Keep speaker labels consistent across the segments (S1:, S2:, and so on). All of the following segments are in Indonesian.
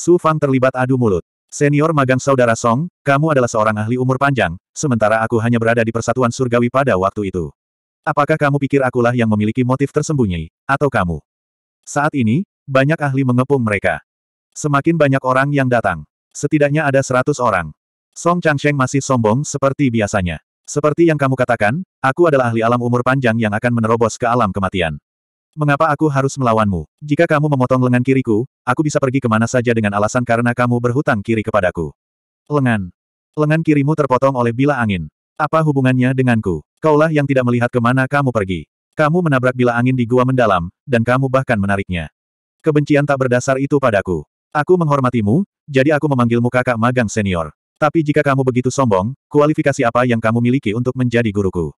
S1: Su Fang terlibat adu mulut. Senior magang saudara Song, kamu adalah seorang ahli umur panjang, sementara aku hanya berada di persatuan surgawi pada waktu itu. Apakah kamu pikir akulah yang memiliki motif tersembunyi, atau kamu? Saat ini, banyak ahli mengepung mereka. Semakin banyak orang yang datang. Setidaknya ada seratus orang. Song Changsheng masih sombong seperti biasanya. Seperti yang kamu katakan, aku adalah ahli alam umur panjang yang akan menerobos ke alam kematian. Mengapa aku harus melawanmu? Jika kamu memotong lengan kiriku, aku bisa pergi kemana saja dengan alasan karena kamu berhutang kiri kepadaku. Lengan. Lengan kirimu terpotong oleh bila angin. Apa hubungannya denganku? Kaulah yang tidak melihat kemana kamu pergi. Kamu menabrak bila angin di gua mendalam, dan kamu bahkan menariknya. Kebencian tak berdasar itu padaku. Aku menghormatimu, jadi aku memanggilmu kakak magang senior. Tapi jika kamu begitu sombong, kualifikasi apa yang kamu miliki untuk menjadi guruku?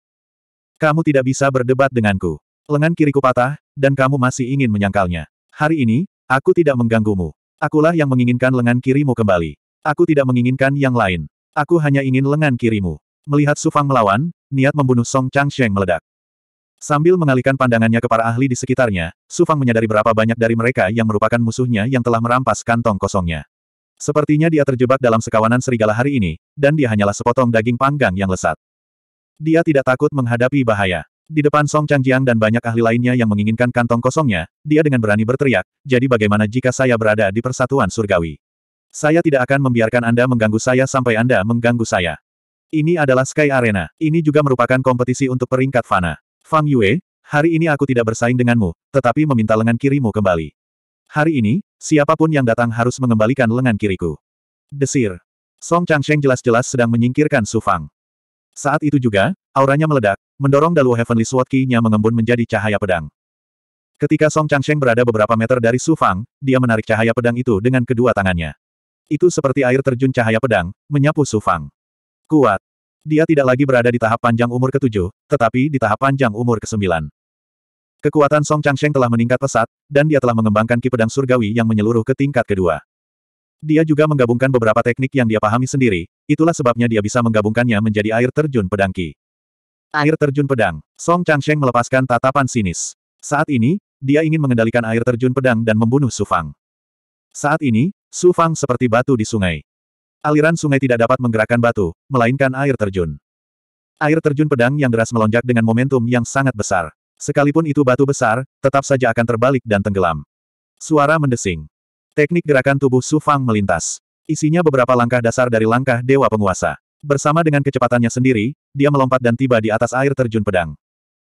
S1: Kamu tidak bisa berdebat denganku. Lengan kiriku patah, dan kamu masih ingin menyangkalnya. Hari ini, aku tidak mengganggumu. Akulah yang menginginkan lengan kirimu kembali. Aku tidak menginginkan yang lain. Aku hanya ingin lengan kirimu. Melihat Sufang melawan, niat membunuh Song Changsheng meledak. Sambil mengalihkan pandangannya ke para ahli di sekitarnya, Sufang menyadari berapa banyak dari mereka yang merupakan musuhnya yang telah merampas kantong kosongnya. Sepertinya dia terjebak dalam sekawanan serigala hari ini, dan dia hanyalah sepotong daging panggang yang lesat. Dia tidak takut menghadapi bahaya. Di depan Song Changjiang dan banyak ahli lainnya yang menginginkan kantong kosongnya, dia dengan berani berteriak, jadi bagaimana jika saya berada di persatuan surgawi? Saya tidak akan membiarkan Anda mengganggu saya sampai Anda mengganggu saya. Ini adalah Sky Arena. Ini juga merupakan kompetisi untuk peringkat fana. Fang Yue, hari ini aku tidak bersaing denganmu, tetapi meminta lengan kirimu kembali. Hari ini, siapapun yang datang harus mengembalikan lengan kiriku. Desir. Song Changsheng jelas-jelas sedang menyingkirkan Su Fang. Saat itu juga, Auranya meledak, mendorong Daluo Heavenly Sword Ki-nya mengembun menjadi cahaya pedang. Ketika Song Changsheng berada beberapa meter dari Su Fang, dia menarik cahaya pedang itu dengan kedua tangannya. Itu seperti air terjun cahaya pedang, menyapu Su Fang. Kuat. Dia tidak lagi berada di tahap panjang umur ketujuh, tetapi di tahap panjang umur kesembilan. Kekuatan Song Changsheng telah meningkat pesat, dan dia telah mengembangkan ki pedang surgawi yang menyeluruh ke tingkat kedua. Dia juga menggabungkan beberapa teknik yang dia pahami sendiri, itulah sebabnya dia bisa menggabungkannya menjadi air terjun pedang ki. Air terjun pedang. Song Changsheng melepaskan tatapan sinis. Saat ini, dia ingin mengendalikan air terjun pedang dan membunuh Su Fang. Saat ini, Su Fang seperti batu di sungai. Aliran sungai tidak dapat menggerakkan batu, melainkan air terjun. Air terjun pedang yang deras melonjak dengan momentum yang sangat besar. Sekalipun itu batu besar, tetap saja akan terbalik dan tenggelam. Suara mendesing. Teknik gerakan tubuh Su Fang melintas. Isinya beberapa langkah dasar dari langkah Dewa Penguasa. Bersama dengan kecepatannya sendiri, dia melompat dan tiba di atas air terjun pedang.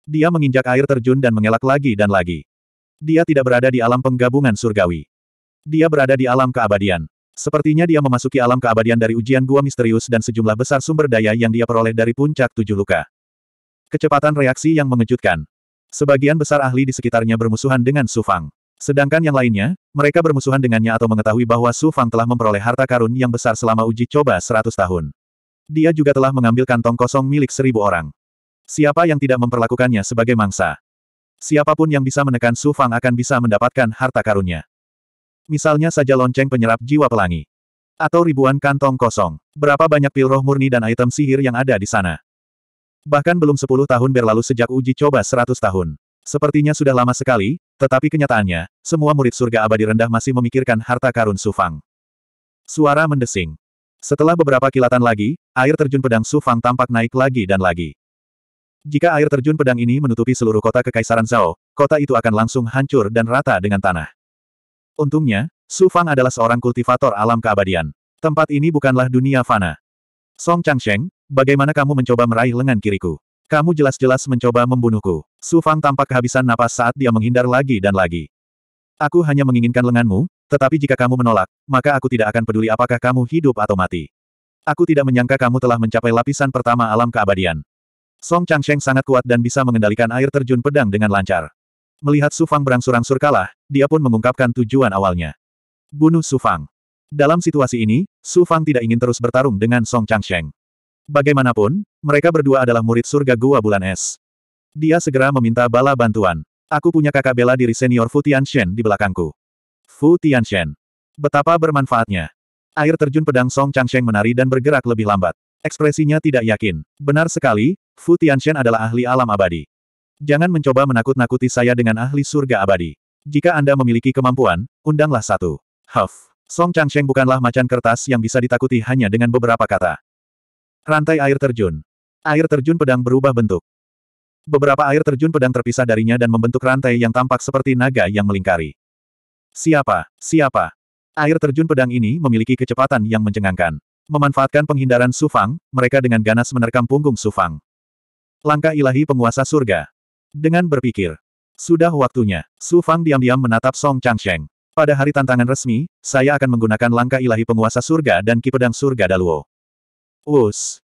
S1: Dia menginjak air terjun dan mengelak lagi dan lagi. Dia tidak berada di alam penggabungan surgawi. Dia berada di alam keabadian. Sepertinya dia memasuki alam keabadian dari ujian gua misterius dan sejumlah besar sumber daya yang dia peroleh dari puncak tujuh luka. Kecepatan reaksi yang mengejutkan. Sebagian besar ahli di sekitarnya bermusuhan dengan Sufang. Sedangkan yang lainnya, mereka bermusuhan dengannya atau mengetahui bahwa Sufang telah memperoleh harta karun yang besar selama uji coba seratus tahun. Dia juga telah mengambil kantong kosong milik seribu orang. Siapa yang tidak memperlakukannya sebagai mangsa? Siapapun yang bisa menekan Su Fang akan bisa mendapatkan harta karunnya. Misalnya saja lonceng penyerap jiwa pelangi. Atau ribuan kantong kosong. Berapa banyak pil roh murni dan item sihir yang ada di sana? Bahkan belum sepuluh tahun berlalu sejak uji coba seratus tahun. Sepertinya sudah lama sekali, tetapi kenyataannya, semua murid surga abadi rendah masih memikirkan harta karun Su Fang. Suara mendesing. Setelah beberapa kilatan lagi, air terjun pedang Su Fang tampak naik lagi dan lagi. Jika air terjun pedang ini menutupi seluruh kota Kekaisaran Zhao, kota itu akan langsung hancur dan rata dengan tanah. Untungnya, Su Fang adalah seorang kultivator alam keabadian. Tempat ini bukanlah dunia fana. Song Changsheng, bagaimana kamu mencoba meraih lengan kiriku? Kamu jelas-jelas mencoba membunuhku. Su Fang tampak kehabisan napas saat dia menghindar lagi dan lagi. Aku hanya menginginkan lenganmu, tetapi jika kamu menolak, maka aku tidak akan peduli apakah kamu hidup atau mati. Aku tidak menyangka kamu telah mencapai lapisan pertama alam keabadian. Song Changsheng sangat kuat dan bisa mengendalikan air terjun pedang dengan lancar. Melihat Sufang berangsur-angsur kalah, dia pun mengungkapkan tujuan awalnya. Bunuh Sufang. Dalam situasi ini, Sufang tidak ingin terus bertarung dengan Song Changsheng. Bagaimanapun, mereka berdua adalah murid surga gua bulan es. Dia segera meminta bala bantuan. Aku punya kakak bela diri senior Fu Tianxian di belakangku. Fu Tianxian, Betapa bermanfaatnya. Air terjun pedang Song Changsheng menari dan bergerak lebih lambat. Ekspresinya tidak yakin. Benar sekali, Fu Tianxian adalah ahli alam abadi. Jangan mencoba menakut-nakuti saya dengan ahli surga abadi. Jika Anda memiliki kemampuan, undanglah satu. Huff. Song Changsheng bukanlah macan kertas yang bisa ditakuti hanya dengan beberapa kata. Rantai air terjun. Air terjun pedang berubah bentuk. Beberapa air terjun pedang terpisah darinya dan membentuk rantai yang tampak seperti naga yang melingkari. Siapa? Siapa? Air terjun pedang ini memiliki kecepatan yang mencengangkan. Memanfaatkan penghindaran Sufang, mereka dengan ganas menerkam punggung Sufang. Langkah ilahi penguasa surga. Dengan berpikir, sudah waktunya, Sufang diam-diam menatap Song Changsheng. Pada hari tantangan resmi, saya akan menggunakan langkah ilahi penguasa surga dan ki pedang surga Daluo. Us.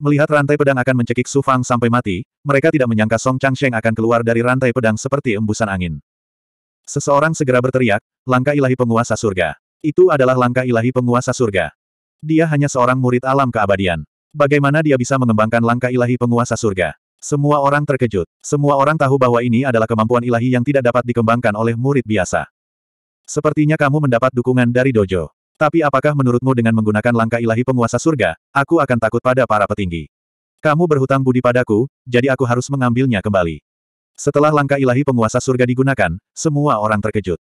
S1: Melihat rantai pedang akan mencekik Su Fang sampai mati, mereka tidak menyangka Song Changsheng akan keluar dari rantai pedang seperti embusan angin. Seseorang segera berteriak, langkah ilahi penguasa surga. Itu adalah langkah ilahi penguasa surga. Dia hanya seorang murid alam keabadian. Bagaimana dia bisa mengembangkan langkah ilahi penguasa surga? Semua orang terkejut. Semua orang tahu bahwa ini adalah kemampuan ilahi yang tidak dapat dikembangkan oleh murid biasa. Sepertinya kamu mendapat dukungan dari dojo. Tapi apakah menurutmu dengan menggunakan langkah ilahi penguasa surga, aku akan takut pada para petinggi? Kamu berhutang budi padaku, jadi aku harus mengambilnya kembali. Setelah langkah ilahi penguasa surga digunakan, semua orang terkejut.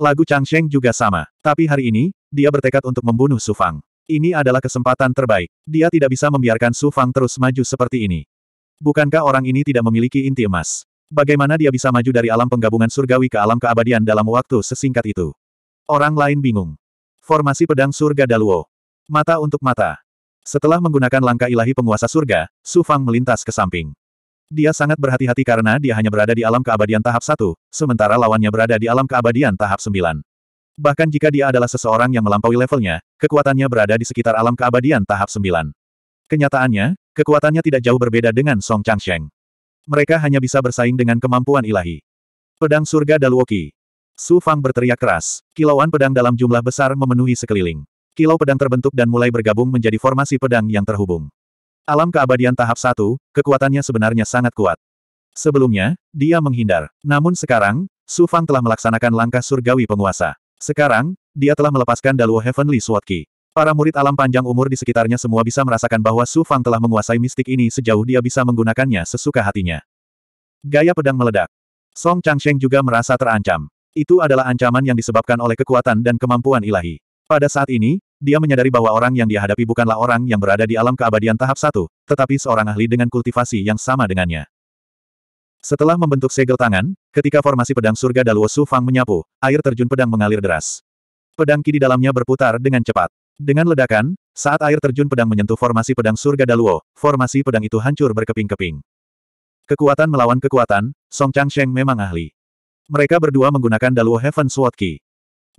S1: Lagu Changsheng juga sama. Tapi hari ini, dia bertekad untuk membunuh Su Fang. Ini adalah kesempatan terbaik. Dia tidak bisa membiarkan Su Fang terus maju seperti ini. Bukankah orang ini tidak memiliki inti emas? Bagaimana dia bisa maju dari alam penggabungan surgawi ke alam keabadian dalam waktu sesingkat itu? Orang lain bingung. Formasi pedang surga Daluo. Mata untuk mata. Setelah menggunakan langkah ilahi penguasa surga, Su Fang melintas ke samping. Dia sangat berhati-hati karena dia hanya berada di alam keabadian tahap 1, sementara lawannya berada di alam keabadian tahap 9. Bahkan jika dia adalah seseorang yang melampaui levelnya, kekuatannya berada di sekitar alam keabadian tahap 9. Kenyataannya, kekuatannya tidak jauh berbeda dengan Song Changsheng. Mereka hanya bisa bersaing dengan kemampuan ilahi. Pedang surga Daluoki. Su Fang berteriak keras. Kilauan pedang dalam jumlah besar memenuhi sekeliling. Kilau pedang terbentuk dan mulai bergabung menjadi formasi pedang yang terhubung. Alam keabadian tahap 1, kekuatannya sebenarnya sangat kuat. Sebelumnya, dia menghindar. Namun sekarang, Su Fang telah melaksanakan langkah surgawi penguasa. Sekarang, dia telah melepaskan Daluo Heavenly Sword Key. Para murid alam panjang umur di sekitarnya semua bisa merasakan bahwa Su Fang telah menguasai mistik ini sejauh dia bisa menggunakannya sesuka hatinya. Gaya pedang meledak. Song Changsheng juga merasa terancam. Itu adalah ancaman yang disebabkan oleh kekuatan dan kemampuan ilahi. Pada saat ini, dia menyadari bahwa orang yang dihadapi bukanlah orang yang berada di alam keabadian tahap satu, tetapi seorang ahli dengan kultivasi yang sama dengannya. Setelah membentuk segel tangan, ketika formasi pedang surga Daluo Su Fang menyapu, air terjun pedang mengalir deras. Pedang ki di dalamnya berputar dengan cepat. Dengan ledakan, saat air terjun pedang menyentuh formasi pedang surga Daluo, formasi pedang itu hancur berkeping-keping. Kekuatan melawan kekuatan, Song Changsheng memang ahli. Mereka berdua menggunakan Daluo Heaven Sword Key.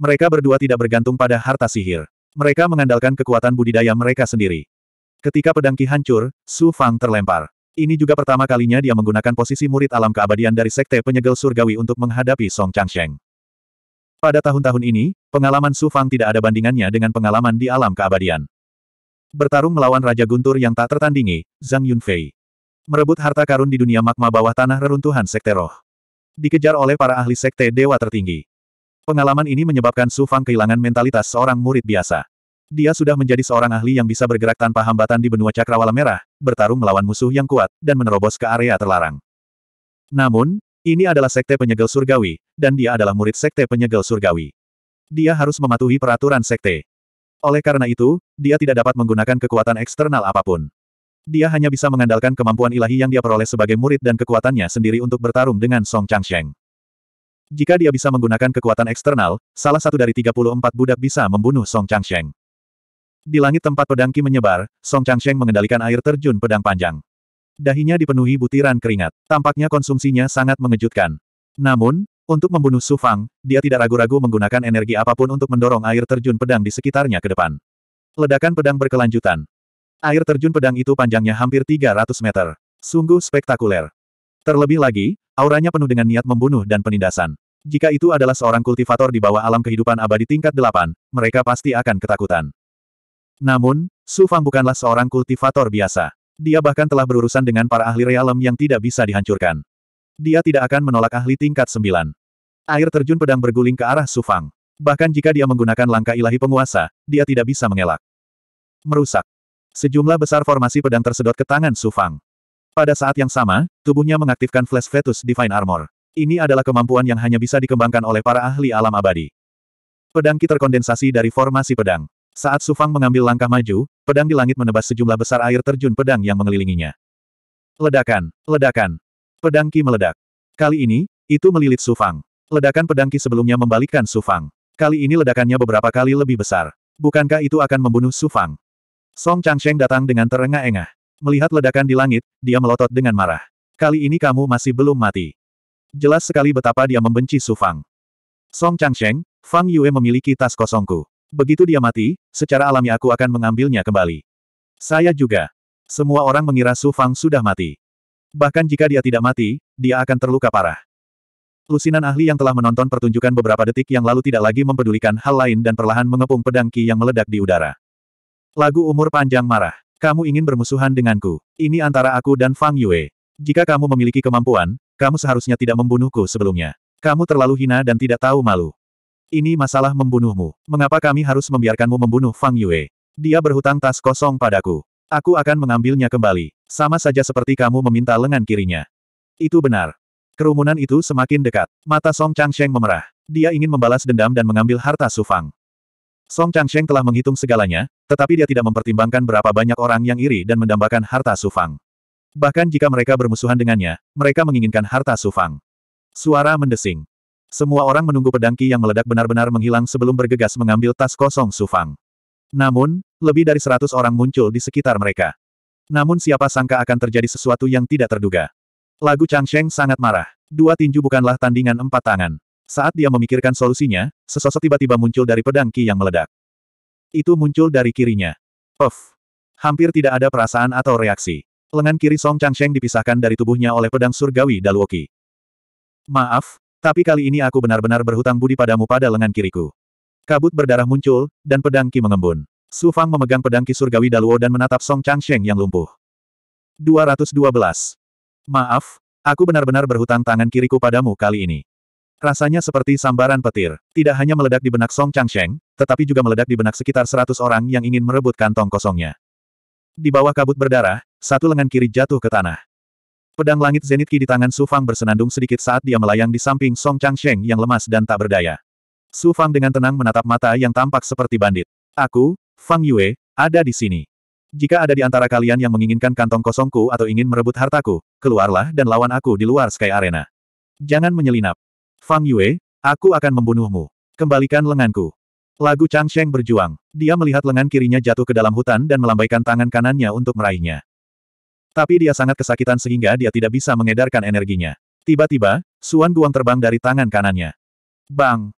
S1: Mereka berdua tidak bergantung pada harta sihir. Mereka mengandalkan kekuatan budidaya mereka sendiri. Ketika pedang Ki hancur, Su Fang terlempar. Ini juga pertama kalinya dia menggunakan posisi murid alam keabadian dari Sekte Penyegel Surgawi untuk menghadapi Song Changsheng. Pada tahun-tahun ini, pengalaman Su Fang tidak ada bandingannya dengan pengalaman di alam keabadian. Bertarung melawan Raja Guntur yang tak tertandingi, Zhang Yunfei. Merebut harta karun di dunia magma bawah tanah reruntuhan Sekte Roh. Dikejar oleh para ahli sekte dewa tertinggi. Pengalaman ini menyebabkan Su Fang kehilangan mentalitas seorang murid biasa. Dia sudah menjadi seorang ahli yang bisa bergerak tanpa hambatan di benua cakrawala merah, bertarung melawan musuh yang kuat, dan menerobos ke area terlarang. Namun, ini adalah sekte penyegel surgawi, dan dia adalah murid sekte penyegel surgawi. Dia harus mematuhi peraturan sekte. Oleh karena itu, dia tidak dapat menggunakan kekuatan eksternal apapun. Dia hanya bisa mengandalkan kemampuan ilahi yang dia peroleh sebagai murid dan kekuatannya sendiri untuk bertarung dengan Song Changsheng. Jika dia bisa menggunakan kekuatan eksternal, salah satu dari 34 budak bisa membunuh Song Changsheng. Di langit tempat pedangki menyebar, Song Changsheng mengendalikan air terjun pedang panjang. Dahinya dipenuhi butiran keringat. Tampaknya konsumsinya sangat mengejutkan. Namun, untuk membunuh Su Fang, dia tidak ragu-ragu menggunakan energi apapun untuk mendorong air terjun pedang di sekitarnya ke depan. Ledakan pedang berkelanjutan. Air terjun pedang itu panjangnya hampir 300 meter. Sungguh spektakuler. Terlebih lagi, auranya penuh dengan niat membunuh dan penindasan. Jika itu adalah seorang kultivator di bawah alam kehidupan abadi tingkat delapan, mereka pasti akan ketakutan. Namun, Su Fang bukanlah seorang kultivator biasa. Dia bahkan telah berurusan dengan para ahli realem yang tidak bisa dihancurkan. Dia tidak akan menolak ahli tingkat sembilan. Air terjun pedang berguling ke arah Su Fang. Bahkan jika dia menggunakan langkah ilahi penguasa, dia tidak bisa mengelak. Merusak. Sejumlah besar formasi pedang tersedot ke tangan Su Fang. Pada saat yang sama, tubuhnya mengaktifkan Flash Fetus Divine Armor. Ini adalah kemampuan yang hanya bisa dikembangkan oleh para ahli alam abadi. Pedang Ki terkondensasi dari formasi pedang. Saat Su Fang mengambil langkah maju, pedang di langit menebas sejumlah besar air terjun pedang yang mengelilinginya. Ledakan, ledakan. Pedang Ki meledak. Kali ini, itu melilit Su Fang. Ledakan pedang Ki sebelumnya membalikkan Su Fang. Kali ini ledakannya beberapa kali lebih besar. Bukankah itu akan membunuh Su Fang? Song Changsheng datang dengan terengah-engah. Melihat ledakan di langit, dia melotot dengan marah. Kali ini kamu masih belum mati. Jelas sekali betapa dia membenci Su Fang. Song Changsheng, Fang Yue memiliki tas kosongku. Begitu dia mati, secara alami aku akan mengambilnya kembali. Saya juga. Semua orang mengira Su Fang sudah mati. Bahkan jika dia tidak mati, dia akan terluka parah. Lusinan ahli yang telah menonton pertunjukan beberapa detik yang lalu tidak lagi mempedulikan hal lain dan perlahan mengepung pedang Qi yang meledak di udara. Lagu umur panjang marah. Kamu ingin bermusuhan denganku. Ini antara aku dan Fang Yue. Jika kamu memiliki kemampuan, kamu seharusnya tidak membunuhku sebelumnya. Kamu terlalu hina dan tidak tahu malu. Ini masalah membunuhmu. Mengapa kami harus membiarkanmu membunuh Fang Yue? Dia berhutang tas kosong padaku. Aku akan mengambilnya kembali. Sama saja seperti kamu meminta lengan kirinya. Itu benar. Kerumunan itu semakin dekat. Mata Song Changsheng memerah. Dia ingin membalas dendam dan mengambil harta Su Fang. Song Changsheng telah menghitung segalanya, tetapi dia tidak mempertimbangkan berapa banyak orang yang iri dan mendambakan harta Sufang. Bahkan jika mereka bermusuhan dengannya, mereka menginginkan harta Sufang. Suara mendesing. Semua orang menunggu pedangki yang meledak benar-benar menghilang sebelum bergegas mengambil tas kosong Sufang. Namun, lebih dari seratus orang muncul di sekitar mereka. Namun siapa sangka akan terjadi sesuatu yang tidak terduga. Lagu Changsheng sangat marah. Dua tinju bukanlah tandingan empat tangan. Saat dia memikirkan solusinya, sesosok tiba-tiba muncul dari pedang Ki yang meledak. Itu muncul dari kirinya. Puff. Hampir tidak ada perasaan atau reaksi. Lengan kiri Song Changsheng dipisahkan dari tubuhnya oleh pedang surgawi Daluoki. Maaf, tapi kali ini aku benar-benar berhutang budi padamu pada lengan kiriku. Kabut berdarah muncul, dan pedang Ki mengembun. Su Fang memegang pedang Ki surgawi Daluo dan menatap Song Changsheng yang lumpuh. 212. Maaf, aku benar-benar berhutang tangan kiriku padamu kali ini. Rasanya seperti sambaran petir. Tidak hanya meledak di benak Song Changsheng, tetapi juga meledak di benak sekitar seratus orang yang ingin merebut kantong kosongnya. Di bawah kabut berdarah, satu lengan kiri jatuh ke tanah. Pedang langit Zenit Qi di tangan Su Fang bersenandung sedikit saat dia melayang di samping Song Changsheng yang lemas dan tak berdaya. Su Fang dengan tenang menatap mata yang tampak seperti bandit. Aku, Fang Yue, ada di sini. Jika ada di antara kalian yang menginginkan kantong kosongku atau ingin merebut hartaku, keluarlah dan lawan aku di luar Sky Arena. Jangan menyelinap. Fang Yue, aku akan membunuhmu. Kembalikan lenganku. Lagu Chang Sheng berjuang. Dia melihat lengan kirinya jatuh ke dalam hutan dan melambaikan tangan kanannya untuk meraihnya. Tapi dia sangat kesakitan sehingga dia tidak bisa mengedarkan energinya. Tiba-tiba, Suan Guang terbang dari tangan kanannya. Bang!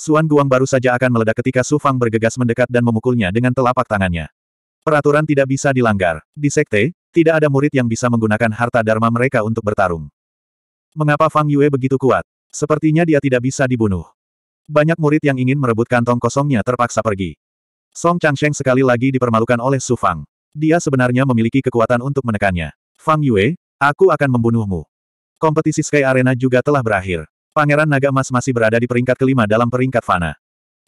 S1: Suan Guang baru saja akan meledak ketika Su Fang bergegas mendekat dan memukulnya dengan telapak tangannya. Peraturan tidak bisa dilanggar. Di sekte, tidak ada murid yang bisa menggunakan harta dharma mereka untuk bertarung. Mengapa Fang Yue begitu kuat? Sepertinya dia tidak bisa dibunuh. Banyak murid yang ingin merebut kantong kosongnya terpaksa pergi. Song Changsheng sekali lagi dipermalukan oleh Su Fang. Dia sebenarnya memiliki kekuatan untuk menekannya. Fang Yue, aku akan membunuhmu. Kompetisi Sky Arena juga telah berakhir. Pangeran Naga Emas masih berada di peringkat kelima dalam peringkat Fana.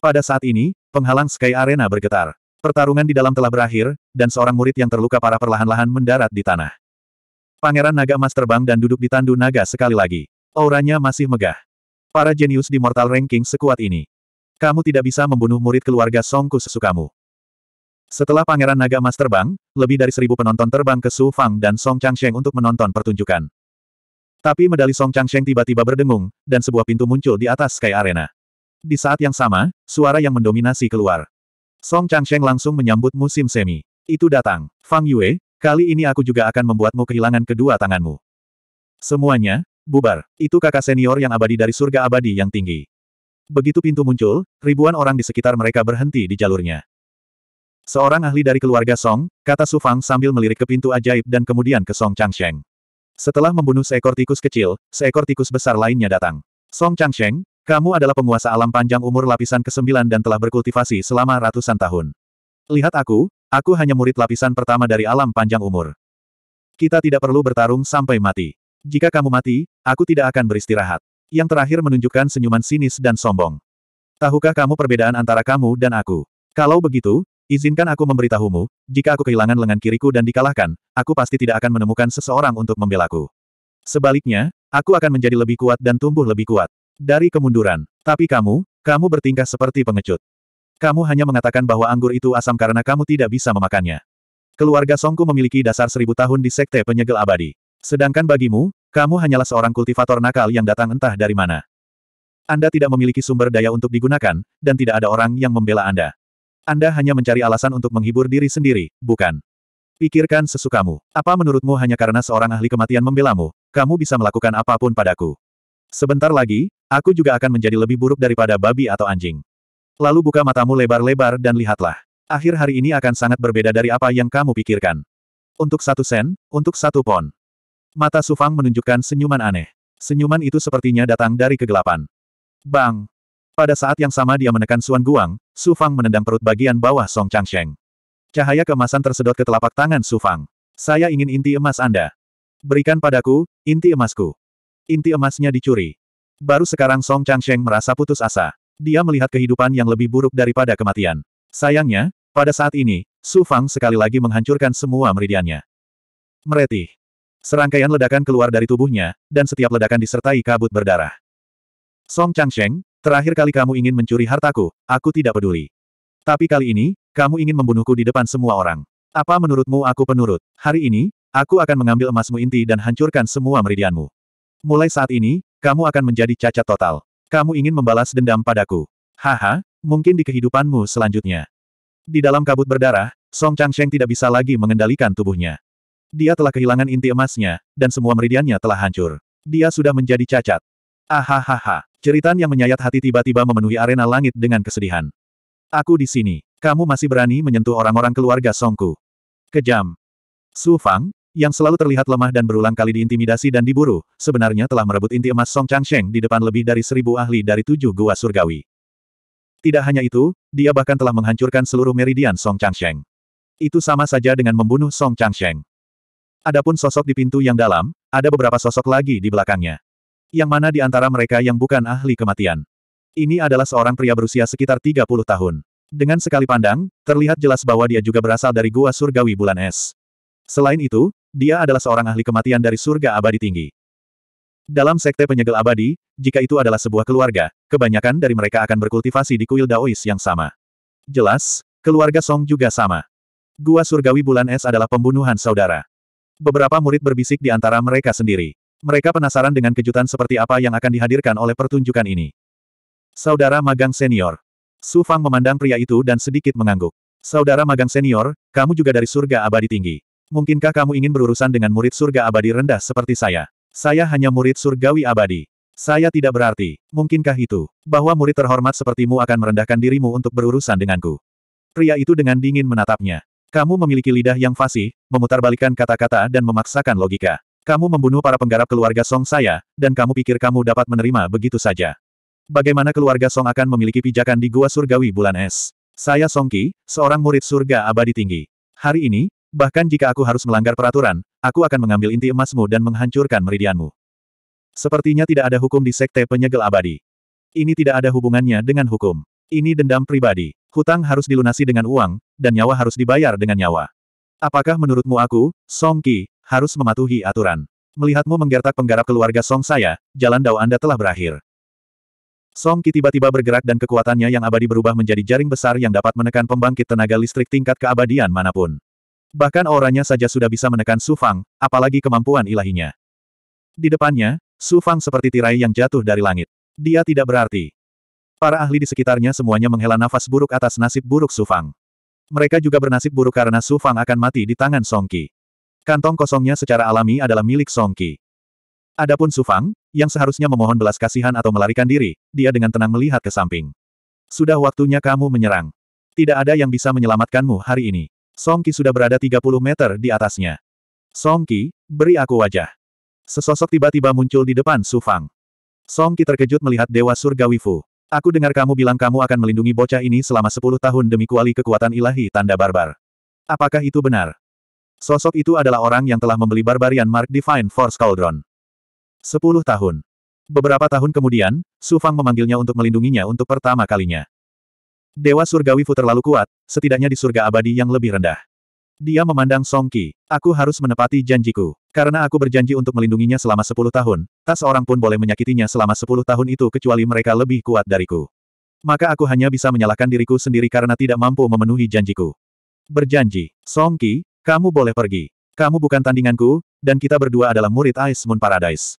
S1: Pada saat ini, penghalang Sky Arena bergetar. Pertarungan di dalam telah berakhir, dan seorang murid yang terluka parah perlahan-lahan mendarat di tanah. Pangeran Naga Emas terbang dan duduk di tandu naga sekali lagi. Auranya masih megah. Para jenius di mortal ranking sekuat ini. Kamu tidak bisa membunuh murid keluarga Songku sesukamu. Setelah Pangeran Naga Mas terbang, lebih dari seribu penonton terbang ke Su Fang dan Song Changsheng untuk menonton pertunjukan. Tapi medali Song Changsheng tiba-tiba berdengung, dan sebuah pintu muncul di atas Sky Arena. Di saat yang sama, suara yang mendominasi keluar. Song Changsheng langsung menyambut musim semi. Itu datang. Fang Yue, kali ini aku juga akan membuatmu kehilangan kedua tanganmu. Semuanya, bubar. Itu kakak senior yang abadi dari surga abadi yang tinggi. Begitu pintu muncul, ribuan orang di sekitar mereka berhenti di jalurnya. Seorang ahli dari keluarga Song, kata Su Fang sambil melirik ke pintu ajaib dan kemudian ke Song Changsheng. Setelah membunuh seekor tikus kecil, seekor tikus besar lainnya datang. Song Changsheng, kamu adalah penguasa alam panjang umur lapisan ke-9 dan telah berkultivasi selama ratusan tahun. Lihat aku, aku hanya murid lapisan pertama dari alam panjang umur. Kita tidak perlu bertarung sampai mati. Jika kamu mati, aku tidak akan beristirahat. Yang terakhir menunjukkan senyuman sinis dan sombong. Tahukah kamu perbedaan antara kamu dan aku? Kalau begitu, izinkan aku memberitahumu, jika aku kehilangan lengan kiriku dan dikalahkan, aku pasti tidak akan menemukan seseorang untuk membelaku. Sebaliknya, aku akan menjadi lebih kuat dan tumbuh lebih kuat. Dari kemunduran. Tapi kamu, kamu bertingkah seperti pengecut. Kamu hanya mengatakan bahwa anggur itu asam karena kamu tidak bisa memakannya. Keluarga Songku memiliki dasar seribu tahun di sekte penyegel abadi. Sedangkan bagimu, kamu hanyalah seorang kultivator nakal yang datang entah dari mana. Anda tidak memiliki sumber daya untuk digunakan, dan tidak ada orang yang membela Anda. Anda hanya mencari alasan untuk menghibur diri sendiri, bukan? Pikirkan sesukamu. Apa menurutmu hanya karena seorang ahli kematian membelamu, kamu bisa melakukan apapun padaku? Sebentar lagi, aku juga akan menjadi lebih buruk daripada babi atau anjing. Lalu buka matamu lebar-lebar dan lihatlah. Akhir hari ini akan sangat berbeda dari apa yang kamu pikirkan. Untuk satu sen, untuk satu pon. Mata Sufang menunjukkan senyuman aneh. Senyuman itu sepertinya datang dari kegelapan. Bang! Pada saat yang sama dia menekan Suan Guang, Sufang menendang perut bagian bawah Song Changsheng. Cahaya kemasan tersedot ke telapak tangan Sufang. Saya ingin inti emas Anda. Berikan padaku, inti emasku. Inti emasnya dicuri. Baru sekarang Song Changsheng merasa putus asa. Dia melihat kehidupan yang lebih buruk daripada kematian. Sayangnya, pada saat ini, Sufang sekali lagi menghancurkan semua meridiannya. Meretih. Serangkaian ledakan keluar dari tubuhnya, dan setiap ledakan disertai kabut berdarah. Song Changsheng, terakhir kali kamu ingin mencuri hartaku, aku tidak peduli. Tapi kali ini, kamu ingin membunuhku di depan semua orang. Apa menurutmu aku penurut? Hari ini, aku akan mengambil emasmu inti dan hancurkan semua meridianmu. Mulai saat ini, kamu akan menjadi cacat total. Kamu ingin membalas dendam padaku. Haha, mungkin di kehidupanmu selanjutnya. Di dalam kabut berdarah, Song Changsheng tidak bisa lagi mengendalikan tubuhnya. Dia telah kehilangan inti emasnya, dan semua meridiannya telah hancur. Dia sudah menjadi cacat. Ahahaha. Ceritan yang menyayat hati tiba-tiba memenuhi arena langit dengan kesedihan. Aku di sini. Kamu masih berani menyentuh orang-orang keluarga Songku. Kejam. Su Fang, yang selalu terlihat lemah dan berulang kali diintimidasi dan diburu, sebenarnya telah merebut inti emas Song Changsheng di depan lebih dari seribu ahli dari tujuh gua surgawi. Tidak hanya itu, dia bahkan telah menghancurkan seluruh meridian Song Changsheng. Itu sama saja dengan membunuh Song Changsheng. Adapun sosok di pintu yang dalam, ada beberapa sosok lagi di belakangnya. Yang mana di antara mereka yang bukan ahli kematian. Ini adalah seorang pria berusia sekitar 30 tahun. Dengan sekali pandang, terlihat jelas bahwa dia juga berasal dari gua surgawi bulan es. Selain itu, dia adalah seorang ahli kematian dari surga abadi tinggi. Dalam sekte penyegel abadi, jika itu adalah sebuah keluarga, kebanyakan dari mereka akan berkultivasi di kuil Daois yang sama. Jelas, keluarga Song juga sama. Gua surgawi bulan es adalah pembunuhan saudara. Beberapa murid berbisik di antara mereka sendiri. Mereka penasaran dengan kejutan seperti apa yang akan dihadirkan oleh pertunjukan ini. Saudara magang senior. Su Fang memandang pria itu dan sedikit mengangguk. Saudara magang senior, kamu juga dari surga abadi tinggi. Mungkinkah kamu ingin berurusan dengan murid surga abadi rendah seperti saya? Saya hanya murid surgawi abadi. Saya tidak berarti. Mungkinkah itu, bahwa murid terhormat sepertimu akan merendahkan dirimu untuk berurusan denganku? Pria itu dengan dingin menatapnya. Kamu memiliki lidah yang fasih, memutarbalikkan kata-kata dan memaksakan logika. Kamu membunuh para penggarap keluarga Song saya, dan kamu pikir kamu dapat menerima begitu saja. Bagaimana keluarga Song akan memiliki pijakan di Gua Surgawi bulan es? Saya Song Qi, seorang murid surga abadi tinggi. Hari ini, bahkan jika aku harus melanggar peraturan, aku akan mengambil inti emasmu dan menghancurkan meridianmu. Sepertinya tidak ada hukum di Sekte Penyegel Abadi. Ini tidak ada hubungannya dengan hukum. Ini dendam pribadi. Hutang harus dilunasi dengan uang, dan nyawa harus dibayar dengan nyawa. Apakah menurutmu aku, Song Ki, harus mematuhi aturan? Melihatmu menggertak penggarap keluarga Song saya, jalan dao Anda telah berakhir. Song Ki tiba-tiba bergerak dan kekuatannya yang abadi berubah menjadi jaring besar yang dapat menekan pembangkit tenaga listrik tingkat keabadian manapun. Bahkan orangnya saja sudah bisa menekan Su Fang, apalagi kemampuan ilahinya. Di depannya, Su Fang seperti tirai yang jatuh dari langit. Dia tidak berarti. Para ahli di sekitarnya semuanya menghela nafas buruk atas nasib buruk Su Fang. Mereka juga bernasib buruk karena Su Fang akan mati di tangan Song Songki. Kantong kosongnya secara alami adalah milik Song Songki. Adapun Su Fang, yang seharusnya memohon belas kasihan atau melarikan diri, dia dengan tenang melihat ke samping. Sudah waktunya kamu menyerang. Tidak ada yang bisa menyelamatkanmu hari ini. Song Songki sudah berada 30 meter di atasnya. Song Songki, beri aku wajah. Sesosok tiba-tiba muncul di depan Su Fang. Song Songki terkejut melihat Dewa surga Wifu. Aku dengar kamu bilang kamu akan melindungi bocah ini selama sepuluh tahun demi kuali kekuatan ilahi tanda barbar. Apakah itu benar? Sosok itu adalah orang yang telah membeli Barbarian Mark Divine Force Cauldron. Sepuluh tahun. Beberapa tahun kemudian, Su Fang memanggilnya untuk melindunginya untuk pertama kalinya. Dewa surgawi Fu terlalu kuat, setidaknya di surga abadi yang lebih rendah. Dia memandang Song Qi. Aku harus menepati janjiku. Karena aku berjanji untuk melindunginya selama sepuluh tahun, tak seorang pun boleh menyakitinya selama sepuluh tahun itu kecuali mereka lebih kuat dariku. Maka aku hanya bisa menyalahkan diriku sendiri karena tidak mampu memenuhi janjiku. Berjanji, Song Qi, kamu boleh pergi. Kamu bukan tandinganku, dan kita berdua adalah murid Ice Moon Paradise.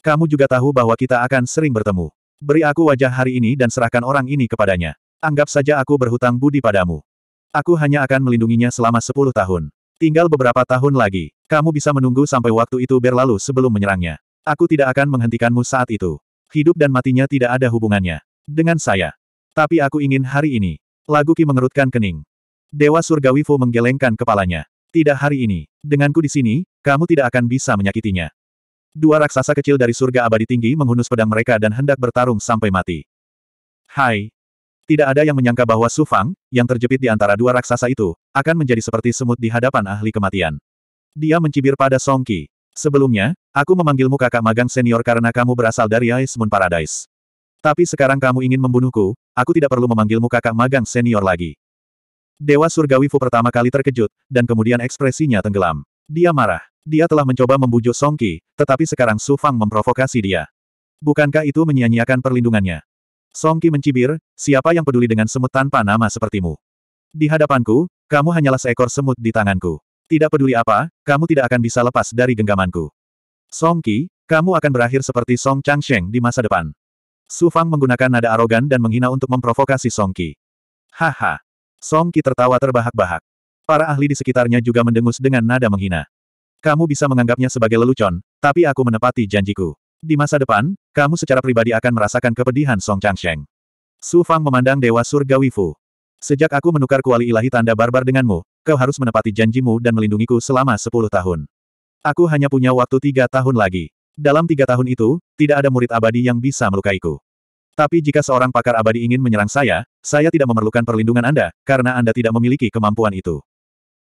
S1: Kamu juga tahu bahwa kita akan sering bertemu. Beri aku wajah hari ini dan serahkan orang ini kepadanya. Anggap saja aku berhutang budi padamu. Aku hanya akan melindunginya selama sepuluh tahun. Tinggal beberapa tahun lagi. Kamu bisa menunggu sampai waktu itu berlalu sebelum menyerangnya. Aku tidak akan menghentikanmu saat itu. Hidup dan matinya tidak ada hubungannya. Dengan saya. Tapi aku ingin hari ini. Lagu Ki mengerutkan kening. Dewa Surgawi Fu menggelengkan kepalanya. Tidak hari ini. Denganku di sini, kamu tidak akan bisa menyakitinya. Dua raksasa kecil dari surga abadi tinggi menghunus pedang mereka dan hendak bertarung sampai mati. Hai, tidak ada yang menyangka bahwa Su Fang, yang terjepit di antara dua raksasa itu, akan menjadi seperti semut di hadapan ahli kematian. Dia mencibir pada Song Qi. Sebelumnya, aku memanggilmu kakak magang senior karena kamu berasal dari Ice Moon Paradise. Tapi sekarang kamu ingin membunuhku, aku tidak perlu memanggilmu kakak magang senior lagi. Dewa Surgawi Fu pertama kali terkejut, dan kemudian ekspresinya tenggelam. Dia marah. Dia telah mencoba membujuk Song Qi, tetapi sekarang Su Fang memprovokasi dia. Bukankah itu menyia-nyiakan perlindungannya? Songki mencibir, siapa yang peduli dengan semut tanpa nama sepertimu? Di hadapanku, kamu hanyalah seekor semut di tanganku. Tidak peduli apa, kamu tidak akan bisa lepas dari genggamanku. Songki, kamu akan berakhir seperti Song Changsheng di masa depan. Su Fang menggunakan nada arogan dan menghina untuk memprovokasi Songki. Haha. Songki tertawa terbahak-bahak. Para ahli di sekitarnya juga mendengus dengan nada menghina. Kamu bisa menganggapnya sebagai lelucon, tapi aku menepati janjiku. Di masa depan, kamu secara pribadi akan merasakan kepedihan Song Changsheng. Su Fang memandang Dewa surga Wifu. Sejak aku menukar kuali ilahi tanda barbar denganmu, kau harus menepati janjimu dan melindungiku selama sepuluh tahun. Aku hanya punya waktu tiga tahun lagi. Dalam tiga tahun itu, tidak ada murid abadi yang bisa melukaiku. Tapi jika seorang pakar abadi ingin menyerang saya, saya tidak memerlukan perlindungan Anda, karena Anda tidak memiliki kemampuan itu.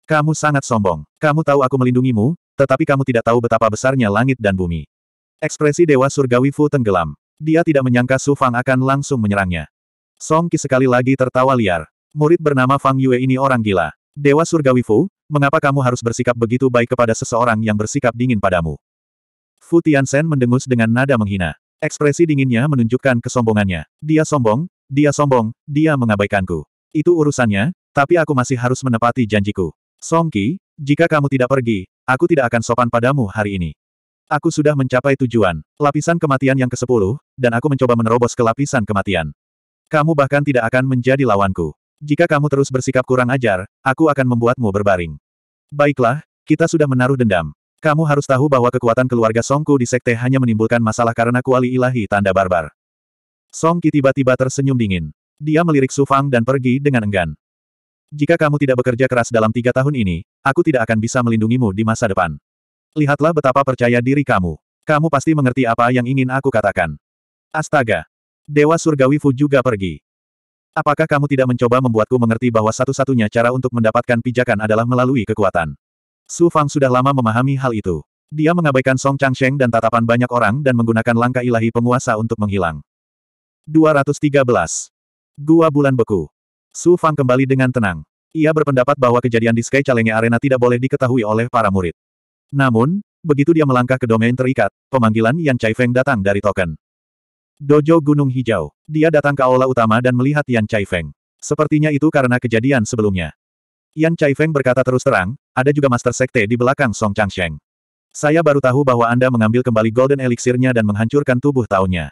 S1: Kamu sangat sombong. Kamu tahu aku melindungimu, tetapi kamu tidak tahu betapa besarnya langit dan bumi. Ekspresi Dewa Surgawi Fu tenggelam. Dia tidak menyangka Su Fang akan langsung menyerangnya. Song Qi sekali lagi tertawa liar. Murid bernama Fang Yue ini orang gila. Dewa Surgawi Fu, mengapa kamu harus bersikap begitu baik kepada seseorang yang bersikap dingin padamu? Fu Sen mendengus dengan nada menghina. Ekspresi dinginnya menunjukkan kesombongannya. Dia sombong, dia sombong, dia mengabaikanku. Itu urusannya, tapi aku masih harus menepati janjiku. Song Qi, jika kamu tidak pergi, aku tidak akan sopan padamu hari ini. Aku sudah mencapai tujuan, lapisan kematian yang ke-10, dan aku mencoba menerobos ke lapisan kematian. Kamu bahkan tidak akan menjadi lawanku. Jika kamu terus bersikap kurang ajar, aku akan membuatmu berbaring. Baiklah, kita sudah menaruh dendam. Kamu harus tahu bahwa kekuatan keluarga Songku di sekte hanya menimbulkan masalah karena kuali ilahi tanda barbar. Songki tiba-tiba tersenyum dingin. Dia melirik Sufang dan pergi dengan enggan. Jika kamu tidak bekerja keras dalam tiga tahun ini, aku tidak akan bisa melindungimu di masa depan. Lihatlah betapa percaya diri kamu. Kamu pasti mengerti apa yang ingin aku katakan. Astaga! Dewa Surgawi Fu juga pergi. Apakah kamu tidak mencoba membuatku mengerti bahwa satu-satunya cara untuk mendapatkan pijakan adalah melalui kekuatan? Su Fang sudah lama memahami hal itu. Dia mengabaikan Song Changsheng dan tatapan banyak orang dan menggunakan langkah ilahi penguasa untuk menghilang. 213. Gua Bulan Beku. Su Fang kembali dengan tenang. Ia berpendapat bahwa kejadian di Sky Calenge Arena tidak boleh diketahui oleh para murid. Namun, begitu dia melangkah ke domain terikat, pemanggilan Yan Feng datang dari token. Dojo Gunung Hijau. Dia datang ke aula utama dan melihat Yan Feng. Sepertinya itu karena kejadian sebelumnya. Yan Feng berkata terus terang, ada juga Master Sekte di belakang Song Changsheng. Saya baru tahu bahwa Anda mengambil kembali Golden Elixirnya dan menghancurkan tubuh taunya.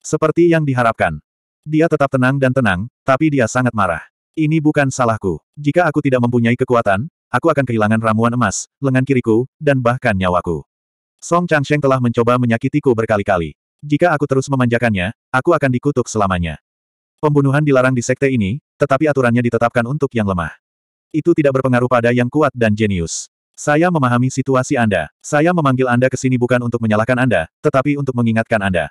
S1: Seperti yang diharapkan. Dia tetap tenang dan tenang, tapi dia sangat marah. Ini bukan salahku. Jika aku tidak mempunyai kekuatan, aku akan kehilangan ramuan emas, lengan kiriku, dan bahkan nyawaku. Song Changsheng telah mencoba menyakitiku berkali-kali. Jika aku terus memanjakannya, aku akan dikutuk selamanya. Pembunuhan dilarang di sekte ini, tetapi aturannya ditetapkan untuk yang lemah. Itu tidak berpengaruh pada yang kuat dan jenius. Saya memahami situasi Anda. Saya memanggil Anda ke sini bukan untuk menyalahkan Anda, tetapi untuk mengingatkan Anda.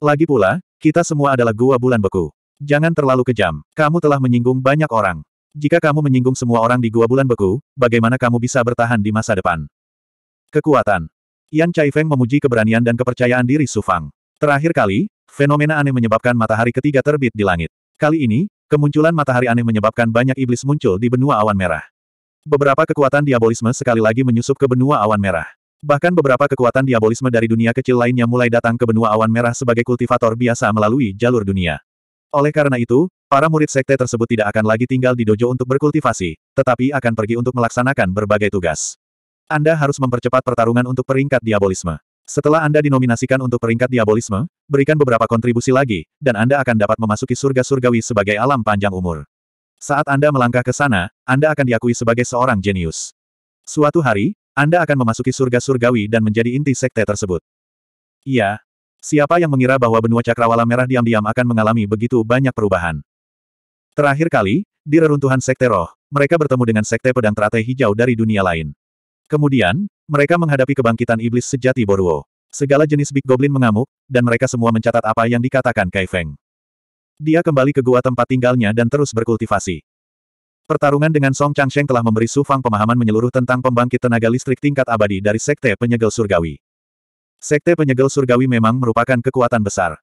S1: Lagi pula, kita semua adalah gua bulan beku. Jangan terlalu kejam. Kamu telah menyinggung banyak orang. Jika kamu menyinggung semua orang di Gua Bulan Beku, bagaimana kamu bisa bertahan di masa depan? Kekuatan. Yan Feng memuji keberanian dan kepercayaan diri Su Fang. Terakhir kali, fenomena aneh menyebabkan matahari ketiga terbit di langit. Kali ini, kemunculan matahari aneh menyebabkan banyak iblis muncul di benua awan merah. Beberapa kekuatan diabolisme sekali lagi menyusup ke benua awan merah. Bahkan beberapa kekuatan diabolisme dari dunia kecil lainnya mulai datang ke benua awan merah sebagai kultivator biasa melalui jalur dunia. Oleh karena itu, Para murid sekte tersebut tidak akan lagi tinggal di dojo untuk berkultivasi, tetapi akan pergi untuk melaksanakan berbagai tugas. Anda harus mempercepat pertarungan untuk peringkat diabolisme. Setelah Anda dinominasikan untuk peringkat diabolisme, berikan beberapa kontribusi lagi, dan Anda akan dapat memasuki surga surgawi sebagai alam panjang umur. Saat Anda melangkah ke sana, Anda akan diakui sebagai seorang jenius. Suatu hari, Anda akan memasuki surga surgawi dan menjadi inti sekte tersebut. Iya. Siapa yang mengira bahwa benua cakrawala merah diam-diam akan mengalami begitu banyak perubahan? Terakhir kali, di reruntuhan Sekte Roh, mereka bertemu dengan Sekte Pedang Teratai Hijau dari dunia lain. Kemudian, mereka menghadapi kebangkitan iblis sejati Boruo. Segala jenis Big Goblin mengamuk, dan mereka semua mencatat apa yang dikatakan Kai Feng. Dia kembali ke gua tempat tinggalnya dan terus berkultivasi. Pertarungan dengan Song Changsheng telah memberi Su Fang pemahaman menyeluruh tentang pembangkit tenaga listrik tingkat abadi dari Sekte Penyegel Surgawi. Sekte Penyegel Surgawi memang merupakan kekuatan besar.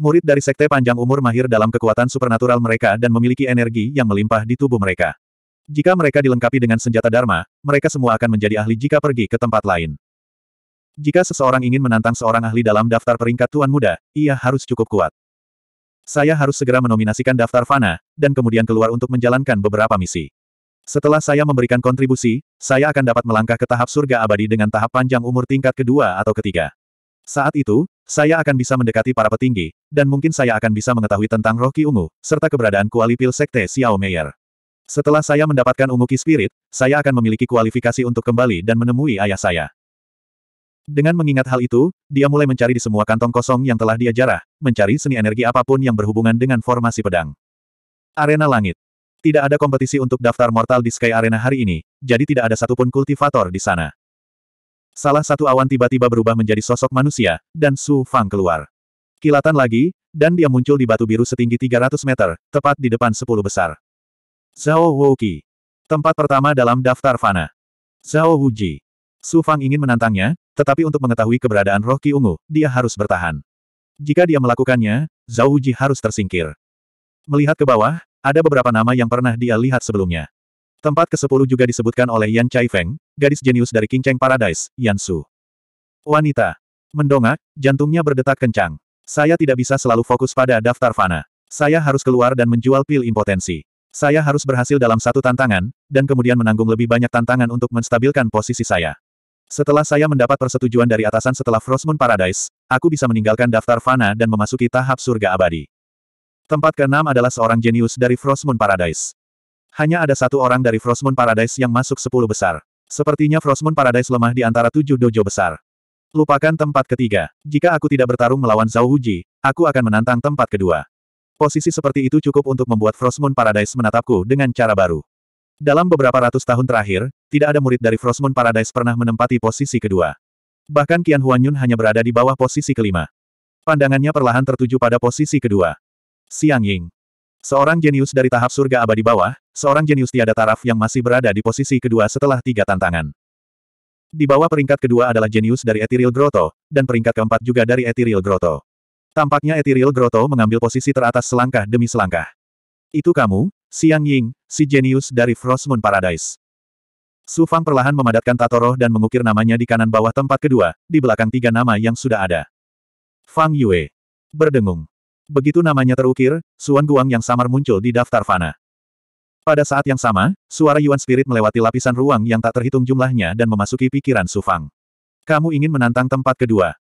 S1: Murid dari sekte panjang umur mahir dalam kekuatan supernatural mereka dan memiliki energi yang melimpah di tubuh mereka. Jika mereka dilengkapi dengan senjata Dharma, mereka semua akan menjadi ahli jika pergi ke tempat lain. Jika seseorang ingin menantang seorang ahli dalam daftar peringkat Tuan Muda, ia harus cukup kuat. Saya harus segera menominasikan daftar Fana, dan kemudian keluar untuk menjalankan beberapa misi. Setelah saya memberikan kontribusi, saya akan dapat melangkah ke tahap surga abadi dengan tahap panjang umur tingkat kedua atau ketiga. Saat itu, saya akan bisa mendekati para petinggi, dan mungkin saya akan bisa mengetahui tentang roh Ki Ungu, serta keberadaan kuali pil Sekte Xiao Meier. Setelah saya mendapatkan Ungu Ki Spirit, saya akan memiliki kualifikasi untuk kembali dan menemui ayah saya. Dengan mengingat hal itu, dia mulai mencari di semua kantong kosong yang telah dia jarah, mencari seni energi apapun yang berhubungan dengan formasi pedang. Arena Langit. Tidak ada kompetisi untuk daftar mortal di Sky Arena hari ini, jadi tidak ada satupun kultivator di sana. Salah satu awan tiba-tiba berubah menjadi sosok manusia, dan Su Fang keluar. Kilatan lagi, dan dia muncul di batu biru setinggi 300 meter, tepat di depan sepuluh besar. Zhao Wuki, Tempat pertama dalam daftar Fana. Zhao Wuji. Su Fang ingin menantangnya, tetapi untuk mengetahui keberadaan roh Ki Ungu, dia harus bertahan. Jika dia melakukannya, Zhao Wuji harus tersingkir. Melihat ke bawah, ada beberapa nama yang pernah dia lihat sebelumnya. Tempat ke-10 juga disebutkan oleh Yan Chai Feng, gadis jenius dari King Cheng Paradise, Yan Su. Wanita. Mendongak, jantungnya berdetak kencang. Saya tidak bisa selalu fokus pada daftar fana. Saya harus keluar dan menjual pil impotensi. Saya harus berhasil dalam satu tantangan, dan kemudian menanggung lebih banyak tantangan untuk menstabilkan posisi saya. Setelah saya mendapat persetujuan dari atasan setelah Frostmoon Paradise, aku bisa meninggalkan daftar fana dan memasuki tahap surga abadi. Tempat keenam adalah seorang jenius dari Frostmoon Paradise. Hanya ada satu orang dari Frostmoon Paradise yang masuk sepuluh besar. Sepertinya Frostmoon Paradise lemah di antara tujuh dojo besar. Lupakan tempat ketiga. Jika aku tidak bertarung melawan Zhao Huji, aku akan menantang tempat kedua. Posisi seperti itu cukup untuk membuat Frostmoon Paradise menatapku dengan cara baru. Dalam beberapa ratus tahun terakhir, tidak ada murid dari Frostmoon Paradise pernah menempati posisi kedua. Bahkan Qian Huanyun hanya berada di bawah posisi kelima. Pandangannya perlahan tertuju pada posisi kedua. Siang Ying. Seorang jenius dari tahap surga abadi bawah, seorang jenius tiada taraf yang masih berada di posisi kedua setelah tiga tantangan. Di bawah peringkat kedua adalah jenius dari Ethereal Grotto, dan peringkat keempat juga dari Ethereal Grotto. Tampaknya Ethereal Grotto mengambil posisi teratas selangkah demi selangkah. Itu kamu, Siang Ying, si jenius dari Frostmoon Paradise. Su Fang perlahan memadatkan Tatoroh dan mengukir namanya di kanan bawah tempat kedua, di belakang tiga nama yang sudah ada. Fang Yue. Berdengung. Begitu namanya terukir, Suan Guang yang samar muncul di daftar fana. Pada saat yang sama, suara Yuan Spirit melewati lapisan ruang yang tak terhitung jumlahnya dan memasuki pikiran Su Fang. Kamu ingin menantang tempat kedua.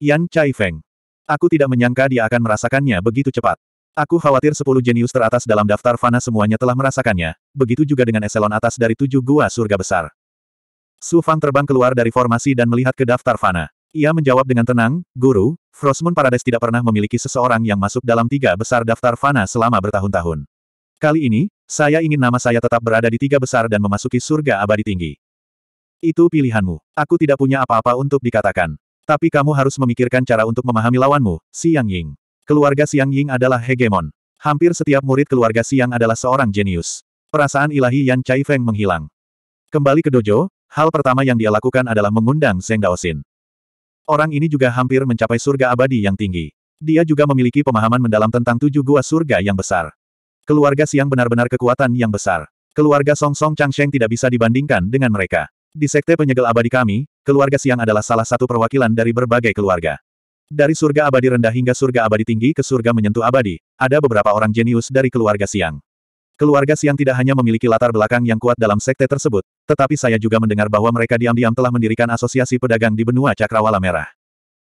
S1: Yan Chai Feng. Aku tidak menyangka dia akan merasakannya begitu cepat. Aku khawatir sepuluh jenius teratas dalam daftar fana semuanya telah merasakannya, begitu juga dengan eselon atas dari tujuh gua surga besar. Su Fang terbang keluar dari formasi dan melihat ke daftar fana. Ia menjawab dengan tenang, Guru, Frostmoon Paradise tidak pernah memiliki seseorang yang masuk dalam tiga besar daftar fana selama bertahun-tahun. Kali ini, saya ingin nama saya tetap berada di tiga besar dan memasuki surga abadi tinggi. Itu pilihanmu. Aku tidak punya apa-apa untuk dikatakan. Tapi kamu harus memikirkan cara untuk memahami lawanmu, Siang Ying. Keluarga Siang Ying adalah hegemon. Hampir setiap murid keluarga Siang adalah seorang jenius. Perasaan ilahi Yan Chai Feng menghilang. Kembali ke dojo, hal pertama yang dia lakukan adalah mengundang Zheng Daosin. Orang ini juga hampir mencapai surga abadi yang tinggi. Dia juga memiliki pemahaman mendalam tentang tujuh gua surga yang besar. Keluarga Siang benar-benar kekuatan yang besar. Keluarga Song Song Chang Sheng tidak bisa dibandingkan dengan mereka. Di Sekte Penyegel Abadi kami, keluarga Siang adalah salah satu perwakilan dari berbagai keluarga. Dari surga abadi rendah hingga surga abadi tinggi ke surga menyentuh abadi, ada beberapa orang jenius dari keluarga Siang. Keluarga Siang tidak hanya memiliki latar belakang yang kuat dalam sekte tersebut, tetapi saya juga mendengar bahwa mereka diam-diam telah mendirikan asosiasi pedagang di benua Cakrawala Merah.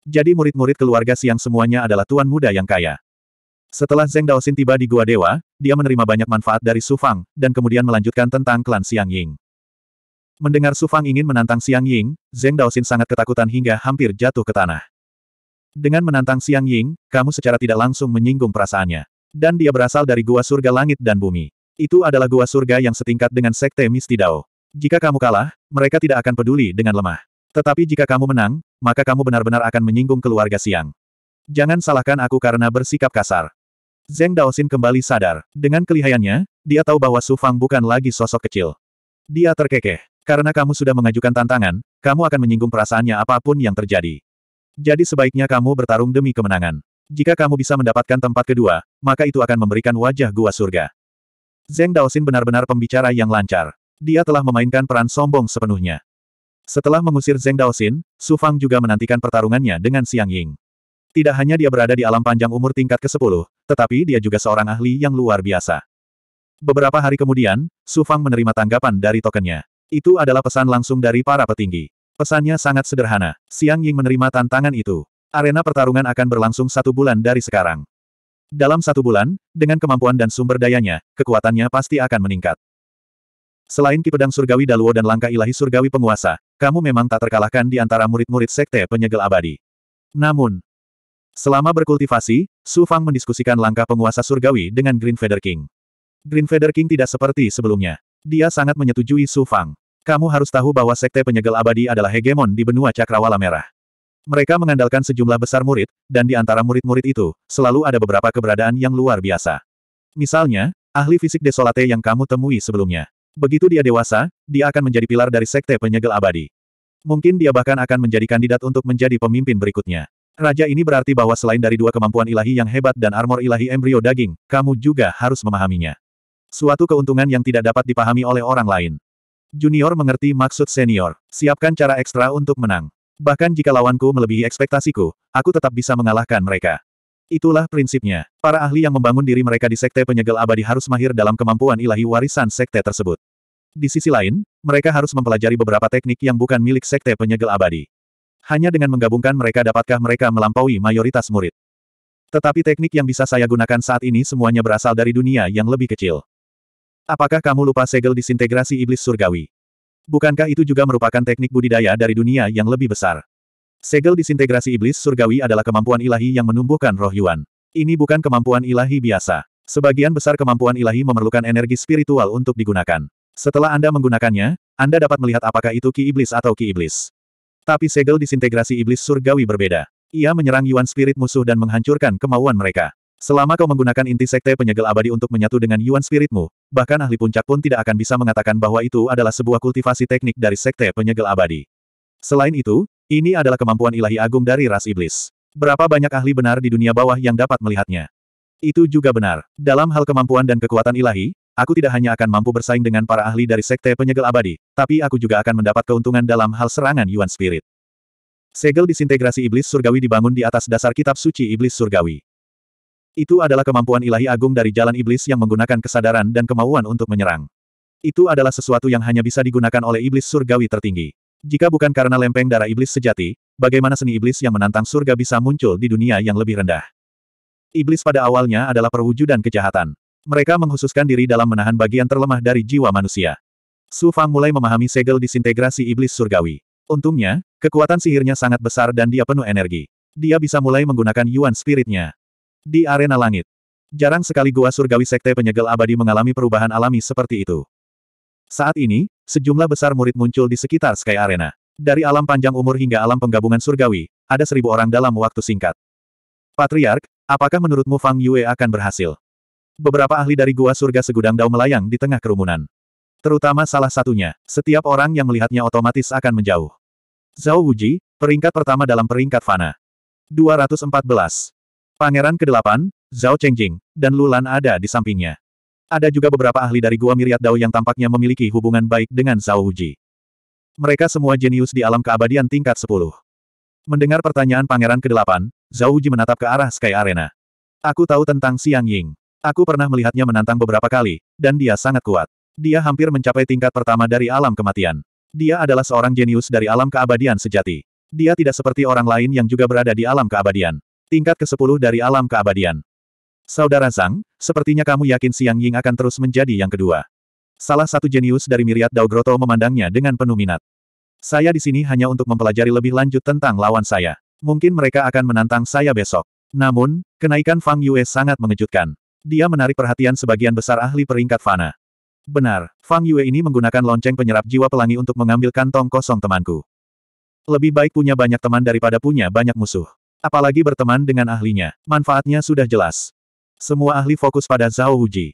S1: Jadi murid-murid keluarga Siang semuanya adalah tuan muda yang kaya. Setelah Zeng Daosin tiba di Gua Dewa, dia menerima banyak manfaat dari Su Fang, dan kemudian melanjutkan tentang klan Xiang Ying. Mendengar Su Fang ingin menantang Xiang Ying, Zeng Daosin sangat ketakutan hingga hampir jatuh ke tanah. Dengan menantang Xiang Ying, kamu secara tidak langsung menyinggung perasaannya. Dan dia berasal dari Gua Surga Langit dan Bumi. Itu adalah Gua Surga yang setingkat dengan Sekte Misti Dao. Jika kamu kalah, mereka tidak akan peduli dengan lemah. Tetapi jika kamu menang, maka kamu benar-benar akan menyinggung keluarga Siang. Jangan salahkan aku karena bersikap kasar. Zeng Daosin kembali sadar. Dengan kelihayannya, dia tahu bahwa Su Fang bukan lagi sosok kecil. Dia terkekeh. Karena kamu sudah mengajukan tantangan, kamu akan menyinggung perasaannya apapun yang terjadi. Jadi sebaiknya kamu bertarung demi kemenangan. Jika kamu bisa mendapatkan tempat kedua, maka itu akan memberikan wajah gua surga. Zeng Daosin benar-benar pembicara yang lancar. Dia telah memainkan peran sombong sepenuhnya. Setelah mengusir Zeng Daosin, Su Fang juga menantikan pertarungannya dengan Siang Ying. Tidak hanya dia berada di alam panjang umur tingkat ke-10, tetapi dia juga seorang ahli yang luar biasa. Beberapa hari kemudian, Su Fang menerima tanggapan dari tokennya. Itu adalah pesan langsung dari para petinggi. Pesannya sangat sederhana, Siang Ying menerima tantangan itu. Arena pertarungan akan berlangsung satu bulan dari sekarang. Dalam satu bulan, dengan kemampuan dan sumber dayanya, kekuatannya pasti akan meningkat. Selain Ki Pedang Surgawi Daluo dan Langkah Ilahi Surgawi Penguasa, kamu memang tak terkalahkan di antara murid-murid Sekte Penyegel Abadi. Namun, Selama berkultivasi, Su Fang mendiskusikan langkah penguasa surgawi dengan Green Feather King. Green Feather King tidak seperti sebelumnya. Dia sangat menyetujui Su Fang. Kamu harus tahu bahwa sekte penyegel abadi adalah hegemon di benua Cakrawala Merah. Mereka mengandalkan sejumlah besar murid, dan di antara murid-murid itu, selalu ada beberapa keberadaan yang luar biasa. Misalnya, ahli fisik desolate yang kamu temui sebelumnya. Begitu dia dewasa, dia akan menjadi pilar dari sekte penyegel abadi. Mungkin dia bahkan akan menjadi kandidat untuk menjadi pemimpin berikutnya. Raja ini berarti bahwa selain dari dua kemampuan ilahi yang hebat dan armor ilahi embrio daging, kamu juga harus memahaminya. Suatu keuntungan yang tidak dapat dipahami oleh orang lain. Junior mengerti maksud senior. Siapkan cara ekstra untuk menang. Bahkan jika lawanku melebihi ekspektasiku, aku tetap bisa mengalahkan mereka. Itulah prinsipnya. Para ahli yang membangun diri mereka di sekte penyegel abadi harus mahir dalam kemampuan ilahi warisan sekte tersebut. Di sisi lain, mereka harus mempelajari beberapa teknik yang bukan milik sekte penyegel abadi. Hanya dengan menggabungkan mereka dapatkah mereka melampaui mayoritas murid. Tetapi teknik yang bisa saya gunakan saat ini semuanya berasal dari dunia yang lebih kecil. Apakah kamu lupa segel disintegrasi iblis surgawi? Bukankah itu juga merupakan teknik budidaya dari dunia yang lebih besar? Segel disintegrasi iblis surgawi adalah kemampuan ilahi yang menumbuhkan roh Yuan. Ini bukan kemampuan ilahi biasa. Sebagian besar kemampuan ilahi memerlukan energi spiritual untuk digunakan. Setelah Anda menggunakannya, Anda dapat melihat apakah itu ki iblis atau ki iblis. Tapi segel disintegrasi iblis surgawi berbeda. Ia menyerang Yuan Spirit musuh dan menghancurkan kemauan mereka. Selama kau menggunakan inti sekte penyegel abadi untuk menyatu dengan Yuan Spiritmu, bahkan ahli puncak pun tidak akan bisa mengatakan bahwa itu adalah sebuah kultivasi teknik dari sekte penyegel abadi. Selain itu, ini adalah kemampuan ilahi agung dari ras iblis. Berapa banyak ahli benar di dunia bawah yang dapat melihatnya? Itu juga benar. Dalam hal kemampuan dan kekuatan ilahi, Aku tidak hanya akan mampu bersaing dengan para ahli dari Sekte Penyegel Abadi, tapi aku juga akan mendapat keuntungan dalam hal serangan Yuan Spirit. Segel disintegrasi iblis surgawi dibangun di atas dasar kitab suci iblis surgawi. Itu adalah kemampuan ilahi agung dari jalan iblis yang menggunakan kesadaran dan kemauan untuk menyerang. Itu adalah sesuatu yang hanya bisa digunakan oleh iblis surgawi tertinggi. Jika bukan karena lempeng darah iblis sejati, bagaimana seni iblis yang menantang surga bisa muncul di dunia yang lebih rendah? Iblis pada awalnya adalah perwujudan kejahatan. Mereka menghususkan diri dalam menahan bagian terlemah dari jiwa manusia. Su Fang mulai memahami segel disintegrasi iblis surgawi. Untungnya, kekuatan sihirnya sangat besar dan dia penuh energi. Dia bisa mulai menggunakan yuan spiritnya. Di arena langit. Jarang sekali gua surgawi sekte penyegel abadi mengalami perubahan alami seperti itu. Saat ini, sejumlah besar murid muncul di sekitar Sky Arena. Dari alam panjang umur hingga alam penggabungan surgawi, ada seribu orang dalam waktu singkat. Patriark, apakah menurutmu Fang Yue akan berhasil? Beberapa ahli dari gua surga segudang dao melayang di tengah kerumunan. Terutama salah satunya, setiap orang yang melihatnya otomatis akan menjauh. Zhao Wuji, peringkat pertama dalam peringkat fana. 214. Pangeran ke-8, Zhao Chengjing, dan Lulan ada di sampingnya. Ada juga beberapa ahli dari Gua Miriat Dao yang tampaknya memiliki hubungan baik dengan Zhao Wuji. Mereka semua jenius di alam keabadian tingkat 10. Mendengar pertanyaan Pangeran ke-8, Zhao Wuji menatap ke arah Sky Arena. Aku tahu tentang Xiang Ying. Aku pernah melihatnya menantang beberapa kali, dan dia sangat kuat. Dia hampir mencapai tingkat pertama dari alam kematian. Dia adalah seorang jenius dari alam keabadian sejati. Dia tidak seperti orang lain yang juga berada di alam keabadian. Tingkat ke-10 dari alam keabadian. Saudara Zhang, sepertinya kamu yakin Siang Ying akan terus menjadi yang kedua. Salah satu jenius dari Miriat Daugroto memandangnya dengan penuh minat. Saya di sini hanya untuk mempelajari lebih lanjut tentang lawan saya. Mungkin mereka akan menantang saya besok. Namun, kenaikan Fang Yue sangat mengejutkan. Dia menarik perhatian sebagian besar ahli peringkat fana. Benar, Fang Yue ini menggunakan lonceng penyerap jiwa pelangi untuk mengambil kantong kosong temanku. Lebih baik punya banyak teman daripada punya banyak musuh. Apalagi berteman dengan ahlinya. Manfaatnya sudah jelas. Semua ahli fokus pada Zhao Huji.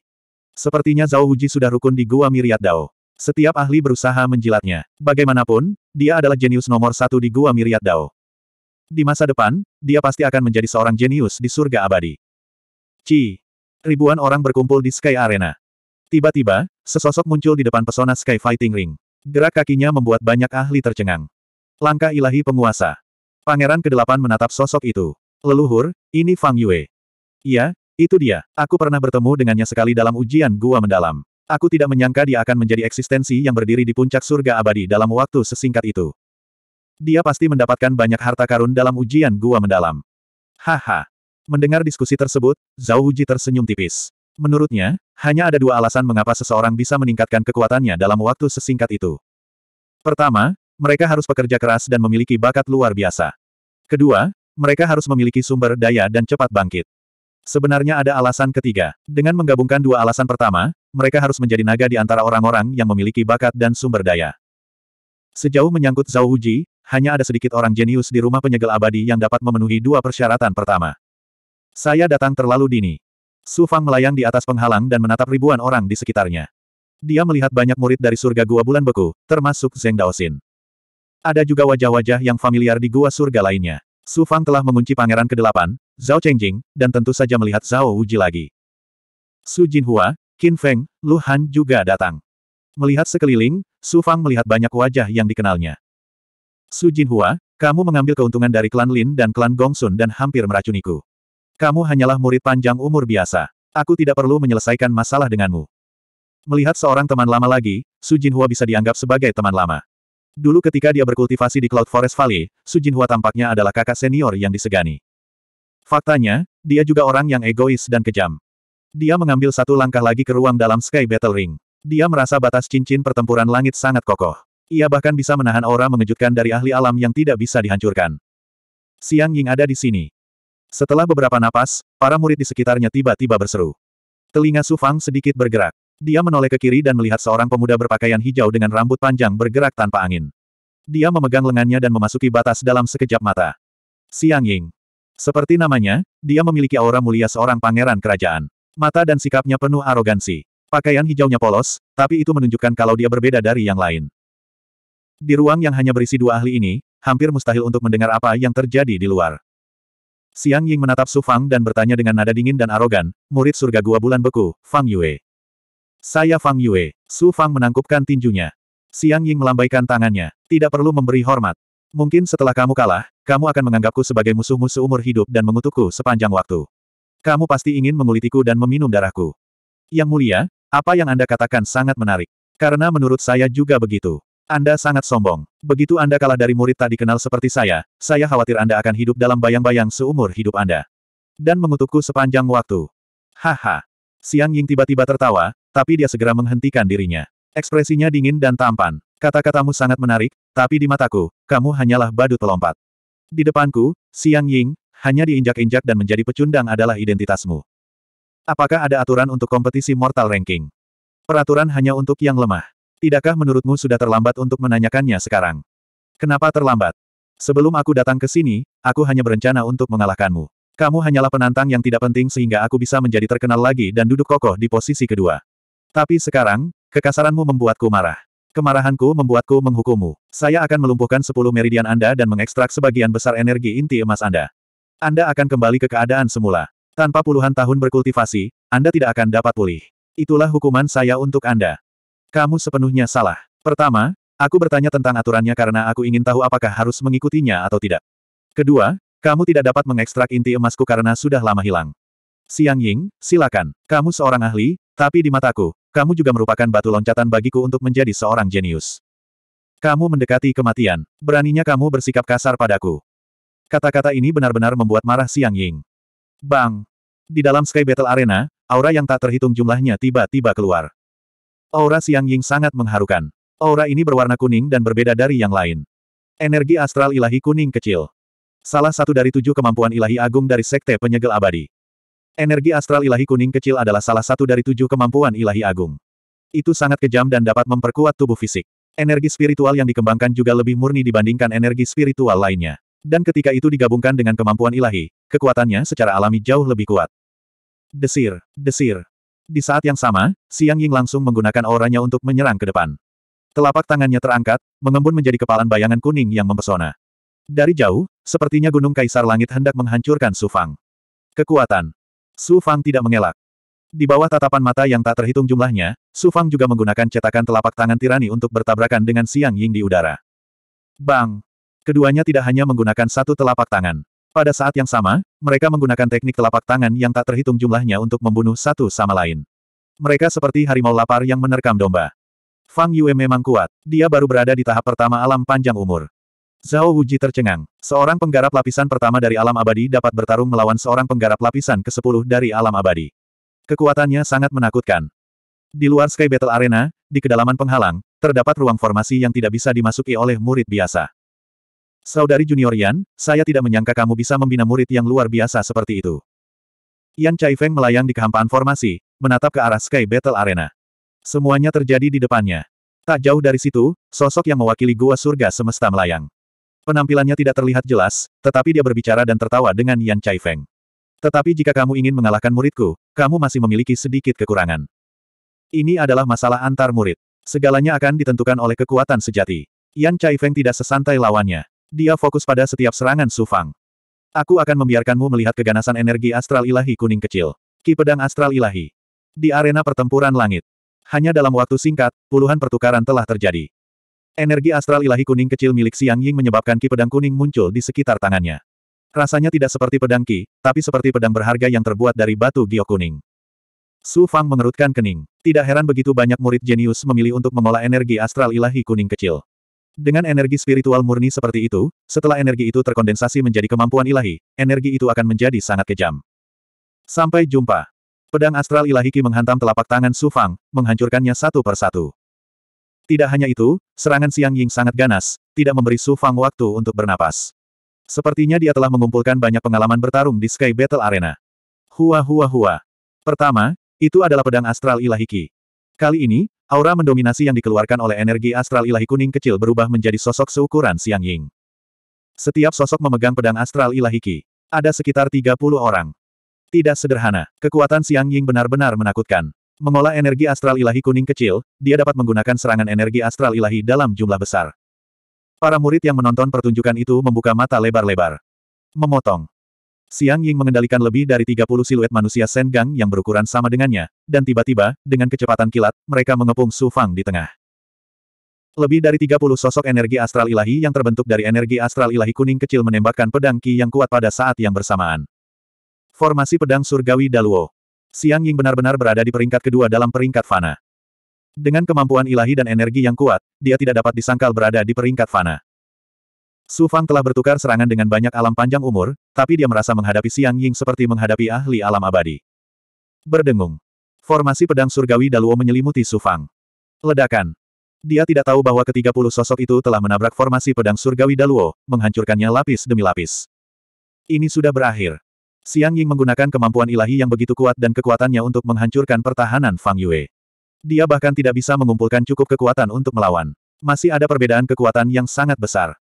S1: Sepertinya Zhao Huji sudah rukun di Gua Miriat Dao. Setiap ahli berusaha menjilatnya. Bagaimanapun, dia adalah jenius nomor satu di Gua Miriat Dao. Di masa depan, dia pasti akan menjadi seorang jenius di surga abadi. Ci, Ribuan orang berkumpul di Sky Arena. Tiba-tiba, sesosok muncul di depan pesona Sky Fighting Ring. Gerak kakinya membuat banyak ahli tercengang. Langkah ilahi penguasa. Pangeran kedelapan menatap sosok itu. Leluhur, ini Fang Yue. Iya, itu dia. Aku pernah bertemu dengannya sekali dalam ujian gua mendalam. Aku tidak menyangka dia akan menjadi eksistensi yang berdiri di puncak surga abadi dalam waktu sesingkat itu. Dia pasti mendapatkan banyak harta karun dalam ujian gua mendalam. Haha. Mendengar diskusi tersebut, Zhao Wuji tersenyum tipis. Menurutnya, hanya ada dua alasan mengapa seseorang bisa meningkatkan kekuatannya dalam waktu sesingkat itu. Pertama, mereka harus pekerja keras dan memiliki bakat luar biasa. Kedua, mereka harus memiliki sumber daya dan cepat bangkit. Sebenarnya ada alasan ketiga. Dengan menggabungkan dua alasan pertama, mereka harus menjadi naga di antara orang-orang yang memiliki bakat dan sumber daya. Sejauh menyangkut Zhao Wuji, hanya ada sedikit orang jenius di rumah penyegel abadi yang dapat memenuhi dua persyaratan pertama. Saya datang terlalu dini. Su Fang melayang di atas penghalang dan menatap ribuan orang di sekitarnya. Dia melihat banyak murid dari surga gua bulan beku, termasuk Zeng Daosin. Ada juga wajah-wajah yang familiar di gua surga lainnya. Su Fang telah mengunci pangeran ke-8, Zhao Chengjing, dan tentu saja melihat Zhao Wuji lagi. Su Jinhua, Qin Feng, Lu Han juga datang. Melihat sekeliling, Su Fang melihat banyak wajah yang dikenalnya. Su Jinhua, kamu mengambil keuntungan dari klan Lin dan klan Gongsun dan hampir meracuniku. Kamu hanyalah murid panjang umur biasa. Aku tidak perlu menyelesaikan masalah denganmu. Melihat seorang teman lama lagi, Su Jin Hua bisa dianggap sebagai teman lama. Dulu ketika dia berkultivasi di Cloud Forest Valley, Su Jin Hua tampaknya adalah kakak senior yang disegani. Faktanya, dia juga orang yang egois dan kejam. Dia mengambil satu langkah lagi ke ruang dalam Sky Battle Ring. Dia merasa batas cincin pertempuran langit sangat kokoh. Ia bahkan bisa menahan aura mengejutkan dari ahli alam yang tidak bisa dihancurkan. Siang Ying ada di sini. Setelah beberapa napas, para murid di sekitarnya tiba-tiba berseru. Telinga Sufang sedikit bergerak. Dia menoleh ke kiri dan melihat seorang pemuda berpakaian hijau dengan rambut panjang bergerak tanpa angin. Dia memegang lengannya dan memasuki batas dalam sekejap mata. Siang Ying. Seperti namanya, dia memiliki aura mulia seorang pangeran kerajaan. Mata dan sikapnya penuh arogansi. Pakaian hijaunya polos, tapi itu menunjukkan kalau dia berbeda dari yang lain. Di ruang yang hanya berisi dua ahli ini, hampir mustahil untuk mendengar apa yang terjadi di luar. Siang Ying menatap Su Fang dan bertanya dengan nada dingin dan arogan, murid surga gua bulan beku, Fang Yue. Saya Fang Yue. Su Fang menangkupkan tinjunya. Siang Ying melambaikan tangannya. Tidak perlu memberi hormat. Mungkin setelah kamu kalah, kamu akan menganggapku sebagai musuhmu seumur hidup dan mengutukku sepanjang waktu. Kamu pasti ingin mengulitiku dan meminum darahku. Yang mulia, apa yang Anda katakan sangat menarik. Karena menurut saya juga begitu. Anda sangat sombong. Begitu Anda kalah dari murid tak dikenal seperti saya, saya khawatir Anda akan hidup dalam bayang-bayang seumur hidup Anda. Dan mengutukku sepanjang waktu. Haha. Siang Ying tiba-tiba tertawa, tapi dia segera menghentikan dirinya. Ekspresinya dingin dan tampan. Kata-katamu sangat menarik, tapi di mataku, kamu hanyalah badut pelompat. Di depanku, Siang Ying, hanya diinjak-injak dan menjadi pecundang adalah identitasmu. Apakah ada aturan untuk kompetisi mortal ranking? Peraturan hanya untuk yang lemah. Tidakkah menurutmu sudah terlambat untuk menanyakannya sekarang? Kenapa terlambat? Sebelum aku datang ke sini, aku hanya berencana untuk mengalahkanmu. Kamu hanyalah penantang yang tidak penting sehingga aku bisa menjadi terkenal lagi dan duduk kokoh di posisi kedua. Tapi sekarang, kekasaranmu membuatku marah. Kemarahanku membuatku menghukummu. Saya akan melumpuhkan 10 meridian Anda dan mengekstrak sebagian besar energi inti emas Anda. Anda akan kembali ke keadaan semula. Tanpa puluhan tahun berkultivasi, Anda tidak akan dapat pulih. Itulah hukuman saya untuk Anda. Kamu sepenuhnya salah. Pertama, aku bertanya tentang aturannya karena aku ingin tahu apakah harus mengikutinya atau tidak. Kedua, kamu tidak dapat mengekstrak inti emasku karena sudah lama hilang. Siang Ying, silakan. Kamu seorang ahli, tapi di mataku, kamu juga merupakan batu loncatan bagiku untuk menjadi seorang jenius. Kamu mendekati kematian. Beraninya kamu bersikap kasar padaku. Kata-kata ini benar-benar membuat marah Siang Ying. Bang! Di dalam Sky Battle Arena, aura yang tak terhitung jumlahnya tiba-tiba keluar. Aura Siang Ying sangat mengharukan. Aura ini berwarna kuning dan berbeda dari yang lain. Energi astral ilahi kuning kecil. Salah satu dari tujuh kemampuan ilahi agung dari Sekte Penyegel Abadi. Energi astral ilahi kuning kecil adalah salah satu dari tujuh kemampuan ilahi agung. Itu sangat kejam dan dapat memperkuat tubuh fisik. Energi spiritual yang dikembangkan juga lebih murni dibandingkan energi spiritual lainnya. Dan ketika itu digabungkan dengan kemampuan ilahi, kekuatannya secara alami jauh lebih kuat. Desir, desir, di saat yang sama, Siang Ying langsung menggunakan auranya untuk menyerang ke depan. Telapak tangannya terangkat, mengembun menjadi kepalan bayangan kuning yang mempesona. Dari jauh, sepertinya Gunung Kaisar Langit hendak menghancurkan Su Fang. Kekuatan. Su Fang tidak mengelak. Di bawah tatapan mata yang tak terhitung jumlahnya, Su Fang juga menggunakan cetakan telapak tangan tirani untuk bertabrakan dengan Siang Ying di udara. Bang! Keduanya tidak hanya menggunakan satu telapak tangan. Pada saat yang sama, mereka menggunakan teknik telapak tangan yang tak terhitung jumlahnya untuk membunuh satu sama lain. Mereka seperti harimau lapar yang menerkam domba. Fang Yue memang kuat. Dia baru berada di tahap pertama alam panjang umur. Zhao Wuji tercengang. Seorang penggarap lapisan pertama dari alam abadi dapat bertarung melawan seorang penggarap lapisan ke-10 dari alam abadi. Kekuatannya sangat menakutkan. Di luar Sky Battle Arena, di kedalaman penghalang, terdapat ruang formasi yang tidak bisa dimasuki oleh murid biasa. Saudari Junior Yan, saya tidak menyangka kamu bisa membina murid yang luar biasa seperti itu. Yan Caifeng melayang di kehampaan formasi, menatap ke arah Sky Battle Arena. Semuanya terjadi di depannya. Tak jauh dari situ, sosok yang mewakili gua surga semesta melayang. Penampilannya tidak terlihat jelas, tetapi dia berbicara dan tertawa dengan Yan Caifeng. Tetapi jika kamu ingin mengalahkan muridku, kamu masih memiliki sedikit kekurangan. Ini adalah masalah antar murid. Segalanya akan ditentukan oleh kekuatan sejati. Yan Caifeng tidak sesantai lawannya. Dia fokus pada setiap serangan Sufang. Aku akan membiarkanmu melihat keganasan energi astral ilahi kuning kecil. Ki pedang astral ilahi. Di arena pertempuran langit. Hanya dalam waktu singkat, puluhan pertukaran telah terjadi. Energi astral ilahi kuning kecil milik Xiang Ying menyebabkan ki pedang kuning muncul di sekitar tangannya. Rasanya tidak seperti pedang ki, tapi seperti pedang berharga yang terbuat dari batu giok kuning. Su Fang mengerutkan kening. Tidak heran begitu banyak murid jenius memilih untuk mengolah energi astral ilahi kuning kecil. Dengan energi spiritual murni seperti itu, setelah energi itu terkondensasi menjadi kemampuan ilahi, energi itu akan menjadi sangat kejam. Sampai jumpa. Pedang astral ilahi Ki menghantam telapak tangan Su Fang, menghancurkannya satu persatu. Tidak hanya itu, serangan Siang Ying sangat ganas, tidak memberi Su Fang waktu untuk bernapas. Sepertinya dia telah mengumpulkan banyak pengalaman bertarung di Sky Battle Arena. Hua hua hua. Pertama, itu adalah pedang astral ilahi Ki. Kali ini, aura mendominasi yang dikeluarkan oleh energi astral ilahi kuning kecil berubah menjadi sosok seukuran Siang Ying. Setiap sosok memegang pedang astral ilahi ki. Ada sekitar 30 orang. Tidak sederhana, kekuatan Siang Ying benar-benar menakutkan. Mengolah energi astral ilahi kuning kecil, dia dapat menggunakan serangan energi astral ilahi dalam jumlah besar. Para murid yang menonton pertunjukan itu membuka mata lebar-lebar. Memotong. Siang Ying mengendalikan lebih dari 30 siluet manusia Shen yang berukuran sama dengannya, dan tiba-tiba, dengan kecepatan kilat, mereka mengepung Su Fang di tengah. Lebih dari 30 sosok energi astral ilahi yang terbentuk dari energi astral ilahi kuning kecil menembakkan pedang Qi yang kuat pada saat yang bersamaan. Formasi pedang surgawi Daluo. Siang Ying benar-benar berada di peringkat kedua dalam peringkat fana. Dengan kemampuan ilahi dan energi yang kuat, dia tidak dapat disangkal berada di peringkat fana. Su Fang telah bertukar serangan dengan banyak alam panjang umur, tapi dia merasa menghadapi Siang Ying seperti menghadapi ahli alam abadi. Berdengung. Formasi pedang surgawi Daluo menyelimuti Su Fang. Ledakan. Dia tidak tahu bahwa ketiga puluh sosok itu telah menabrak formasi pedang surgawi Daluo, menghancurkannya lapis demi lapis. Ini sudah berakhir. Siang Ying menggunakan kemampuan ilahi yang begitu kuat dan kekuatannya untuk menghancurkan pertahanan Fang Yue. Dia bahkan tidak bisa mengumpulkan cukup kekuatan untuk melawan. Masih ada perbedaan kekuatan yang sangat besar.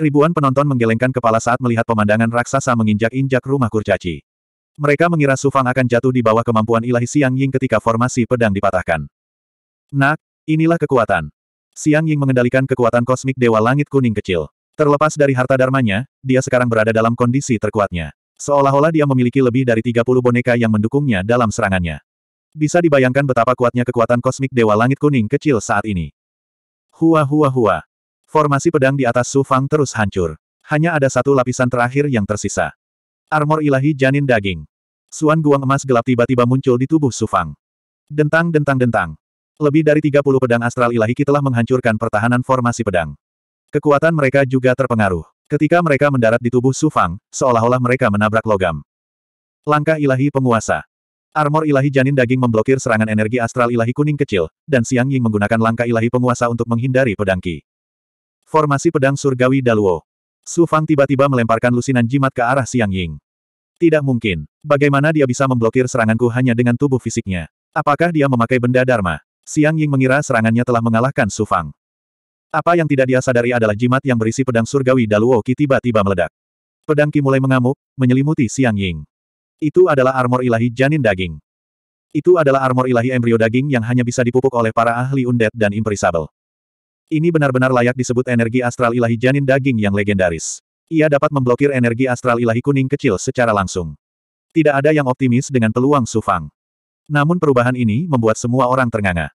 S1: Ribuan penonton menggelengkan kepala saat melihat pemandangan raksasa menginjak-injak rumah kurcaci. Mereka mengira Sufang akan jatuh di bawah kemampuan ilahi Siang Ying ketika formasi pedang dipatahkan. Nak, inilah kekuatan. Siang Ying mengendalikan kekuatan kosmik Dewa Langit Kuning kecil. Terlepas dari harta darmanya, dia sekarang berada dalam kondisi terkuatnya. Seolah-olah dia memiliki lebih dari 30 boneka yang mendukungnya dalam serangannya. Bisa dibayangkan betapa kuatnya kekuatan kosmik Dewa Langit Kuning kecil saat ini. Hua hua hua. Formasi pedang di atas Su Fang terus hancur. Hanya ada satu lapisan terakhir yang tersisa. Armor ilahi janin daging. Suan guang emas gelap tiba-tiba muncul di tubuh Su Fang. Dentang dentang dentang. Lebih dari 30 pedang astral ilahi telah menghancurkan pertahanan formasi pedang. Kekuatan mereka juga terpengaruh. Ketika mereka mendarat di tubuh Su Fang, seolah-olah mereka menabrak logam. Langkah ilahi penguasa. Armor ilahi janin daging memblokir serangan energi astral ilahi kuning kecil, dan Siang Ying menggunakan langkah ilahi penguasa untuk menghindari pedang Qi. Formasi pedang surgawi Daluo. Su Fang tiba-tiba melemparkan lusinan jimat ke arah Siang Ying. Tidak mungkin. Bagaimana dia bisa memblokir seranganku hanya dengan tubuh fisiknya? Apakah dia memakai benda Dharma? Siang Ying mengira serangannya telah mengalahkan Su Fang. Apa yang tidak dia sadari adalah jimat yang berisi pedang surgawi Daluo Qi tiba-tiba meledak. Pedang Qi mulai mengamuk, menyelimuti Siang Ying. Itu adalah armor ilahi janin daging. Itu adalah armor ilahi embrio daging yang hanya bisa dipupuk oleh para ahli undead dan imperisable. Ini benar-benar layak disebut energi astral ilahi janin daging yang legendaris. Ia dapat memblokir energi astral ilahi kuning kecil secara langsung. Tidak ada yang optimis dengan peluang Sufang. Namun perubahan ini membuat semua orang ternganga.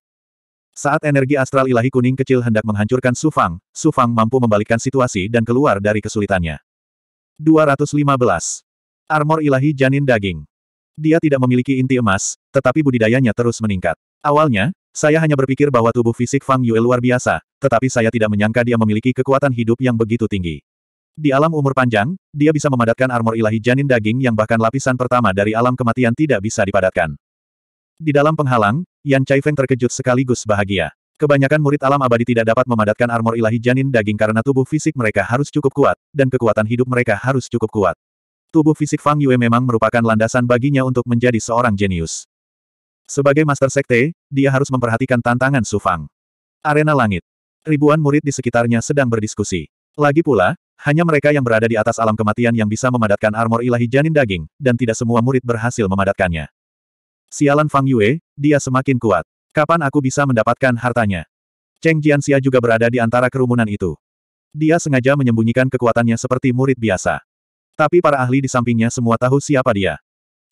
S1: Saat energi astral ilahi kuning kecil hendak menghancurkan Sufang, Sufang mampu membalikkan situasi dan keluar dari kesulitannya. 215. Armor ilahi janin daging. Dia tidak memiliki inti emas, tetapi budidayanya terus meningkat. Awalnya, saya hanya berpikir bahwa tubuh fisik Fang Yue luar biasa, tetapi saya tidak menyangka dia memiliki kekuatan hidup yang begitu tinggi. Di alam umur panjang, dia bisa memadatkan armor ilahi janin daging yang bahkan lapisan pertama dari alam kematian tidak bisa dipadatkan. Di dalam penghalang, Yan Chai Feng terkejut sekaligus bahagia. Kebanyakan murid alam abadi tidak dapat memadatkan armor ilahi janin daging karena tubuh fisik mereka harus cukup kuat, dan kekuatan hidup mereka harus cukup kuat. Tubuh fisik Fang Yue memang merupakan landasan baginya untuk menjadi seorang jenius. Sebagai Master Sekte, dia harus memperhatikan tantangan Sufang. Arena Langit. Ribuan murid di sekitarnya sedang berdiskusi. Lagi pula, hanya mereka yang berada di atas alam kematian yang bisa memadatkan armor ilahi janin daging, dan tidak semua murid berhasil memadatkannya. Sialan Fang Yue, dia semakin kuat. Kapan aku bisa mendapatkan hartanya? Cheng Jianxia juga berada di antara kerumunan itu. Dia sengaja menyembunyikan kekuatannya seperti murid biasa. Tapi para ahli di sampingnya semua tahu siapa dia.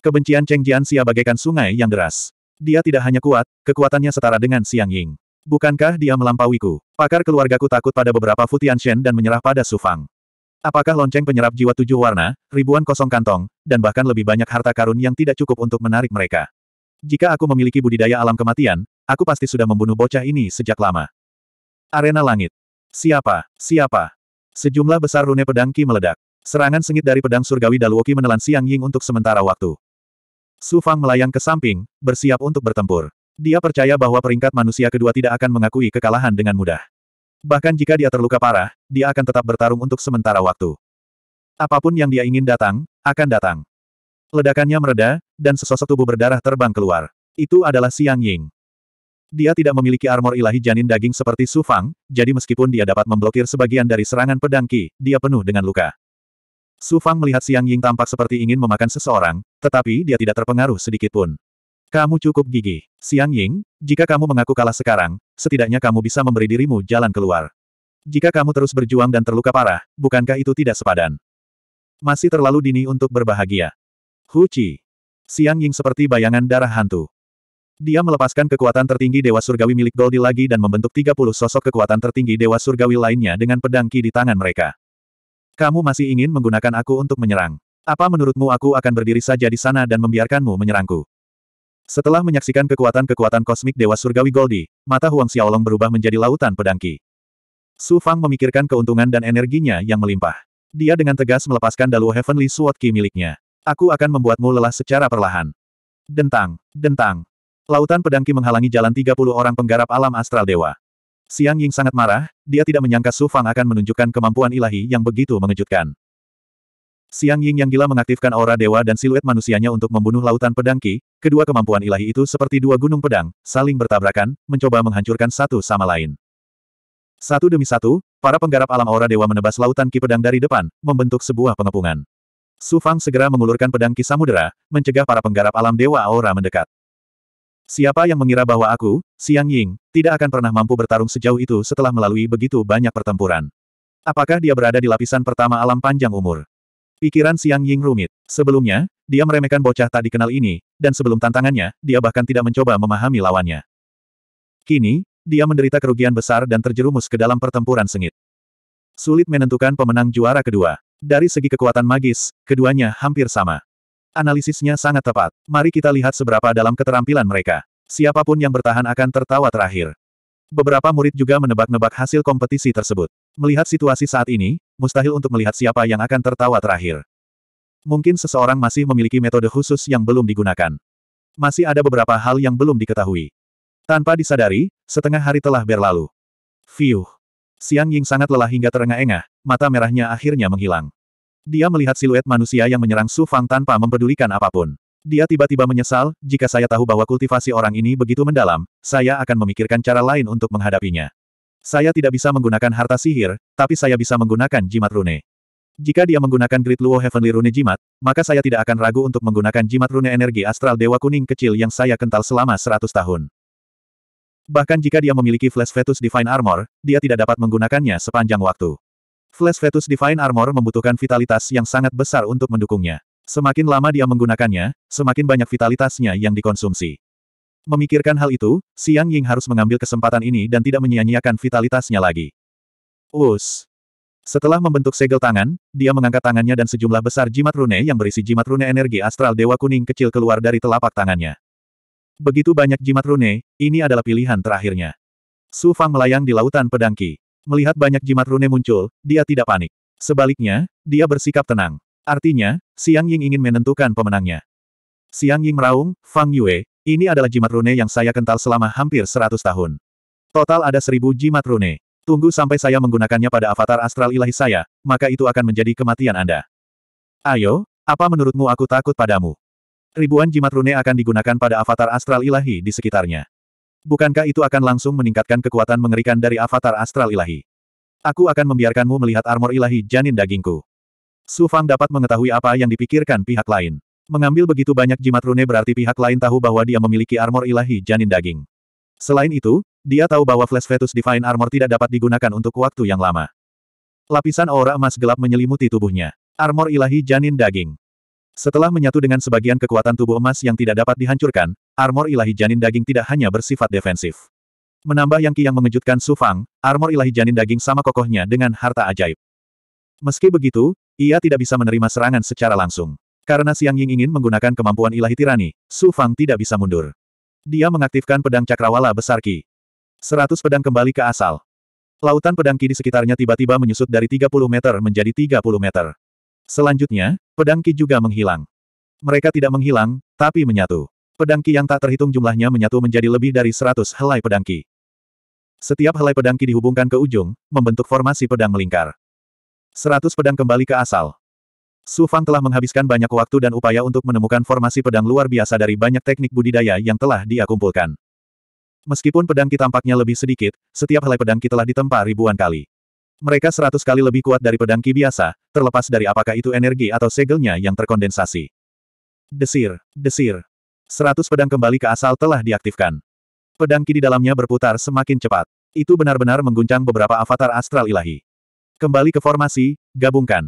S1: Kebencian Cheng Jianxia bagaikan sungai yang deras. Dia tidak hanya kuat, kekuatannya setara dengan Siang Ying. Bukankah dia melampauiku? Pakar keluargaku takut pada beberapa Futian Shen dan menyerah pada Su Fang. Apakah lonceng penyerap jiwa tujuh warna, ribuan kosong kantong, dan bahkan lebih banyak harta karun yang tidak cukup untuk menarik mereka? Jika aku memiliki budidaya alam kematian, aku pasti sudah membunuh bocah ini sejak lama. Arena Langit. Siapa? Siapa? Sejumlah besar rune pedang Ki meledak. Serangan sengit dari pedang surgawi Daluoki menelan Siang Ying untuk sementara waktu. Su Fang melayang ke samping, bersiap untuk bertempur. Dia percaya bahwa peringkat manusia kedua tidak akan mengakui kekalahan dengan mudah. Bahkan jika dia terluka parah, dia akan tetap bertarung untuk sementara waktu. Apapun yang dia ingin datang, akan datang. Ledakannya mereda, dan sesosok tubuh berdarah terbang keluar. Itu adalah Siang Ying. Dia tidak memiliki armor ilahi janin daging seperti Su Fang, jadi meskipun dia dapat memblokir sebagian dari serangan pedang Qi, dia penuh dengan luka. Su Fang melihat Siang Ying tampak seperti ingin memakan seseorang, tetapi dia tidak terpengaruh sedikit pun. Kamu cukup gigih. Siang Ying, jika kamu mengaku kalah sekarang, setidaknya kamu bisa memberi dirimu jalan keluar. Jika kamu terus berjuang dan terluka parah, bukankah itu tidak sepadan? Masih terlalu dini untuk berbahagia. Hu Qi. Siang Ying seperti bayangan darah hantu. Dia melepaskan kekuatan tertinggi Dewa Surgawi milik Goldie lagi dan membentuk 30 sosok kekuatan tertinggi Dewa Surgawi lainnya dengan pedang Ki di tangan mereka. Kamu masih ingin menggunakan aku untuk menyerang. Apa menurutmu aku akan berdiri saja di sana dan membiarkanmu menyerangku? Setelah menyaksikan kekuatan-kekuatan kosmik Dewa Surgawi Goldi, mata Huang Xiaolong berubah menjadi lautan pedangki. Su Fang memikirkan keuntungan dan energinya yang melimpah. Dia dengan tegas melepaskan Daluo Heavenly Sword Ki miliknya. Aku akan membuatmu lelah secara perlahan. Dentang, dentang. Lautan pedangki menghalangi jalan 30 orang penggarap alam astral dewa. Siang Ying sangat marah, dia tidak menyangka Su Fang akan menunjukkan kemampuan ilahi yang begitu mengejutkan. Siang Ying yang gila mengaktifkan aura dewa dan siluet manusianya untuk membunuh lautan pedang Qi, kedua kemampuan ilahi itu seperti dua gunung pedang, saling bertabrakan, mencoba menghancurkan satu sama lain. Satu demi satu, para penggarap alam aura dewa menebas lautan Ki pedang dari depan, membentuk sebuah pengepungan. Su Fang segera mengulurkan pedang Ki Samudera, mencegah para penggarap alam dewa aura mendekat. Siapa yang mengira bahwa aku, Siang Ying, tidak akan pernah mampu bertarung sejauh itu setelah melalui begitu banyak pertempuran? Apakah dia berada di lapisan pertama alam panjang umur? Pikiran Siang Ying rumit. Sebelumnya, dia meremehkan bocah tak dikenal ini, dan sebelum tantangannya, dia bahkan tidak mencoba memahami lawannya. Kini, dia menderita kerugian besar dan terjerumus ke dalam pertempuran sengit. Sulit menentukan pemenang juara kedua. Dari segi kekuatan magis, keduanya hampir sama. Analisisnya sangat tepat. Mari kita lihat seberapa dalam keterampilan mereka. Siapapun yang bertahan akan tertawa terakhir. Beberapa murid juga menebak-nebak hasil kompetisi tersebut. Melihat situasi saat ini, mustahil untuk melihat siapa yang akan tertawa terakhir. Mungkin seseorang masih memiliki metode khusus yang belum digunakan. Masih ada beberapa hal yang belum diketahui. Tanpa disadari, setengah hari telah berlalu. Fiuh. Siang Ying sangat lelah hingga terengah-engah, mata merahnya akhirnya menghilang. Dia melihat siluet manusia yang menyerang Su Fang tanpa mempedulikan apapun. Dia tiba-tiba menyesal, jika saya tahu bahwa kultivasi orang ini begitu mendalam, saya akan memikirkan cara lain untuk menghadapinya. Saya tidak bisa menggunakan harta sihir, tapi saya bisa menggunakan jimat rune. Jika dia menggunakan Great Luo Heavenly Rune Jimat, maka saya tidak akan ragu untuk menggunakan jimat rune energi astral Dewa Kuning kecil yang saya kental selama 100 tahun. Bahkan jika dia memiliki Flash Fetus Divine Armor, dia tidak dapat menggunakannya sepanjang waktu. Flash Fetus Divine Armor membutuhkan vitalitas yang sangat besar untuk mendukungnya. Semakin lama dia menggunakannya, semakin banyak vitalitasnya yang dikonsumsi. Memikirkan hal itu, Siang Ying harus mengambil kesempatan ini dan tidak menyia-nyiakan vitalitasnya lagi. Us. Setelah membentuk segel tangan, dia mengangkat tangannya dan sejumlah besar jimat rune yang berisi jimat rune energi astral Dewa Kuning kecil keluar dari telapak tangannya. Begitu banyak jimat rune, ini adalah pilihan terakhirnya. Su Fang melayang di lautan pedangki. Melihat banyak jimat rune muncul, dia tidak panik. Sebaliknya, dia bersikap tenang. Artinya, Siang Ying ingin menentukan pemenangnya. Siang Ying meraung, Fang Yue, ini adalah jimat rune yang saya kental selama hampir 100 tahun. Total ada seribu jimat rune. Tunggu sampai saya menggunakannya pada avatar astral ilahi saya, maka itu akan menjadi kematian Anda. Ayo, apa menurutmu aku takut padamu? Ribuan jimat rune akan digunakan pada avatar astral ilahi di sekitarnya. Bukankah itu akan langsung meningkatkan kekuatan mengerikan dari avatar astral ilahi? Aku akan membiarkanmu melihat armor ilahi janin dagingku. Su Fang dapat mengetahui apa yang dipikirkan pihak lain. Mengambil begitu banyak jimat rune berarti pihak lain tahu bahwa dia memiliki armor ilahi janin daging. Selain itu, dia tahu bahwa Flash Fetus Divine Armor tidak dapat digunakan untuk waktu yang lama. Lapisan aura emas gelap menyelimuti tubuhnya. Armor ilahi janin daging. Setelah menyatu dengan sebagian kekuatan tubuh emas yang tidak dapat dihancurkan, armor ilahi janin daging tidak hanya bersifat defensif. Menambah yang ki yang mengejutkan Su Fang, armor ilahi janin daging sama kokohnya dengan harta ajaib. Meski begitu, ia tidak bisa menerima serangan secara langsung. Karena Siang Ying ingin menggunakan kemampuan ilahi tirani, Su Fang tidak bisa mundur. Dia mengaktifkan pedang cakrawala besar ki. Seratus pedang kembali ke asal. Lautan pedang ki di sekitarnya tiba-tiba menyusut dari 30 meter menjadi 30 meter. Selanjutnya, pedang ki juga menghilang. Mereka tidak menghilang, tapi menyatu. Pedangki yang tak terhitung jumlahnya menyatu menjadi lebih dari seratus helai pedangki. Setiap helai pedangki dihubungkan ke ujung, membentuk formasi pedang melingkar. Seratus pedang kembali ke asal. Su Fang telah menghabiskan banyak waktu dan upaya untuk menemukan formasi pedang luar biasa dari banyak teknik budidaya yang telah dia kumpulkan. Meskipun pedangki tampaknya lebih sedikit, setiap helai pedangki telah ditempa ribuan kali. Mereka seratus kali lebih kuat dari pedangki biasa, terlepas dari apakah itu energi atau segelnya yang terkondensasi. Desir, desir, Seratus pedang kembali ke asal telah diaktifkan. Pedang ki di dalamnya berputar semakin cepat. Itu benar-benar mengguncang beberapa avatar astral ilahi. Kembali ke formasi, gabungkan.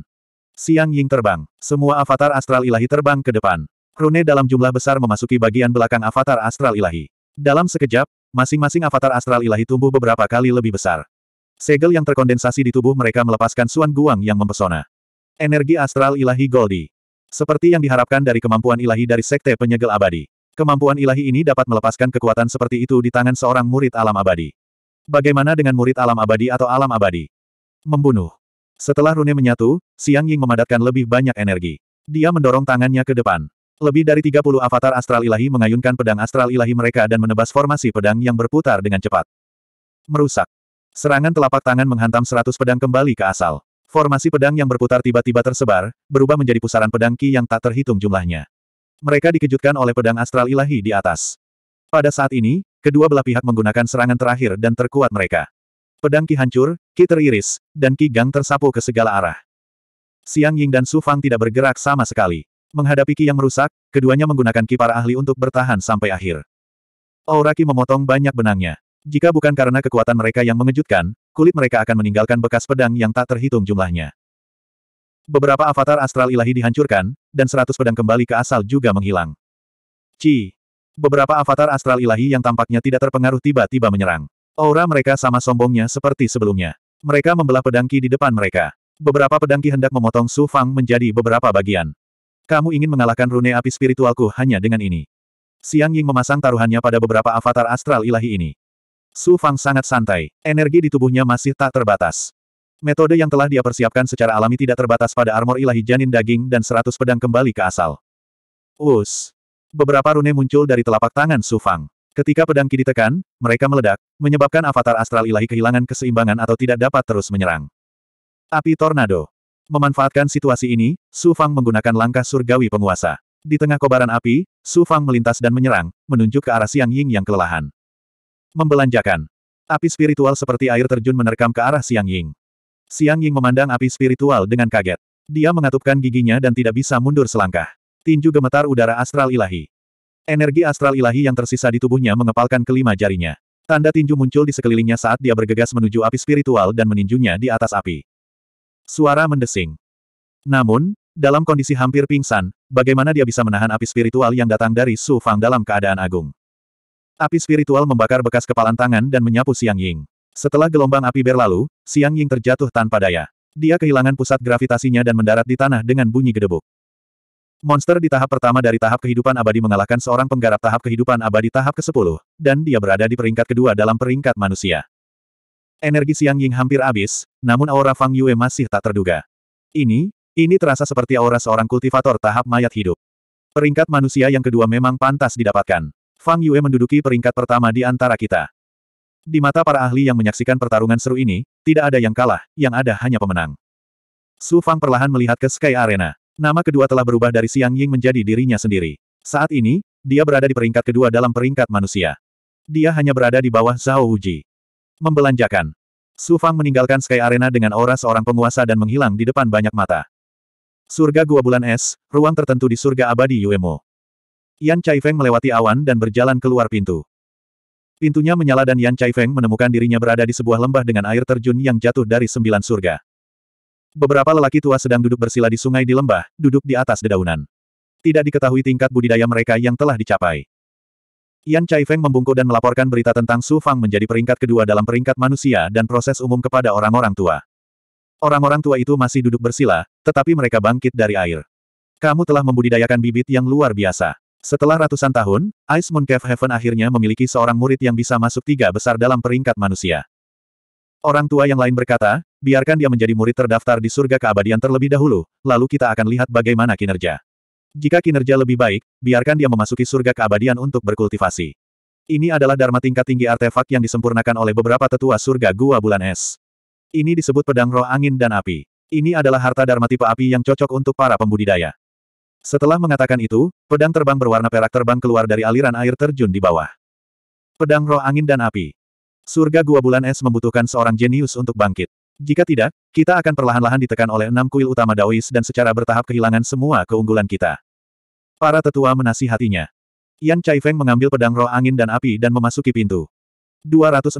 S1: Siang Ying terbang. Semua avatar astral ilahi terbang ke depan. Rune dalam jumlah besar memasuki bagian belakang avatar astral ilahi. Dalam sekejap, masing-masing avatar astral ilahi tumbuh beberapa kali lebih besar. Segel yang terkondensasi di tubuh mereka melepaskan Suan Guang yang mempesona. Energi astral ilahi Goldi. Seperti yang diharapkan dari kemampuan ilahi dari Sekte Penyegel Abadi. Kemampuan ilahi ini dapat melepaskan kekuatan seperti itu di tangan seorang murid alam abadi. Bagaimana dengan murid alam abadi atau alam abadi? Membunuh. Setelah rune menyatu, Siang Ying memadatkan lebih banyak energi. Dia mendorong tangannya ke depan. Lebih dari 30 avatar astral ilahi mengayunkan pedang astral ilahi mereka dan menebas formasi pedang yang berputar dengan cepat. Merusak. Serangan telapak tangan menghantam 100 pedang kembali ke asal. Formasi pedang yang berputar tiba-tiba tersebar, berubah menjadi pusaran pedang Ki yang tak terhitung jumlahnya. Mereka dikejutkan oleh pedang astral ilahi di atas. Pada saat ini, kedua belah pihak menggunakan serangan terakhir dan terkuat mereka. Pedang Ki hancur, Ki teriris, dan Ki Gang tersapu ke segala arah. Siang Ying dan Su Fang tidak bergerak sama sekali. Menghadapi Ki yang merusak, keduanya menggunakan Ki para ahli untuk bertahan sampai akhir. Aura Ki memotong banyak benangnya. Jika bukan karena kekuatan mereka yang mengejutkan, kulit mereka akan meninggalkan bekas pedang yang tak terhitung jumlahnya. Beberapa avatar astral ilahi dihancurkan, dan seratus pedang kembali ke asal juga menghilang. Ci. Beberapa avatar astral ilahi yang tampaknya tidak terpengaruh tiba-tiba menyerang. Aura mereka sama sombongnya seperti sebelumnya. Mereka membelah pedangki di depan mereka. Beberapa pedangki hendak memotong Su Fang menjadi beberapa bagian. Kamu ingin mengalahkan rune api spiritualku hanya dengan ini. Siang Ying memasang taruhannya pada beberapa avatar astral ilahi ini. Su Fang sangat santai, energi di tubuhnya masih tak terbatas. Metode yang telah dia persiapkan secara alami tidak terbatas pada armor ilahi janin daging dan seratus pedang kembali ke asal. Us. Beberapa rune muncul dari telapak tangan Su Fang. Ketika pedang Ki ditekan, mereka meledak, menyebabkan avatar astral ilahi kehilangan keseimbangan atau tidak dapat terus menyerang. Api Tornado. Memanfaatkan situasi ini, Su Fang menggunakan langkah surgawi penguasa. Di tengah kobaran api, Su Fang melintas dan menyerang, menunjuk ke arah Siang Ying yang kelelahan. Membelanjakan. Api spiritual seperti air terjun menerkam ke arah Siang Ying. Siang Ying memandang api spiritual dengan kaget. Dia mengatupkan giginya dan tidak bisa mundur selangkah. Tinju gemetar udara astral ilahi. Energi astral ilahi yang tersisa di tubuhnya mengepalkan kelima jarinya. Tanda tinju muncul di sekelilingnya saat dia bergegas menuju api spiritual dan meninjunya di atas api. Suara mendesing. Namun, dalam kondisi hampir pingsan, bagaimana dia bisa menahan api spiritual yang datang dari Su Fang dalam keadaan agung? Api spiritual membakar bekas kepalan tangan dan menyapu Siang Ying. Setelah gelombang api berlalu, Siang Ying terjatuh tanpa daya. Dia kehilangan pusat gravitasinya dan mendarat di tanah dengan bunyi gedebuk. Monster di tahap pertama dari tahap kehidupan abadi mengalahkan seorang penggarap tahap kehidupan abadi tahap ke-10, dan dia berada di peringkat kedua dalam peringkat manusia. Energi Siang Ying hampir habis, namun aura Fang Yue masih tak terduga. Ini, ini terasa seperti aura seorang kultivator tahap mayat hidup. Peringkat manusia yang kedua memang pantas didapatkan. Fang Yue menduduki peringkat pertama di antara kita. Di mata para ahli yang menyaksikan pertarungan seru ini, tidak ada yang kalah, yang ada hanya pemenang. Su Fang perlahan melihat ke Sky Arena. Nama kedua telah berubah dari Siang Ying menjadi dirinya sendiri. Saat ini, dia berada di peringkat kedua dalam peringkat manusia. Dia hanya berada di bawah Zhao Wuji. Membelanjakan. Su Fang meninggalkan Sky Arena dengan aura seorang penguasa dan menghilang di depan banyak mata. Surga Gua Bulan Es, ruang tertentu di surga abadi Yuemo. Yan Feng melewati awan dan berjalan keluar pintu. Pintunya menyala dan Yan Feng menemukan dirinya berada di sebuah lembah dengan air terjun yang jatuh dari sembilan surga. Beberapa lelaki tua sedang duduk bersila di sungai di lembah, duduk di atas dedaunan. Tidak diketahui tingkat budidaya mereka yang telah dicapai. Yan Feng membungkuk dan melaporkan berita tentang Su Fang menjadi peringkat kedua dalam peringkat manusia dan proses umum kepada orang-orang tua. Orang-orang tua itu masih duduk bersila, tetapi mereka bangkit dari air. Kamu telah membudidayakan bibit yang luar biasa. Setelah ratusan tahun, Ice Moon Cave Heaven akhirnya memiliki seorang murid yang bisa masuk tiga besar dalam peringkat manusia. Orang tua yang lain berkata, biarkan dia menjadi murid terdaftar di surga keabadian terlebih dahulu, lalu kita akan lihat bagaimana kinerja. Jika kinerja lebih baik, biarkan dia memasuki surga keabadian untuk berkultivasi. Ini adalah dharma tingkat tinggi artefak yang disempurnakan oleh beberapa tetua surga gua bulan es. Ini disebut pedang roh angin dan api. Ini adalah harta dharma tipe api yang cocok untuk para pembudidaya. Setelah mengatakan itu, pedang terbang berwarna perak terbang keluar dari aliran air terjun di bawah. Pedang roh angin dan api. Surga gua bulan es membutuhkan seorang jenius untuk bangkit. Jika tidak, kita akan perlahan-lahan ditekan oleh enam kuil utama Daois dan secara bertahap kehilangan semua keunggulan kita. Para tetua menasihatinya. Yan Feng mengambil pedang roh angin dan api dan memasuki pintu. 216.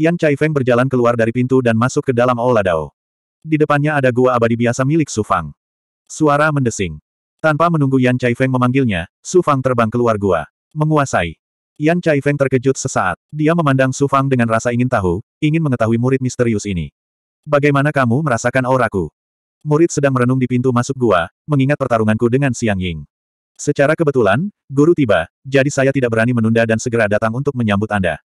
S1: Yan Feng berjalan keluar dari pintu dan masuk ke dalam aula Dao. Di depannya ada gua abadi biasa milik Sufang. Suara mendesing. Tanpa menunggu Yan Feng memanggilnya, Su Fang terbang keluar gua. Menguasai. Yan Feng terkejut sesaat. Dia memandang Su Fang dengan rasa ingin tahu, ingin mengetahui murid misterius ini. Bagaimana kamu merasakan auraku? Murid sedang merenung di pintu masuk gua, mengingat pertarunganku dengan Siang Ying. Secara kebetulan, guru tiba, jadi saya tidak berani menunda dan segera datang untuk menyambut Anda.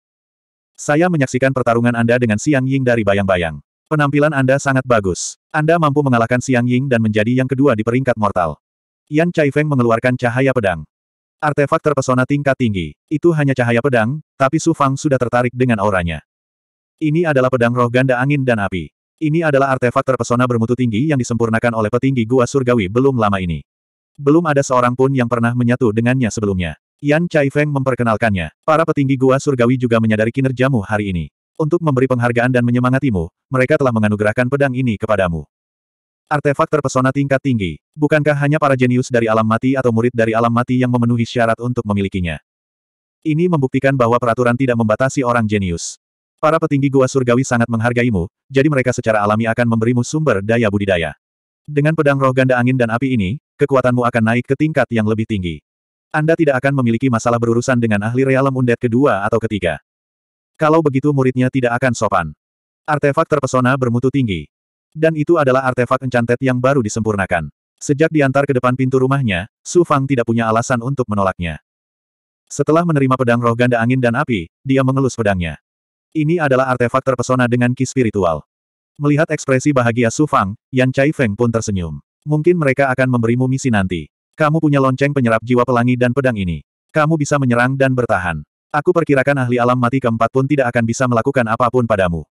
S1: Saya menyaksikan pertarungan Anda dengan Siang Ying dari bayang-bayang. Penampilan Anda sangat bagus. Anda mampu mengalahkan Siang Ying dan menjadi yang kedua di peringkat mortal. Yan Feng mengeluarkan cahaya pedang. Artefak terpesona tingkat tinggi. Itu hanya cahaya pedang, tapi Su Fang sudah tertarik dengan auranya. Ini adalah pedang roh ganda angin dan api. Ini adalah artefak terpesona bermutu tinggi yang disempurnakan oleh petinggi Gua Surgawi belum lama ini. Belum ada seorang pun yang pernah menyatu dengannya sebelumnya. Yan Feng memperkenalkannya. Para petinggi Gua Surgawi juga menyadari kinerjamu hari ini. Untuk memberi penghargaan dan menyemangatimu, mereka telah menganugerahkan pedang ini kepadamu. Artefak terpesona tingkat tinggi. Bukankah hanya para jenius dari alam mati atau murid dari alam mati yang memenuhi syarat untuk memilikinya? Ini membuktikan bahwa peraturan tidak membatasi orang jenius. Para petinggi gua surgawi sangat menghargaimu, jadi mereka secara alami akan memberimu sumber daya budidaya. Dengan pedang roh ganda angin dan api ini, kekuatanmu akan naik ke tingkat yang lebih tinggi. Anda tidak akan memiliki masalah berurusan dengan ahli realem undet kedua atau ketiga. Kalau begitu muridnya tidak akan sopan. Artefak terpesona bermutu tinggi. Dan itu adalah artefak encantet yang baru disempurnakan. Sejak diantar ke depan pintu rumahnya, Su Fang tidak punya alasan untuk menolaknya. Setelah menerima pedang roh ganda angin dan api, dia mengelus pedangnya. Ini adalah artefak terpesona dengan ki spiritual. Melihat ekspresi bahagia Su Fang, Yan Chai Feng pun tersenyum. Mungkin mereka akan memberimu misi nanti. Kamu punya lonceng penyerap jiwa pelangi dan pedang ini. Kamu bisa menyerang dan bertahan. Aku perkirakan ahli alam mati keempat pun tidak akan bisa melakukan apapun padamu.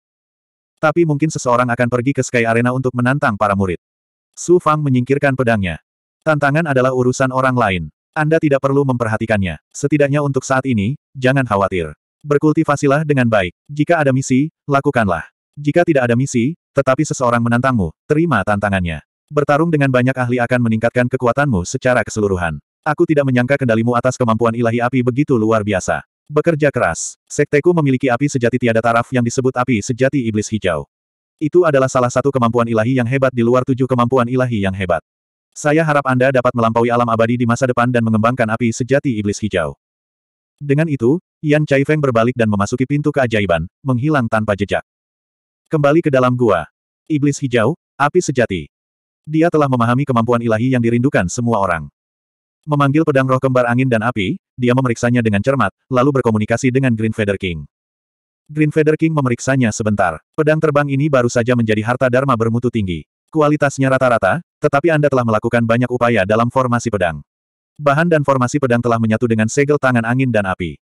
S1: Tapi mungkin seseorang akan pergi ke Sky Arena untuk menantang para murid. Su Fang menyingkirkan pedangnya. Tantangan adalah urusan orang lain. Anda tidak perlu memperhatikannya. Setidaknya untuk saat ini, jangan khawatir. Berkultivasilah dengan baik. Jika ada misi, lakukanlah. Jika tidak ada misi, tetapi seseorang menantangmu, terima tantangannya. Bertarung dengan banyak ahli akan meningkatkan kekuatanmu secara keseluruhan. Aku tidak menyangka kendalimu atas kemampuan ilahi api begitu luar biasa. Bekerja keras. Sekteku memiliki api sejati tiada taraf yang disebut api sejati iblis hijau. Itu adalah salah satu kemampuan ilahi yang hebat di luar tujuh kemampuan ilahi yang hebat. Saya harap Anda dapat melampaui alam abadi di masa depan dan mengembangkan api sejati iblis hijau. Dengan itu, Yan Feng berbalik dan memasuki pintu keajaiban, menghilang tanpa jejak. Kembali ke dalam gua. Iblis hijau, api sejati. Dia telah memahami kemampuan ilahi yang dirindukan semua orang. Memanggil pedang roh kembar angin dan api, dia memeriksanya dengan cermat, lalu berkomunikasi dengan Green Feather King. Green Feather King memeriksanya sebentar. Pedang terbang ini baru saja menjadi harta dharma bermutu tinggi. Kualitasnya rata-rata, tetapi Anda telah melakukan banyak upaya dalam formasi pedang. Bahan dan formasi pedang telah menyatu dengan segel tangan angin dan api.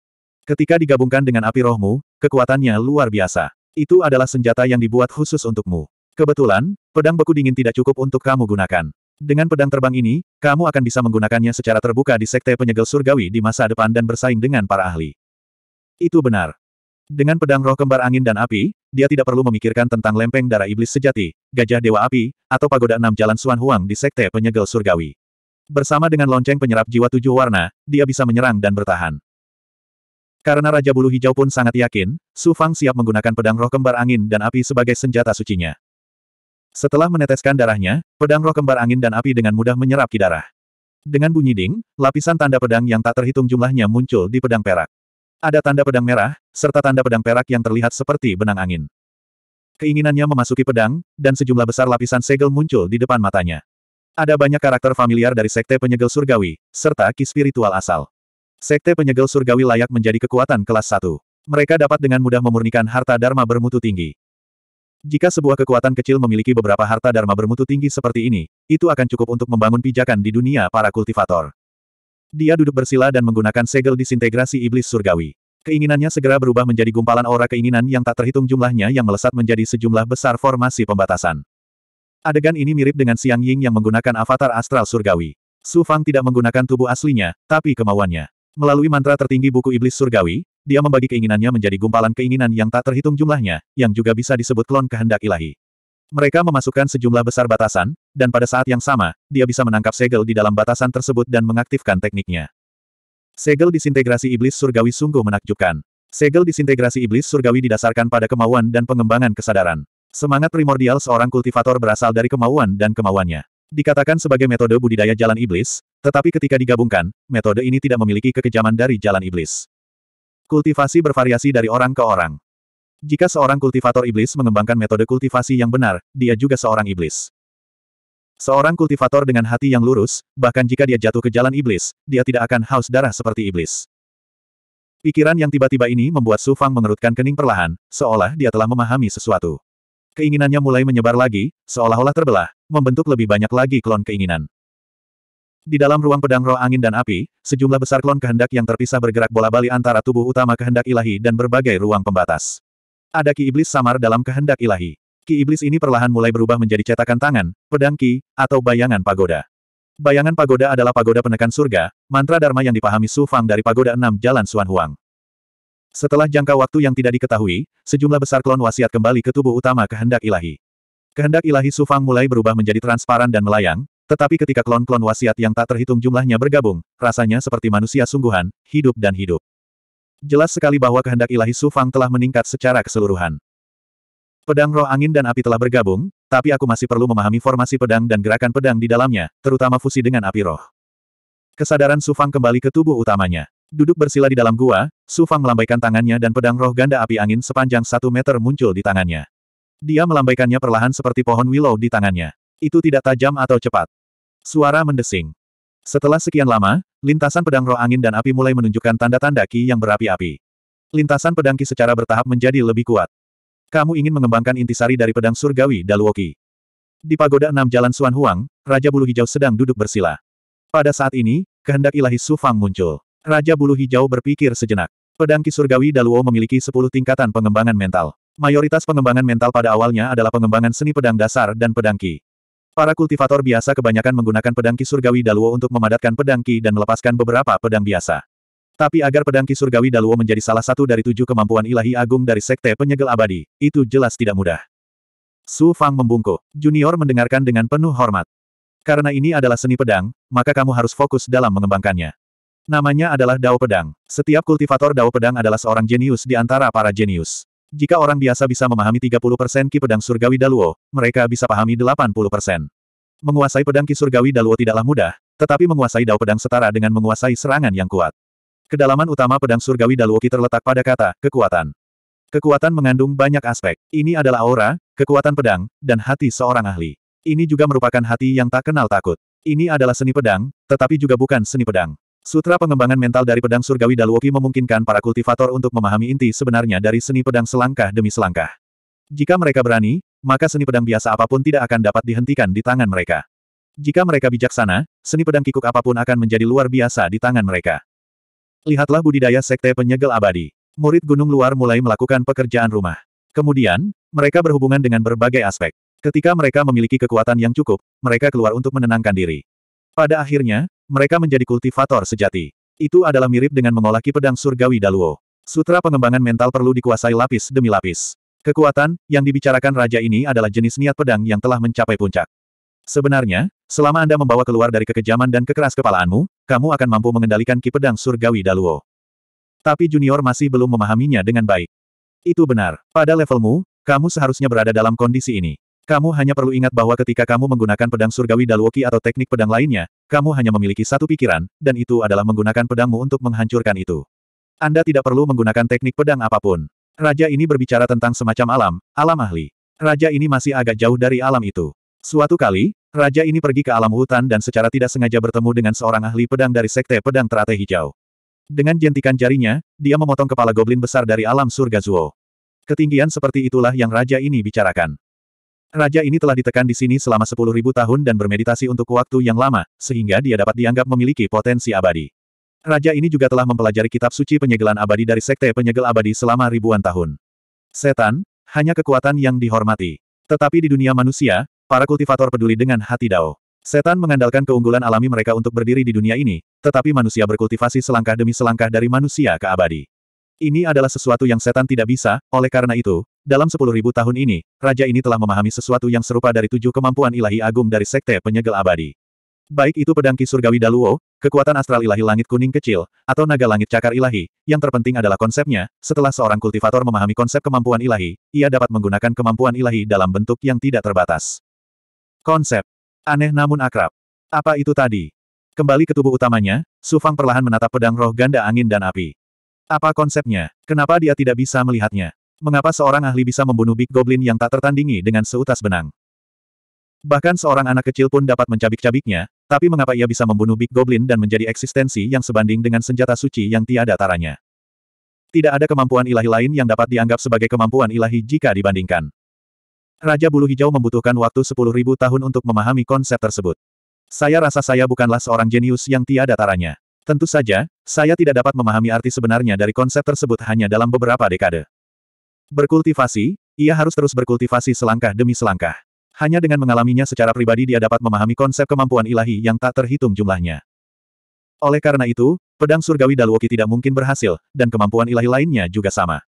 S1: Ketika digabungkan dengan api rohmu, kekuatannya luar biasa. Itu adalah senjata yang dibuat khusus untukmu. Kebetulan, pedang beku dingin tidak cukup untuk kamu gunakan. Dengan pedang terbang ini, kamu akan bisa menggunakannya secara terbuka di Sekte Penyegel Surgawi di masa depan dan bersaing dengan para ahli. Itu benar. Dengan pedang roh kembar angin dan api, dia tidak perlu memikirkan tentang lempeng darah iblis sejati, gajah dewa api, atau pagoda enam jalan Suan Huang di Sekte Penyegel Surgawi. Bersama dengan lonceng penyerap jiwa tujuh warna, dia bisa menyerang dan bertahan. Karena Raja Bulu Hijau pun sangat yakin, Su Fang siap menggunakan pedang roh kembar angin dan api sebagai senjata sucinya. Setelah meneteskan darahnya, pedang roh kembar angin dan api dengan mudah menyerap ki darah. Dengan bunyi ding, lapisan tanda pedang yang tak terhitung jumlahnya muncul di pedang perak. Ada tanda pedang merah, serta tanda pedang perak yang terlihat seperti benang angin. Keinginannya memasuki pedang, dan sejumlah besar lapisan segel muncul di depan matanya. Ada banyak karakter familiar dari Sekte Penyegel Surgawi, serta ki spiritual asal. Sekte Penyegel Surgawi layak menjadi kekuatan kelas 1. Mereka dapat dengan mudah memurnikan harta dharma bermutu tinggi. Jika sebuah kekuatan kecil memiliki beberapa harta dharma bermutu tinggi seperti ini, itu akan cukup untuk membangun pijakan di dunia para kultivator. Dia duduk bersila dan menggunakan segel disintegrasi iblis surgawi. Keinginannya segera berubah menjadi gumpalan aura keinginan yang tak terhitung jumlahnya yang melesat menjadi sejumlah besar formasi pembatasan. Adegan ini mirip dengan Siang Ying yang menggunakan avatar astral surgawi. Su Fang tidak menggunakan tubuh aslinya, tapi kemauannya. Melalui mantra tertinggi buku iblis surgawi, dia membagi keinginannya menjadi gumpalan keinginan yang tak terhitung jumlahnya, yang juga bisa disebut klon kehendak ilahi. Mereka memasukkan sejumlah besar batasan, dan pada saat yang sama, dia bisa menangkap segel di dalam batasan tersebut dan mengaktifkan tekniknya. Segel disintegrasi iblis surgawi sungguh menakjubkan. Segel disintegrasi iblis surgawi didasarkan pada kemauan dan pengembangan kesadaran. Semangat primordial seorang kultivator berasal dari kemauan dan kemauannya. Dikatakan sebagai metode budidaya jalan iblis, tetapi ketika digabungkan, metode ini tidak memiliki kekejaman dari jalan iblis. Kultivasi bervariasi dari orang ke orang. Jika seorang kultivator iblis mengembangkan metode kultivasi yang benar, dia juga seorang iblis. Seorang kultivator dengan hati yang lurus, bahkan jika dia jatuh ke jalan iblis, dia tidak akan haus darah seperti iblis. Pikiran yang tiba-tiba ini membuat Su Fang mengerutkan kening perlahan, seolah dia telah memahami sesuatu. Keinginannya mulai menyebar lagi, seolah-olah terbelah, membentuk lebih banyak lagi klon keinginan. Di dalam ruang pedang roh angin dan api, sejumlah besar klon kehendak yang terpisah bergerak bola-bali antara tubuh utama kehendak ilahi dan berbagai ruang pembatas. Ada ki iblis samar dalam kehendak ilahi. Ki iblis ini perlahan mulai berubah menjadi cetakan tangan, pedang ki, atau bayangan pagoda. Bayangan pagoda adalah pagoda penekan surga, mantra dharma yang dipahami Su Fang dari pagoda enam Jalan Suan Huang. Setelah jangka waktu yang tidak diketahui, sejumlah besar klon wasiat kembali ke tubuh utama kehendak ilahi. Kehendak ilahi Su Fang mulai berubah menjadi transparan dan melayang, tetapi ketika klon-klon wasiat yang tak terhitung jumlahnya bergabung, rasanya seperti manusia sungguhan, hidup dan hidup. Jelas sekali bahwa kehendak ilahi Su Fang telah meningkat secara keseluruhan. Pedang roh angin dan api telah bergabung, tapi aku masih perlu memahami formasi pedang dan gerakan pedang di dalamnya, terutama fusi dengan api roh. Kesadaran Su Fang kembali ke tubuh utamanya. Duduk bersila di dalam gua, Su Fang melambaikan tangannya dan pedang roh ganda api angin sepanjang satu meter muncul di tangannya. Dia melambaikannya perlahan seperti pohon willow di tangannya. Itu tidak tajam atau cepat. Suara mendesing. Setelah sekian lama, lintasan pedang roh angin dan api mulai menunjukkan tanda-tanda ki yang berapi-api. Lintasan pedang ki secara bertahap menjadi lebih kuat. Kamu ingin mengembangkan intisari dari pedang surgawi Daluoki. Di pagoda enam jalan Suan Huang, Raja Bulu Hijau sedang duduk bersila. Pada saat ini, kehendak ilahi sufang muncul. Raja Bulu Hijau berpikir sejenak. Pedang ki surgawi Daluo memiliki sepuluh tingkatan pengembangan mental. Mayoritas pengembangan mental pada awalnya adalah pengembangan seni pedang dasar dan pedang ki. Para kultivator biasa kebanyakan menggunakan pedang ki surgawi Daluo untuk memadatkan pedang ki dan melepaskan beberapa pedang biasa. Tapi agar pedang ki surgawi Daluo menjadi salah satu dari tujuh kemampuan ilahi agung dari Sekte Penyegel Abadi, itu jelas tidak mudah. Su Fang membungkuk. Junior mendengarkan dengan penuh hormat. Karena ini adalah seni pedang, maka kamu harus fokus dalam mengembangkannya. Namanya adalah Dao Pedang. Setiap kultivator Dao Pedang adalah seorang jenius di antara para jenius. Jika orang biasa bisa memahami 30% ki pedang surgawi Daluo, mereka bisa pahami 80%. Menguasai pedang ki surgawi Daluo tidaklah mudah, tetapi menguasai dao pedang setara dengan menguasai serangan yang kuat. Kedalaman utama pedang surgawi Daluo ki terletak pada kata, kekuatan. Kekuatan mengandung banyak aspek. Ini adalah aura, kekuatan pedang, dan hati seorang ahli. Ini juga merupakan hati yang tak kenal takut. Ini adalah seni pedang, tetapi juga bukan seni pedang. Sutra pengembangan mental dari pedang surgawi Daluoki memungkinkan para kultivator untuk memahami inti sebenarnya dari seni pedang selangkah demi selangkah. Jika mereka berani, maka seni pedang biasa apapun tidak akan dapat dihentikan di tangan mereka. Jika mereka bijaksana, seni pedang kikuk apapun akan menjadi luar biasa di tangan mereka. Lihatlah budidaya sekte penyegel abadi. Murid gunung luar mulai melakukan pekerjaan rumah. Kemudian, mereka berhubungan dengan berbagai aspek. Ketika mereka memiliki kekuatan yang cukup, mereka keluar untuk menenangkan diri. Pada akhirnya, mereka menjadi kultivator sejati. Itu adalah mirip dengan mengolaki pedang surgawi Daluo. Sutra pengembangan mental perlu dikuasai lapis demi lapis. Kekuatan, yang dibicarakan raja ini adalah jenis niat pedang yang telah mencapai puncak. Sebenarnya, selama Anda membawa keluar dari kekejaman dan kekeras kepalaanmu, kamu akan mampu mengendalikan ki pedang surgawi Daluo. Tapi junior masih belum memahaminya dengan baik. Itu benar. Pada levelmu, kamu seharusnya berada dalam kondisi ini. Kamu hanya perlu ingat bahwa ketika kamu menggunakan pedang surgawi Dalwoki atau teknik pedang lainnya, kamu hanya memiliki satu pikiran, dan itu adalah menggunakan pedangmu untuk menghancurkan itu. Anda tidak perlu menggunakan teknik pedang apapun. Raja ini berbicara tentang semacam alam, alam ahli. Raja ini masih agak jauh dari alam itu. Suatu kali, raja ini pergi ke alam hutan dan secara tidak sengaja bertemu dengan seorang ahli pedang dari sekte pedang teratai hijau. Dengan jentikan jarinya, dia memotong kepala goblin besar dari alam surga Zuo. Ketinggian seperti itulah yang raja ini bicarakan. Raja ini telah ditekan di sini selama sepuluh ribu tahun dan bermeditasi untuk waktu yang lama, sehingga dia dapat dianggap memiliki potensi abadi. Raja ini juga telah mempelajari kitab suci penyegelan abadi dari sekte penyegel abadi selama ribuan tahun. Setan, hanya kekuatan yang dihormati. Tetapi di dunia manusia, para kultivator peduli dengan hati Dao. Setan mengandalkan keunggulan alami mereka untuk berdiri di dunia ini, tetapi manusia berkultivasi selangkah demi selangkah dari manusia ke abadi. Ini adalah sesuatu yang setan tidak bisa, oleh karena itu, dalam sepuluh ribu tahun ini, raja ini telah memahami sesuatu yang serupa dari tujuh kemampuan ilahi agung dari sekte penyegel abadi. Baik itu pedang ki surgawi Daluo, kekuatan astral ilahi langit kuning kecil, atau naga langit cakar ilahi, yang terpenting adalah konsepnya, setelah seorang kultivator memahami konsep kemampuan ilahi, ia dapat menggunakan kemampuan ilahi dalam bentuk yang tidak terbatas. Konsep. Aneh namun akrab. Apa itu tadi? Kembali ke tubuh utamanya, Sufang perlahan menatap pedang roh ganda angin dan api. Apa konsepnya? Kenapa dia tidak bisa melihatnya? Mengapa seorang ahli bisa membunuh Big Goblin yang tak tertandingi dengan seutas benang? Bahkan seorang anak kecil pun dapat mencabik-cabiknya, tapi mengapa ia bisa membunuh Big Goblin dan menjadi eksistensi yang sebanding dengan senjata suci yang tiada taranya? Tidak ada kemampuan ilahi lain yang dapat dianggap sebagai kemampuan ilahi jika dibandingkan. Raja Bulu Hijau membutuhkan waktu 10.000 tahun untuk memahami konsep tersebut. Saya rasa saya bukanlah seorang jenius yang tiada taranya. Tentu saja, saya tidak dapat memahami arti sebenarnya dari konsep tersebut hanya dalam beberapa dekade. Berkultivasi, ia harus terus berkultivasi selangkah demi selangkah. Hanya dengan mengalaminya secara pribadi dia dapat memahami konsep kemampuan ilahi yang tak terhitung jumlahnya. Oleh karena itu, pedang surgawi Daluoki tidak mungkin berhasil, dan kemampuan ilahi lainnya juga sama.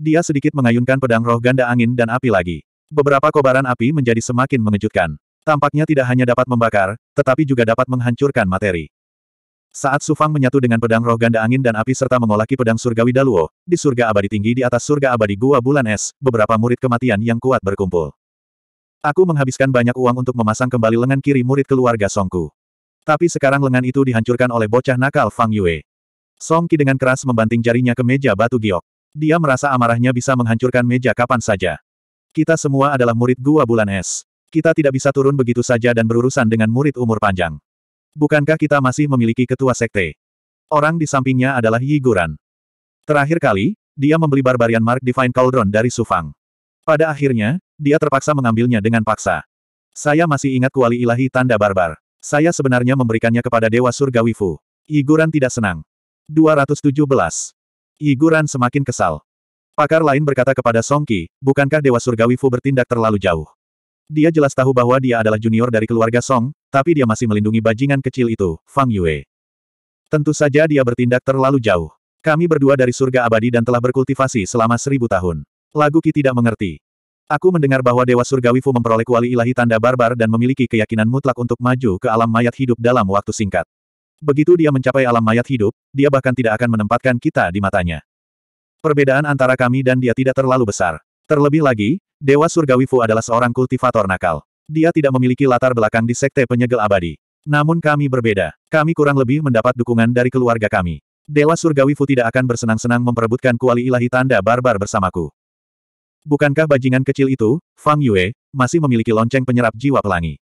S1: Dia sedikit mengayunkan pedang roh ganda angin dan api lagi. Beberapa kobaran api menjadi semakin mengejutkan. Tampaknya tidak hanya dapat membakar, tetapi juga dapat menghancurkan materi. Saat Sufang menyatu dengan pedang roh ganda angin dan api serta mengolaki pedang surgawi Daluo, di surga abadi tinggi di atas surga abadi gua bulan es, beberapa murid kematian yang kuat berkumpul. Aku menghabiskan banyak uang untuk memasang kembali lengan kiri murid keluarga Songku. Tapi sekarang lengan itu dihancurkan oleh bocah nakal Fang Yue. Song Qi dengan keras membanting jarinya ke meja batu giok. Dia merasa amarahnya bisa menghancurkan meja kapan saja. Kita semua adalah murid gua bulan es. Kita tidak bisa turun begitu saja dan berurusan dengan murid umur panjang. Bukankah kita masih memiliki ketua sekte? Orang di sampingnya adalah Yiguran. Terakhir kali, dia membeli Barbarian Mark Divine Cauldron dari Sufang. Pada akhirnya, dia terpaksa mengambilnya dengan paksa. Saya masih ingat kuali ilahi tanda barbar. Saya sebenarnya memberikannya kepada Dewa Surgawi Fu. Yiguran tidak senang. 217. Yiguran semakin kesal. Pakar lain berkata kepada Song Songki, bukankah Dewa Surgawi Fu bertindak terlalu jauh? Dia jelas tahu bahwa dia adalah junior dari keluarga Song, tapi dia masih melindungi bajingan kecil itu, Fang Yue. Tentu saja dia bertindak terlalu jauh. Kami berdua dari surga abadi dan telah berkultivasi selama seribu tahun. Lagu Ki tidak mengerti. Aku mendengar bahwa Dewa Surgawi Fu memperoleh kuali ilahi tanda barbar dan memiliki keyakinan mutlak untuk maju ke alam mayat hidup dalam waktu singkat. Begitu dia mencapai alam mayat hidup, dia bahkan tidak akan menempatkan kita di matanya. Perbedaan antara kami dan dia tidak terlalu besar. Terlebih lagi, Dewa Surgawi Fu adalah seorang kultivator nakal. Dia tidak memiliki latar belakang di sekte penyegel abadi. Namun kami berbeda. Kami kurang lebih mendapat dukungan dari keluarga kami. Dewa Surgawi Fu tidak akan bersenang-senang memperebutkan kuali ilahi tanda barbar bersamaku. Bukankah bajingan kecil itu, Fang Yue, masih memiliki lonceng penyerap jiwa pelangi?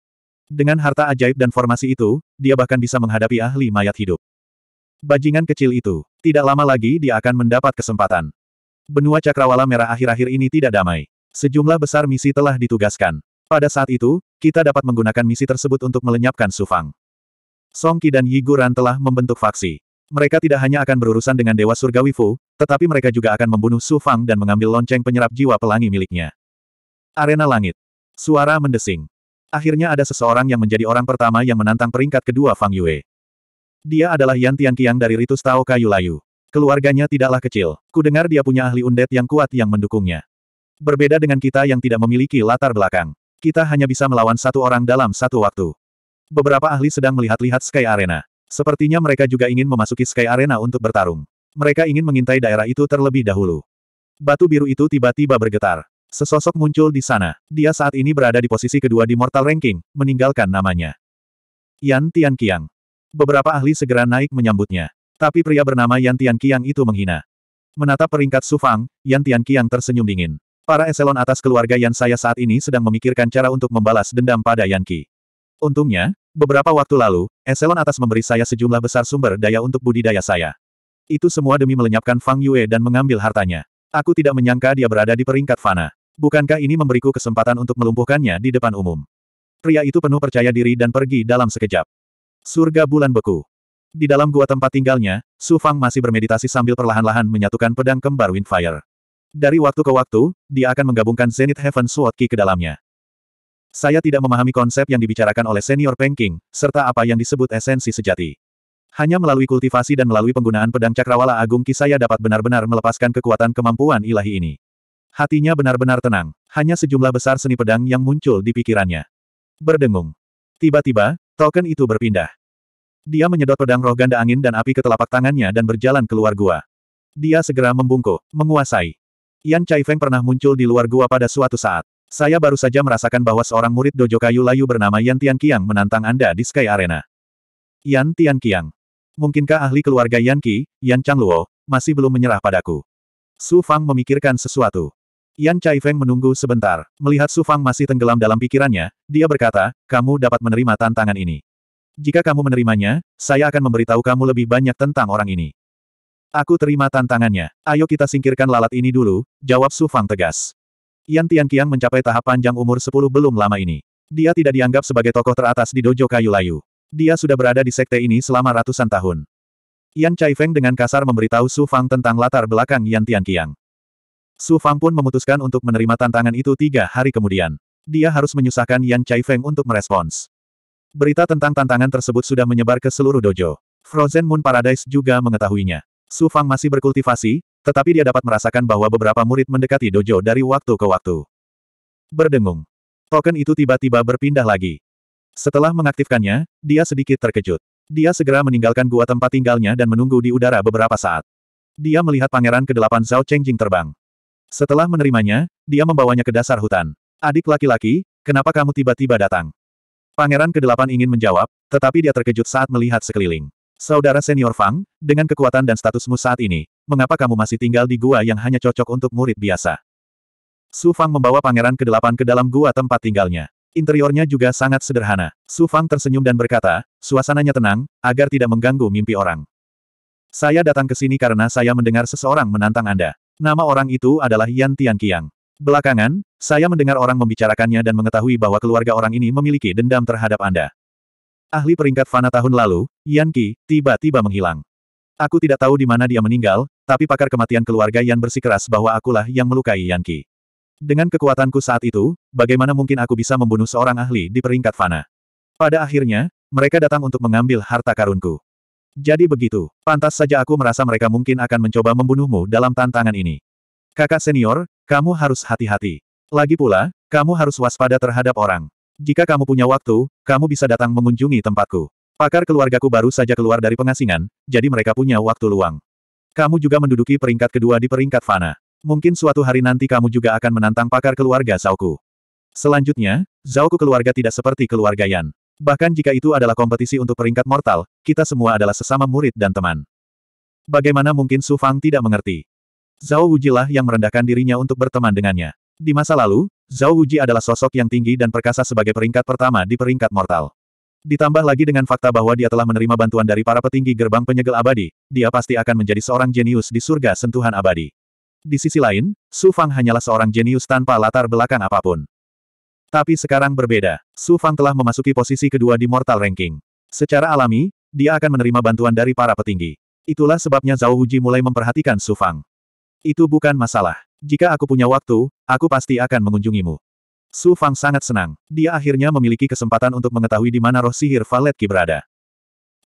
S1: Dengan harta ajaib dan formasi itu, dia bahkan bisa menghadapi ahli mayat hidup. Bajingan kecil itu, tidak lama lagi dia akan mendapat kesempatan. Benua Cakrawala Merah akhir-akhir ini tidak damai. Sejumlah besar misi telah ditugaskan. Pada saat itu, kita dapat menggunakan misi tersebut untuk melenyapkan Sufang. Songki dan Yiguran telah membentuk faksi. Mereka tidak hanya akan berurusan dengan Dewa Surga Wifu, tetapi mereka juga akan membunuh Sufang dan mengambil lonceng penyerap jiwa pelangi miliknya. Arena Langit. Suara mendesing. Akhirnya ada seseorang yang menjadi orang pertama yang menantang peringkat kedua Fang Yue. Dia adalah Yan Tian Qiang dari Ritus Tao Kayu Layu. Keluarganya tidaklah kecil. Kudengar dia punya ahli undet yang kuat yang mendukungnya. Berbeda dengan kita yang tidak memiliki latar belakang. Kita hanya bisa melawan satu orang dalam satu waktu. Beberapa ahli sedang melihat-lihat Sky Arena. Sepertinya mereka juga ingin memasuki Sky Arena untuk bertarung. Mereka ingin mengintai daerah itu terlebih dahulu. Batu biru itu tiba-tiba bergetar. Sesosok muncul di sana. Dia saat ini berada di posisi kedua di Mortal Ranking, meninggalkan namanya. Yan Tianqiang. Beberapa ahli segera naik menyambutnya. Tapi pria bernama Yan Tian Qiang itu menghina. Menatap peringkat Sufang, Yan Tian Qiang tersenyum dingin. Para eselon atas keluarga Yan saya saat ini sedang memikirkan cara untuk membalas dendam pada Yan Qi. Untungnya, beberapa waktu lalu, eselon atas memberi saya sejumlah besar sumber daya untuk budidaya saya. Itu semua demi melenyapkan Fang Yue dan mengambil hartanya. Aku tidak menyangka dia berada di peringkat fana. Bukankah ini memberiku kesempatan untuk melumpuhkannya di depan umum? Pria itu penuh percaya diri dan pergi dalam sekejap. Surga bulan beku. Di dalam gua tempat tinggalnya, Su Fang masih bermeditasi sambil perlahan-lahan menyatukan pedang kembar Windfire. Dari waktu ke waktu, dia akan menggabungkan Zenith Heaven Sword Qi ke dalamnya. Saya tidak memahami konsep yang dibicarakan oleh senior Pengking, serta apa yang disebut esensi sejati. Hanya melalui kultivasi dan melalui penggunaan pedang cakrawala agung Ki saya dapat benar-benar melepaskan kekuatan kemampuan ilahi ini. Hatinya benar-benar tenang, hanya sejumlah besar seni pedang yang muncul di pikirannya. Berdengung. Tiba-tiba, token itu berpindah. Dia menyedot pedang roh ganda angin dan api ke telapak tangannya dan berjalan keluar gua. Dia segera membungkuk, menguasai. Yan Feng pernah muncul di luar gua pada suatu saat. Saya baru saja merasakan bahwa seorang murid dojo kayu layu bernama Yan Tian Qiang menantang Anda di Sky Arena. Yan Tian Qiang. Mungkinkah ahli keluarga Yan Qi, Yan Chang Luo, masih belum menyerah padaku? Su Fang memikirkan sesuatu. Yan Feng menunggu sebentar. Melihat Su Fang masih tenggelam dalam pikirannya, dia berkata, kamu dapat menerima tantangan ini. Jika kamu menerimanya, saya akan memberitahu kamu lebih banyak tentang orang ini. Aku terima tantangannya. Ayo kita singkirkan lalat ini dulu, jawab Su Fang tegas. Yan Tianqiang mencapai tahap panjang umur 10 belum lama ini. Dia tidak dianggap sebagai tokoh teratas di dojo kayu layu. Dia sudah berada di sekte ini selama ratusan tahun. Yan Feng dengan kasar memberitahu Su Fang tentang latar belakang Yan Tianqiang. Su Fang pun memutuskan untuk menerima tantangan itu tiga hari kemudian. Dia harus menyusahkan Yan Feng untuk merespons. Berita tentang tantangan tersebut sudah menyebar ke seluruh dojo. Frozen Moon Paradise juga mengetahuinya. Su Fang masih berkultivasi, tetapi dia dapat merasakan bahwa beberapa murid mendekati dojo dari waktu ke waktu. Berdengung. Token itu tiba-tiba berpindah lagi. Setelah mengaktifkannya, dia sedikit terkejut. Dia segera meninggalkan gua tempat tinggalnya dan menunggu di udara beberapa saat. Dia melihat pangeran ke-8 Zhao Chengjing terbang. Setelah menerimanya, dia membawanya ke dasar hutan. Adik laki-laki, kenapa kamu tiba-tiba datang? Pangeran ke-8 ingin menjawab, tetapi dia terkejut saat melihat sekeliling. Saudara senior Fang, dengan kekuatan dan statusmu saat ini, mengapa kamu masih tinggal di gua yang hanya cocok untuk murid biasa? Su Fang membawa pangeran ke-8 ke dalam gua tempat tinggalnya. Interiornya juga sangat sederhana. Su Fang tersenyum dan berkata, suasananya tenang, agar tidak mengganggu mimpi orang. Saya datang ke sini karena saya mendengar seseorang menantang Anda. Nama orang itu adalah Yan Tian Qiang. Belakangan, saya mendengar orang membicarakannya dan mengetahui bahwa keluarga orang ini memiliki dendam terhadap Anda. Ahli peringkat Fana tahun lalu, Yan Ki, tiba-tiba menghilang. Aku tidak tahu di mana dia meninggal, tapi pakar kematian keluarga Yan bersikeras bahwa akulah yang melukai Yan Ki. Dengan kekuatanku saat itu, bagaimana mungkin aku bisa membunuh seorang ahli di peringkat Fana? Pada akhirnya, mereka datang untuk mengambil harta karunku. Jadi begitu, pantas saja aku merasa mereka mungkin akan mencoba membunuhmu dalam tantangan ini. Kakak senior, kamu harus hati-hati. Lagi pula, kamu harus waspada terhadap orang. Jika kamu punya waktu, kamu bisa datang mengunjungi tempatku. Pakar keluargaku baru saja keluar dari pengasingan, jadi mereka punya waktu luang. Kamu juga menduduki peringkat kedua di peringkat Fana. Mungkin suatu hari nanti kamu juga akan menantang pakar keluarga Zauku. Selanjutnya, Zauku keluarga tidak seperti keluarga Yan. Bahkan jika itu adalah kompetisi untuk peringkat mortal, kita semua adalah sesama murid dan teman. Bagaimana mungkin Su Fang tidak mengerti? Zhao lah yang merendahkan dirinya untuk berteman dengannya. Di masa lalu, Zhao Wuji adalah sosok yang tinggi dan perkasa sebagai peringkat pertama di peringkat mortal. Ditambah lagi dengan fakta bahwa dia telah menerima bantuan dari para petinggi gerbang penyegel abadi, dia pasti akan menjadi seorang jenius di surga sentuhan abadi. Di sisi lain, Su Fang hanyalah seorang jenius tanpa latar belakang apapun. Tapi sekarang berbeda, Su Fang telah memasuki posisi kedua di mortal ranking. Secara alami, dia akan menerima bantuan dari para petinggi. Itulah sebabnya Zhao Wuji mulai memperhatikan Su Fang. Itu bukan masalah. Jika aku punya waktu, aku pasti akan mengunjungimu. Su Fang sangat senang. Dia akhirnya memiliki kesempatan untuk mengetahui di mana roh sihir Valet Ki berada.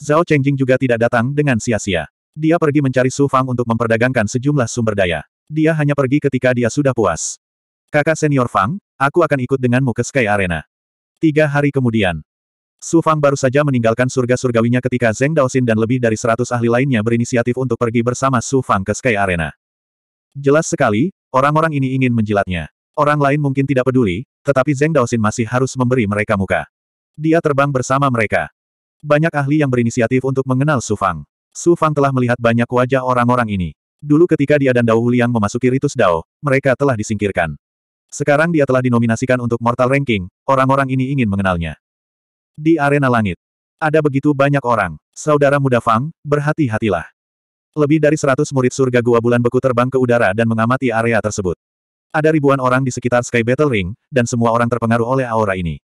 S1: Zhao Chengjing juga tidak datang dengan sia-sia. Dia pergi mencari Su Fang untuk memperdagangkan sejumlah sumber daya. Dia hanya pergi ketika dia sudah puas. Kakak senior Fang, aku akan ikut denganmu ke Sky Arena. Tiga hari kemudian, Su Fang baru saja meninggalkan surga surgawinya ketika Zeng Daosin dan lebih dari seratus ahli lainnya berinisiatif untuk pergi bersama Su Fang ke Sky Arena. Jelas sekali, orang-orang ini ingin menjilatnya. Orang lain mungkin tidak peduli, tetapi Zeng Daosin masih harus memberi mereka muka. Dia terbang bersama mereka. Banyak ahli yang berinisiatif untuk mengenal Su Fang. Su Fang telah melihat banyak wajah orang-orang ini. Dulu ketika dia dan Dao Huliang memasuki Ritus Dao, mereka telah disingkirkan. Sekarang dia telah dinominasikan untuk Mortal Ranking, orang-orang ini ingin mengenalnya. Di arena langit, ada begitu banyak orang. Saudara muda Fang, berhati-hatilah. Lebih dari seratus murid surga gua bulan beku terbang ke udara dan mengamati area tersebut. Ada ribuan orang di sekitar Sky Battle Ring, dan semua orang terpengaruh oleh aura ini.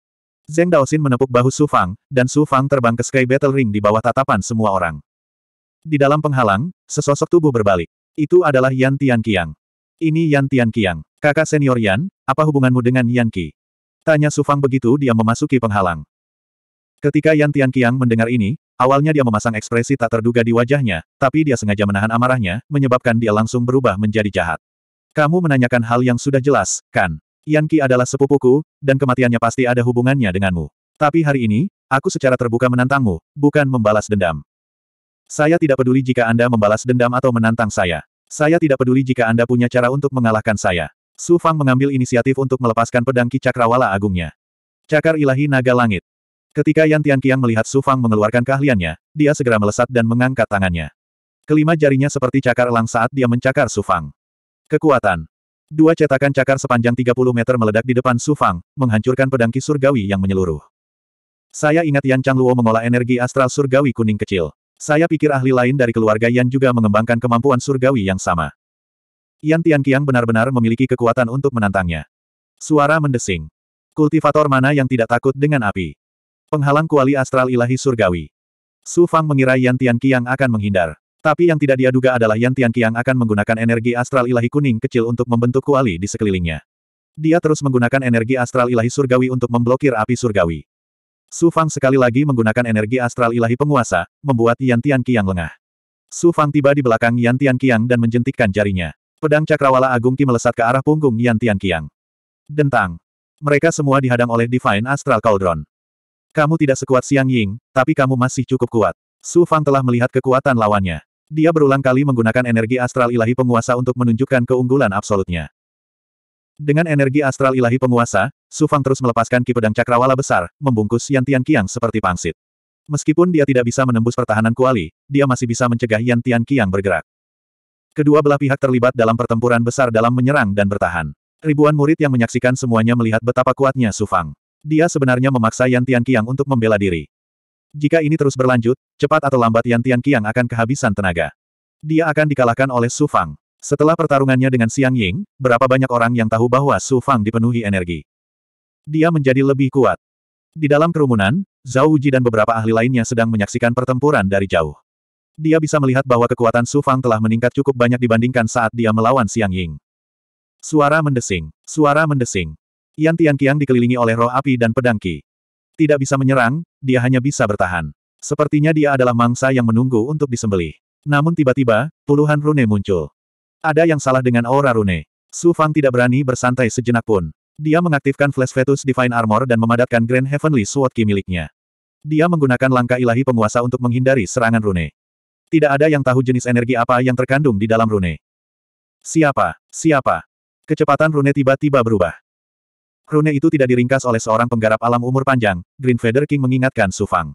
S1: Zeng Daosin menepuk bahu Su Fang, dan Su Fang terbang ke Sky Battle Ring di bawah tatapan semua orang. Di dalam penghalang, sesosok tubuh berbalik. Itu adalah Yan Tian Qiang. Ini Yan Tian Qiang. Kakak senior Yan, apa hubunganmu dengan Yan Qi? Tanya Su Fang begitu dia memasuki penghalang. Ketika Yan Tian Qiang mendengar ini, awalnya dia memasang ekspresi tak terduga di wajahnya, tapi dia sengaja menahan amarahnya, menyebabkan dia langsung berubah menjadi jahat. Kamu menanyakan hal yang sudah jelas, kan? Yan Qi adalah sepupuku, dan kematiannya pasti ada hubungannya denganmu. Tapi hari ini, aku secara terbuka menantangmu, bukan membalas dendam. Saya tidak peduli jika Anda membalas dendam atau menantang saya. Saya tidak peduli jika Anda punya cara untuk mengalahkan saya. Su Fang mengambil inisiatif untuk melepaskan pedang Ki Cakrawala agungnya. Cakar ilahi naga langit. Ketika Yan Tianqiang melihat Su Fang mengeluarkan keahliannya, dia segera melesat dan mengangkat tangannya. Kelima jarinya seperti cakar elang saat dia mencakar Su Fang. Kekuatan. Dua cetakan cakar sepanjang 30 meter meledak di depan Su Fang, menghancurkan pedang ki surgawi yang menyeluruh. Saya ingat Yan Changluo mengolah energi astral surgawi kuning kecil. Saya pikir ahli lain dari keluarga Yan juga mengembangkan kemampuan surgawi yang sama. Yan Tianqiang benar-benar memiliki kekuatan untuk menantangnya. Suara mendesing. Kultivator mana yang tidak takut dengan api? Penghalang kuali astral ilahi surgawi. Su Fang mengira Yan Tian Qiang akan menghindar. Tapi yang tidak dia duga adalah Yan Tian Qiang akan menggunakan energi astral ilahi kuning kecil untuk membentuk kuali di sekelilingnya. Dia terus menggunakan energi astral ilahi surgawi untuk memblokir api surgawi. Su Fang sekali lagi menggunakan energi astral ilahi penguasa, membuat Yan Tian Qiang lengah. Su Fang tiba di belakang Yan Tian Qiang dan menjentikkan jarinya. Pedang cakrawala agung Ki melesat ke arah punggung Yan Tian Qiang. Dentang. Mereka semua dihadang oleh Divine Astral Cauldron. Kamu tidak sekuat Siang Ying, tapi kamu masih cukup kuat. Su Fang telah melihat kekuatan lawannya. Dia berulang kali menggunakan energi astral ilahi penguasa untuk menunjukkan keunggulan absolutnya. Dengan energi astral ilahi penguasa, Su Fang terus melepaskan ki pedang cakrawala besar, membungkus Yan Tian Qiang seperti pangsit. Meskipun dia tidak bisa menembus pertahanan kuali, dia masih bisa mencegah Yan Tian Qiang bergerak. Kedua belah pihak terlibat dalam pertempuran besar dalam menyerang dan bertahan. Ribuan murid yang menyaksikan semuanya melihat betapa kuatnya Su Fang. Dia sebenarnya memaksa Yan Tian Qiang untuk membela diri. Jika ini terus berlanjut, cepat atau lambat Yan Tian Qiang akan kehabisan tenaga. Dia akan dikalahkan oleh Su Fang. Setelah pertarungannya dengan Xiang Ying, berapa banyak orang yang tahu bahwa Su Fang dipenuhi energi. Dia menjadi lebih kuat. Di dalam kerumunan, Zhao Wuji dan beberapa ahli lainnya sedang menyaksikan pertempuran dari jauh. Dia bisa melihat bahwa kekuatan Su Fang telah meningkat cukup banyak dibandingkan saat dia melawan Xiang Ying. Suara mendesing, suara mendesing. Yan Qiang dikelilingi oleh roh api dan pedang Qi. Tidak bisa menyerang, dia hanya bisa bertahan. Sepertinya dia adalah mangsa yang menunggu untuk disembelih. Namun tiba-tiba, puluhan rune muncul. Ada yang salah dengan aura rune. Su Fang tidak berani bersantai sejenak pun. Dia mengaktifkan Flash Vetus Divine Armor dan memadatkan Grand Heavenly Sword Ki miliknya. Dia menggunakan langkah ilahi penguasa untuk menghindari serangan rune. Tidak ada yang tahu jenis energi apa yang terkandung di dalam rune. Siapa? Siapa? Kecepatan rune tiba-tiba berubah. Rune itu tidak diringkas oleh seorang penggarap alam umur panjang, Green Feather King mengingatkan Su Fang.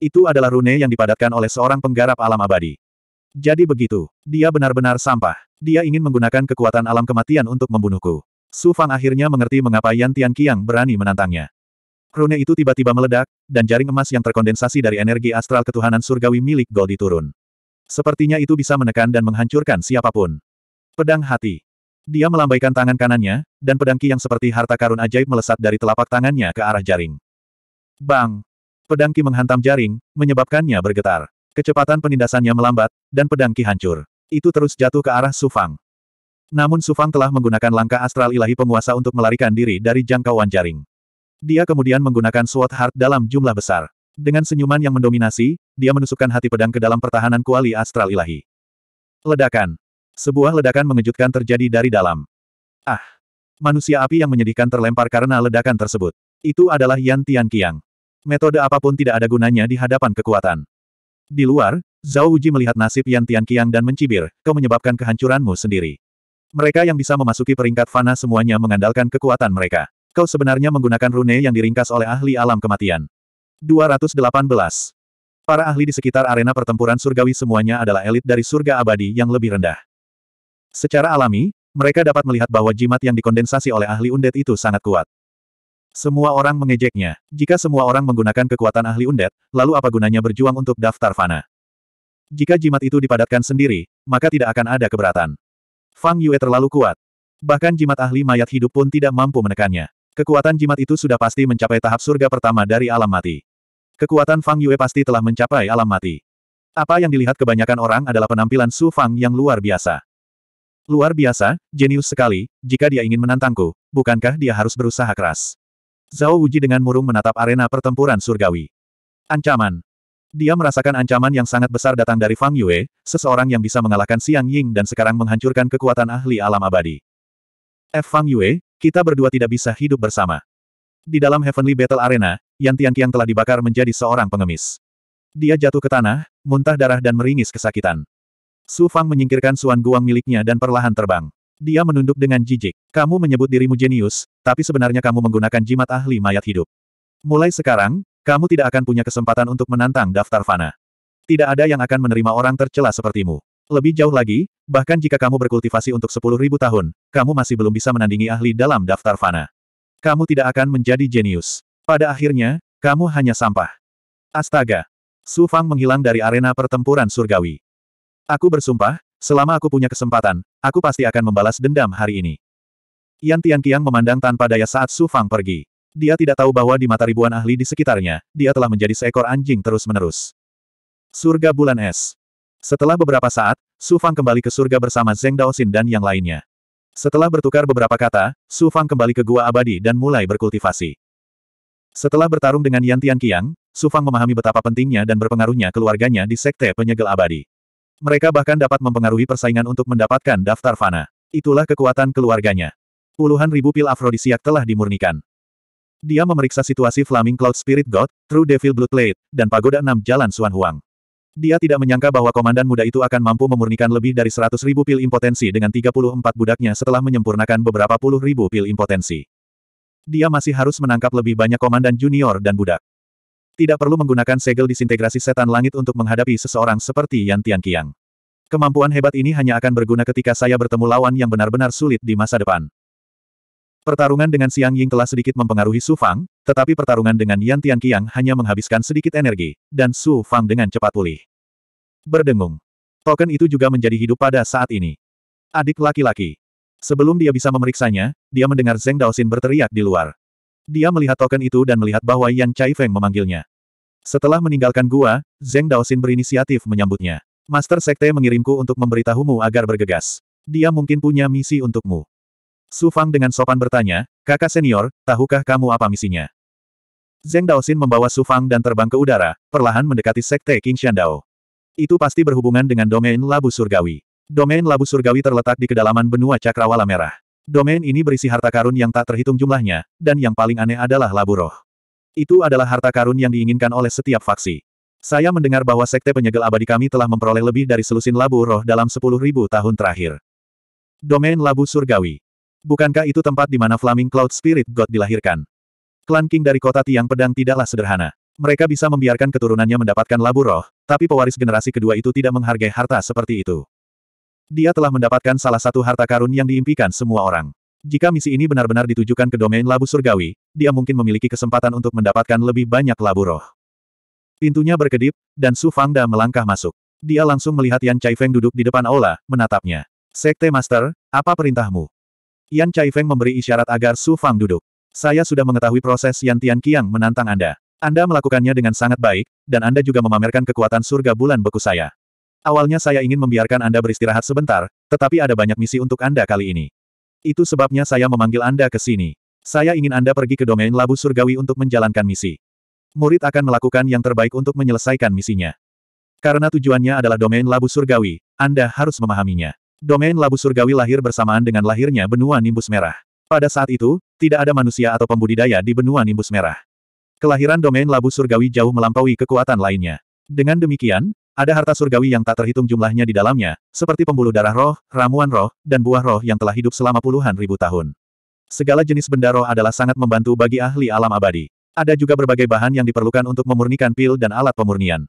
S1: Itu adalah rune yang dipadatkan oleh seorang penggarap alam abadi. Jadi begitu, dia benar-benar sampah. Dia ingin menggunakan kekuatan alam kematian untuk membunuhku. Su Fang akhirnya mengerti mengapa Yan Tian Qiang berani menantangnya. Rune itu tiba-tiba meledak, dan jaring emas yang terkondensasi dari energi astral ketuhanan surgawi milik Goldie turun. Sepertinya itu bisa menekan dan menghancurkan siapapun. Pedang hati. Dia melambaikan tangan kanannya, dan pedang Ki yang seperti harta karun ajaib melesat dari telapak tangannya ke arah jaring. Bang! Pedang Ki menghantam jaring, menyebabkannya bergetar. Kecepatan penindasannya melambat, dan pedang Ki hancur. Itu terus jatuh ke arah Sufang. Namun Sufang telah menggunakan langkah astral ilahi penguasa untuk melarikan diri dari jangkauan jaring. Dia kemudian menggunakan sword heart dalam jumlah besar. Dengan senyuman yang mendominasi, dia menusukkan hati pedang ke dalam pertahanan kuali astral ilahi. Ledakan. Sebuah ledakan mengejutkan terjadi dari dalam. Ah! Manusia api yang menyedihkan terlempar karena ledakan tersebut. Itu adalah Yan Tian Qiang. Metode apapun tidak ada gunanya di hadapan kekuatan. Di luar, Zhao Wuji melihat nasib Yan Tian Qiang dan mencibir, kau menyebabkan kehancuranmu sendiri. Mereka yang bisa memasuki peringkat fana semuanya mengandalkan kekuatan mereka. Kau sebenarnya menggunakan rune yang diringkas oleh ahli alam kematian. 218. Para ahli di sekitar arena pertempuran surgawi semuanya adalah elit dari surga abadi yang lebih rendah. Secara alami, mereka dapat melihat bahwa jimat yang dikondensasi oleh ahli undet itu sangat kuat. Semua orang mengejeknya. Jika semua orang menggunakan kekuatan ahli undet, lalu apa gunanya berjuang untuk daftar fana? Jika jimat itu dipadatkan sendiri, maka tidak akan ada keberatan. Fang Yue terlalu kuat. Bahkan jimat ahli mayat hidup pun tidak mampu menekannya. Kekuatan jimat itu sudah pasti mencapai tahap surga pertama dari alam mati. Kekuatan Fang Yue pasti telah mencapai alam mati. Apa yang dilihat kebanyakan orang adalah penampilan Su Fang yang luar biasa. Luar biasa, jenius sekali, jika dia ingin menantangku, bukankah dia harus berusaha keras? Zhao Wuji dengan murung menatap arena pertempuran surgawi. Ancaman. Dia merasakan ancaman yang sangat besar datang dari Fang Yue, seseorang yang bisa mengalahkan Xiang Ying dan sekarang menghancurkan kekuatan ahli alam abadi. F. Eh, Fang Yue, kita berdua tidak bisa hidup bersama. Di dalam Heavenly Battle Arena, Yan Tianqiang telah dibakar menjadi seorang pengemis. Dia jatuh ke tanah, muntah darah dan meringis kesakitan. Su Fang menyingkirkan Suan Guang miliknya dan perlahan terbang. Dia menunduk dengan jijik. Kamu menyebut dirimu jenius, tapi sebenarnya kamu menggunakan jimat ahli mayat hidup. Mulai sekarang, kamu tidak akan punya kesempatan untuk menantang daftar fana. Tidak ada yang akan menerima orang tercela sepertimu. Lebih jauh lagi, bahkan jika kamu berkultivasi untuk 10.000 tahun, kamu masih belum bisa menandingi ahli dalam daftar fana. Kamu tidak akan menjadi jenius. Pada akhirnya, kamu hanya sampah. Astaga! Su Fang menghilang dari arena pertempuran surgawi. Aku bersumpah, selama aku punya kesempatan, aku pasti akan membalas dendam hari ini. Yan Tianqiang memandang tanpa daya saat Su Fang pergi. Dia tidak tahu bahwa di mata ribuan ahli di sekitarnya, dia telah menjadi seekor anjing terus-menerus. Surga Bulan Es Setelah beberapa saat, Su Fang kembali ke surga bersama Zeng Xin dan yang lainnya. Setelah bertukar beberapa kata, Su Fang kembali ke Gua Abadi dan mulai berkultivasi. Setelah bertarung dengan Yan Tianqiang, Su Fang memahami betapa pentingnya dan berpengaruhnya keluarganya di Sekte Penyegel Abadi. Mereka bahkan dapat mempengaruhi persaingan untuk mendapatkan daftar fana. Itulah kekuatan keluarganya. Puluhan ribu pil afrodisiak telah dimurnikan. Dia memeriksa situasi Flaming Cloud Spirit God, True Devil blood Plate, dan Pagoda Enam Jalan Suan Huang. Dia tidak menyangka bahwa komandan muda itu akan mampu memurnikan lebih dari 100 ribu pil impotensi dengan 34 budaknya setelah menyempurnakan beberapa puluh ribu pil impotensi. Dia masih harus menangkap lebih banyak komandan junior dan budak. Tidak perlu menggunakan segel disintegrasi setan langit untuk menghadapi seseorang seperti Yan Tianqiang. Kemampuan hebat ini hanya akan berguna ketika saya bertemu lawan yang benar-benar sulit di masa depan. Pertarungan dengan Siang Ying telah sedikit mempengaruhi Su Fang, tetapi pertarungan dengan Yan Tianqiang hanya menghabiskan sedikit energi, dan Su Fang dengan cepat pulih. Berdengung. Token itu juga menjadi hidup pada saat ini. Adik laki-laki. Sebelum dia bisa memeriksanya, dia mendengar Zeng Daosin berteriak di luar. Dia melihat token itu dan melihat bahwa Yan Chai Feng memanggilnya. Setelah meninggalkan gua, Zeng Daosin berinisiatif menyambutnya. Master Sekte mengirimku untuk memberitahumu agar bergegas. Dia mungkin punya misi untukmu. Su Fang dengan sopan bertanya, kakak senior, tahukah kamu apa misinya? Zeng Daosin membawa Su Fang dan terbang ke udara, perlahan mendekati Sekte King Shandao. Itu pasti berhubungan dengan domain labu surgawi. Domain labu surgawi terletak di kedalaman benua cakrawala merah. Domain ini berisi harta karun yang tak terhitung jumlahnya, dan yang paling aneh adalah labu roh. Itu adalah harta karun yang diinginkan oleh setiap faksi. Saya mendengar bahwa Sekte Penyegel Abadi kami telah memperoleh lebih dari selusin labu roh dalam 10.000 tahun terakhir. Domain Labu Surgawi. Bukankah itu tempat di mana Flaming Cloud Spirit God dilahirkan? Klan King dari kota Tiang Pedang tidaklah sederhana. Mereka bisa membiarkan keturunannya mendapatkan labu roh, tapi pewaris generasi kedua itu tidak menghargai harta seperti itu. Dia telah mendapatkan salah satu harta karun yang diimpikan semua orang. Jika misi ini benar-benar ditujukan ke domain labu surgawi, dia mungkin memiliki kesempatan untuk mendapatkan lebih banyak labu roh. Pintunya berkedip, dan Su Fangda melangkah masuk. Dia langsung melihat Yan Feng duduk di depan aula, menatapnya. Sekte Master, apa perintahmu? Yan Feng memberi isyarat agar Su Fang duduk. Saya sudah mengetahui proses Yan Tian Qiang menantang Anda. Anda melakukannya dengan sangat baik, dan Anda juga memamerkan kekuatan surga bulan beku saya. Awalnya saya ingin membiarkan Anda beristirahat sebentar, tetapi ada banyak misi untuk Anda kali ini. Itu sebabnya saya memanggil Anda ke sini. Saya ingin Anda pergi ke domain labu surgawi untuk menjalankan misi. Murid akan melakukan yang terbaik untuk menyelesaikan misinya. Karena tujuannya adalah domain labu surgawi, Anda harus memahaminya. Domain labu surgawi lahir bersamaan dengan lahirnya benua nimbus merah. Pada saat itu, tidak ada manusia atau pembudidaya di benua nimbus merah. Kelahiran domain labu surgawi jauh melampaui kekuatan lainnya. Dengan demikian, ada harta surgawi yang tak terhitung jumlahnya di dalamnya, seperti pembuluh darah roh, ramuan roh, dan buah roh yang telah hidup selama puluhan ribu tahun. Segala jenis benda roh adalah sangat membantu bagi ahli alam abadi. Ada juga berbagai bahan yang diperlukan untuk memurnikan pil dan alat pemurnian.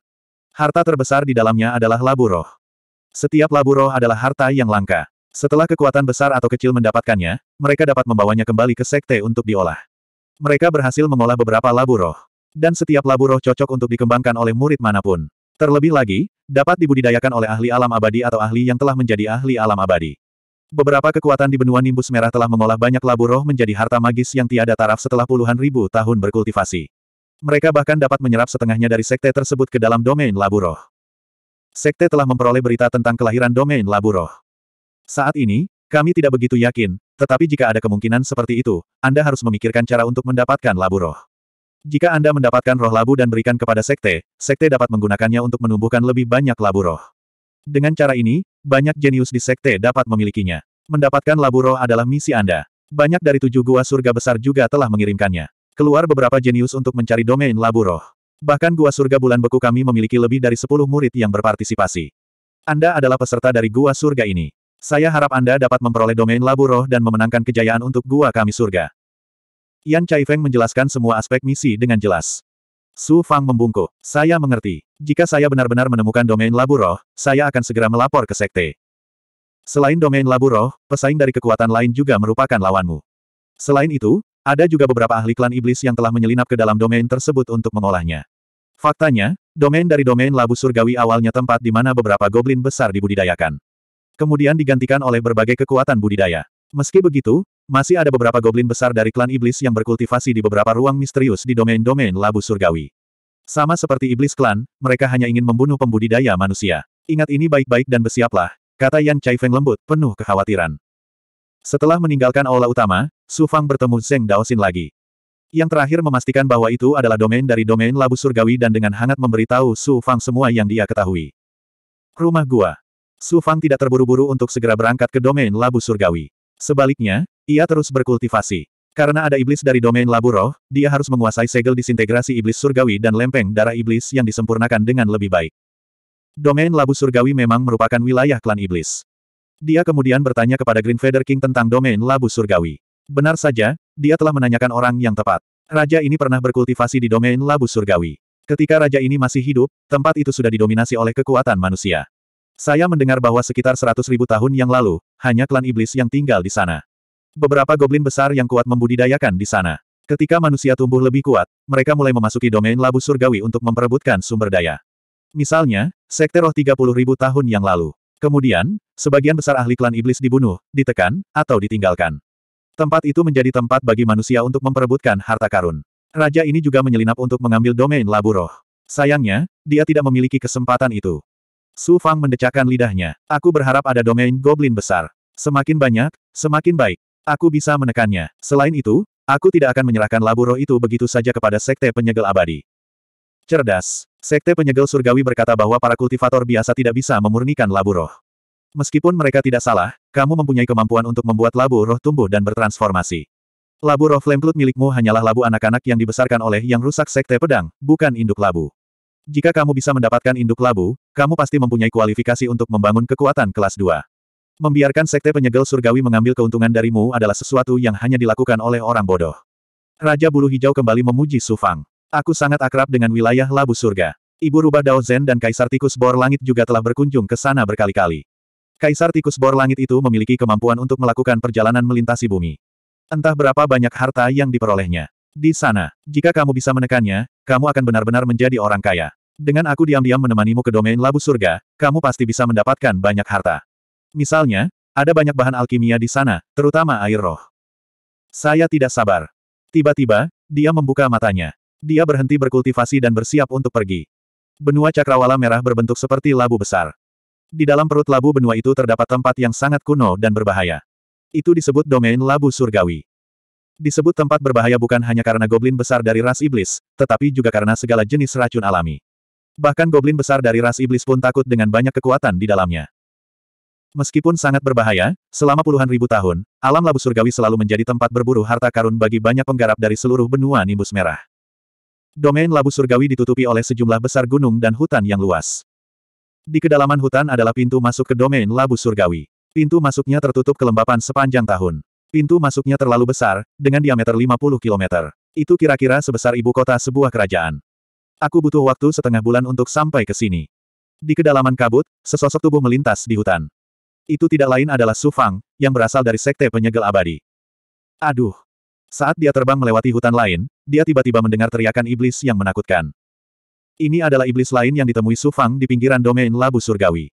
S1: Harta terbesar di dalamnya adalah labu roh. Setiap labu roh adalah harta yang langka. Setelah kekuatan besar atau kecil mendapatkannya, mereka dapat membawanya kembali ke sekte untuk diolah. Mereka berhasil mengolah beberapa labu roh. Dan setiap labu roh cocok untuk dikembangkan oleh murid manapun. Terlebih lagi, dapat dibudidayakan oleh ahli alam abadi atau ahli yang telah menjadi ahli alam abadi. Beberapa kekuatan di benua Nimbus Merah telah mengolah banyak labu roh menjadi harta magis yang tiada taraf setelah puluhan ribu tahun berkultivasi. Mereka bahkan dapat menyerap setengahnya dari sekte tersebut ke dalam domain labu roh. Sekte telah memperoleh berita tentang kelahiran domain labu roh. Saat ini, kami tidak begitu yakin, tetapi jika ada kemungkinan seperti itu, Anda harus memikirkan cara untuk mendapatkan labu roh. Jika Anda mendapatkan roh labu dan berikan kepada sekte, sekte dapat menggunakannya untuk menumbuhkan lebih banyak labu roh. Dengan cara ini, banyak jenius di sekte dapat memilikinya. Mendapatkan labu roh adalah misi Anda. Banyak dari tujuh gua surga besar juga telah mengirimkannya. Keluar beberapa jenius untuk mencari domain labu roh. Bahkan gua surga bulan beku kami memiliki lebih dari sepuluh murid yang berpartisipasi. Anda adalah peserta dari gua surga ini. Saya harap Anda dapat memperoleh domain labu roh dan memenangkan kejayaan untuk gua kami surga. Yan Feng menjelaskan semua aspek misi dengan jelas. Su Fang membungkuk. Saya mengerti. Jika saya benar-benar menemukan domain labu roh, saya akan segera melapor ke sekte. Selain domain labu roh, pesaing dari kekuatan lain juga merupakan lawanmu. Selain itu, ada juga beberapa ahli klan iblis yang telah menyelinap ke dalam domain tersebut untuk mengolahnya. Faktanya, domain dari domain labu surgawi awalnya tempat di mana beberapa goblin besar dibudidayakan. Kemudian digantikan oleh berbagai kekuatan budidaya. Meski begitu, masih ada beberapa goblin besar dari klan iblis yang berkultivasi di beberapa ruang misterius di domain-domain labu surgawi. Sama seperti iblis klan, mereka hanya ingin membunuh pembudidaya manusia. Ingat ini baik-baik dan bersiaplah, kata Yan Feng lembut, penuh kekhawatiran. Setelah meninggalkan aula utama, Su Fang bertemu Zeng Daosin lagi. Yang terakhir memastikan bahwa itu adalah domain dari domain labu surgawi dan dengan hangat memberitahu Su Fang semua yang dia ketahui. Rumah gua. Su Fang tidak terburu-buru untuk segera berangkat ke domain labu surgawi. Sebaliknya, ia terus berkultivasi. Karena ada iblis dari domain labu roh, dia harus menguasai segel disintegrasi iblis surgawi dan lempeng darah iblis yang disempurnakan dengan lebih baik. Domain labu surgawi memang merupakan wilayah klan iblis. Dia kemudian bertanya kepada Green Feather King tentang domain labu surgawi. Benar saja, dia telah menanyakan orang yang tepat. Raja ini pernah berkultivasi di domain labu surgawi. Ketika raja ini masih hidup, tempat itu sudah didominasi oleh kekuatan manusia. Saya mendengar bahwa sekitar 100.000 tahun yang lalu, hanya klan iblis yang tinggal di sana. Beberapa goblin besar yang kuat membudidayakan di sana. Ketika manusia tumbuh lebih kuat, mereka mulai memasuki domain labu surgawi untuk memperebutkan sumber daya. Misalnya, sekte roh 30 tahun yang lalu. Kemudian, sebagian besar ahli klan iblis dibunuh, ditekan, atau ditinggalkan. Tempat itu menjadi tempat bagi manusia untuk memperebutkan harta karun. Raja ini juga menyelinap untuk mengambil domain labu roh. Sayangnya, dia tidak memiliki kesempatan itu. Su Fang mendecakkan lidahnya. Aku berharap ada domain goblin besar. Semakin banyak, semakin baik. Aku bisa menekannya. Selain itu, aku tidak akan menyerahkan labu roh itu begitu saja kepada Sekte Penyegel Abadi. Cerdas. Sekte Penyegel Surgawi berkata bahwa para kultivator biasa tidak bisa memurnikan labu roh. Meskipun mereka tidak salah, kamu mempunyai kemampuan untuk membuat labu roh tumbuh dan bertransformasi. Labu roh flamplut milikmu hanyalah labu anak-anak yang dibesarkan oleh yang rusak sekte pedang, bukan induk labu. Jika kamu bisa mendapatkan induk labu, kamu pasti mempunyai kualifikasi untuk membangun kekuatan kelas 2. Membiarkan sekte penyegel surgawi mengambil keuntungan darimu adalah sesuatu yang hanya dilakukan oleh orang bodoh. Raja Bulu Hijau kembali memuji Sufang. Aku sangat akrab dengan wilayah Labu Surga. Ibu Rubah Dao Zen dan Kaisar Tikus Bor Langit juga telah berkunjung ke sana berkali-kali. Kaisar Tikus Bor Langit itu memiliki kemampuan untuk melakukan perjalanan melintasi bumi. Entah berapa banyak harta yang diperolehnya. Di sana, jika kamu bisa menekannya, kamu akan benar-benar menjadi orang kaya. Dengan aku diam-diam menemanimu ke domain Labu Surga, kamu pasti bisa mendapatkan banyak harta. Misalnya, ada banyak bahan alkimia di sana, terutama air roh. Saya tidak sabar. Tiba-tiba, dia membuka matanya. Dia berhenti berkultivasi dan bersiap untuk pergi. Benua cakrawala merah berbentuk seperti labu besar. Di dalam perut labu benua itu terdapat tempat yang sangat kuno dan berbahaya. Itu disebut domain labu surgawi. Disebut tempat berbahaya bukan hanya karena goblin besar dari ras iblis, tetapi juga karena segala jenis racun alami. Bahkan goblin besar dari ras iblis pun takut dengan banyak kekuatan di dalamnya. Meskipun sangat berbahaya, selama puluhan ribu tahun, alam labu surgawi selalu menjadi tempat berburu harta karun bagi banyak penggarap dari seluruh benua nimbus merah. Domain labu surgawi ditutupi oleh sejumlah besar gunung dan hutan yang luas. Di kedalaman hutan adalah pintu masuk ke domain labu surgawi. Pintu masuknya tertutup kelembapan sepanjang tahun. Pintu masuknya terlalu besar, dengan diameter 50 km. Itu kira-kira sebesar ibu kota sebuah kerajaan. Aku butuh waktu setengah bulan untuk sampai ke sini. Di kedalaman kabut, sesosok tubuh melintas di hutan. Itu tidak lain adalah Su Fang, yang berasal dari sekte penyegel abadi. Aduh. Saat dia terbang melewati hutan lain, dia tiba-tiba mendengar teriakan iblis yang menakutkan. Ini adalah iblis lain yang ditemui Su Fang di pinggiran domain labu surgawi.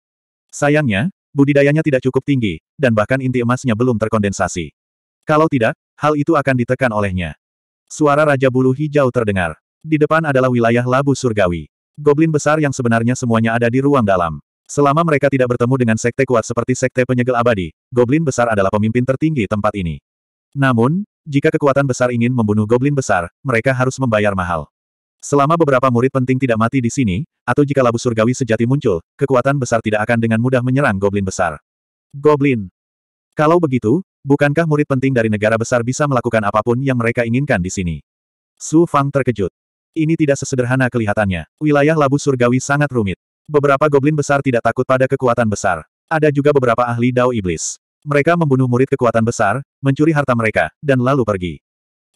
S1: Sayangnya, budidayanya tidak cukup tinggi, dan bahkan inti emasnya belum terkondensasi. Kalau tidak, hal itu akan ditekan olehnya. Suara Raja Bulu Hijau terdengar. Di depan adalah wilayah labu surgawi. Goblin besar yang sebenarnya semuanya ada di ruang dalam. Selama mereka tidak bertemu dengan sekte kuat seperti sekte penyegel abadi, goblin besar adalah pemimpin tertinggi tempat ini. Namun, jika kekuatan besar ingin membunuh goblin besar, mereka harus membayar mahal. Selama beberapa murid penting tidak mati di sini, atau jika labu surgawi sejati muncul, kekuatan besar tidak akan dengan mudah menyerang goblin besar. Goblin. Kalau begitu, bukankah murid penting dari negara besar bisa melakukan apapun yang mereka inginkan di sini? Su Fang terkejut. Ini tidak sesederhana kelihatannya. Wilayah Labu Surgawi sangat rumit. Beberapa goblin besar tidak takut pada kekuatan besar. Ada juga beberapa ahli dao iblis. Mereka membunuh murid kekuatan besar, mencuri harta mereka, dan lalu pergi.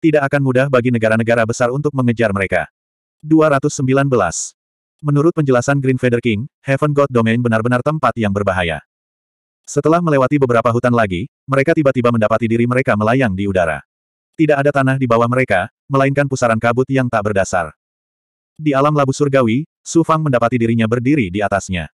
S1: Tidak akan mudah bagi negara-negara besar untuk mengejar mereka. 219. Menurut penjelasan Green Feather King, Heaven God Domain benar-benar tempat yang berbahaya. Setelah melewati beberapa hutan lagi, mereka tiba-tiba mendapati diri mereka melayang di udara. Tidak ada tanah di bawah mereka, melainkan pusaran kabut yang tak berdasar. Di alam labu surgawi, Su Fang mendapati dirinya berdiri di atasnya.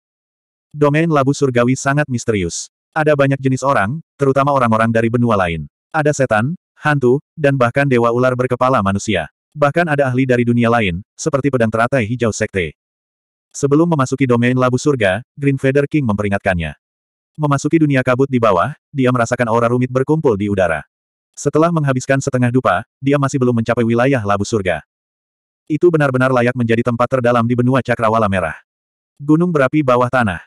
S1: Domain labu surgawi sangat misterius. Ada banyak jenis orang, terutama orang-orang dari benua lain. Ada setan, hantu, dan bahkan dewa ular berkepala manusia. Bahkan ada ahli dari dunia lain, seperti pedang teratai hijau sekte. Sebelum memasuki domain labu surga, Green Feather King memperingatkannya. Memasuki dunia kabut di bawah, dia merasakan aura rumit berkumpul di udara. Setelah menghabiskan setengah dupa, dia masih belum mencapai wilayah labu surga. Itu benar-benar layak menjadi tempat terdalam di benua cakrawala merah. Gunung berapi bawah tanah.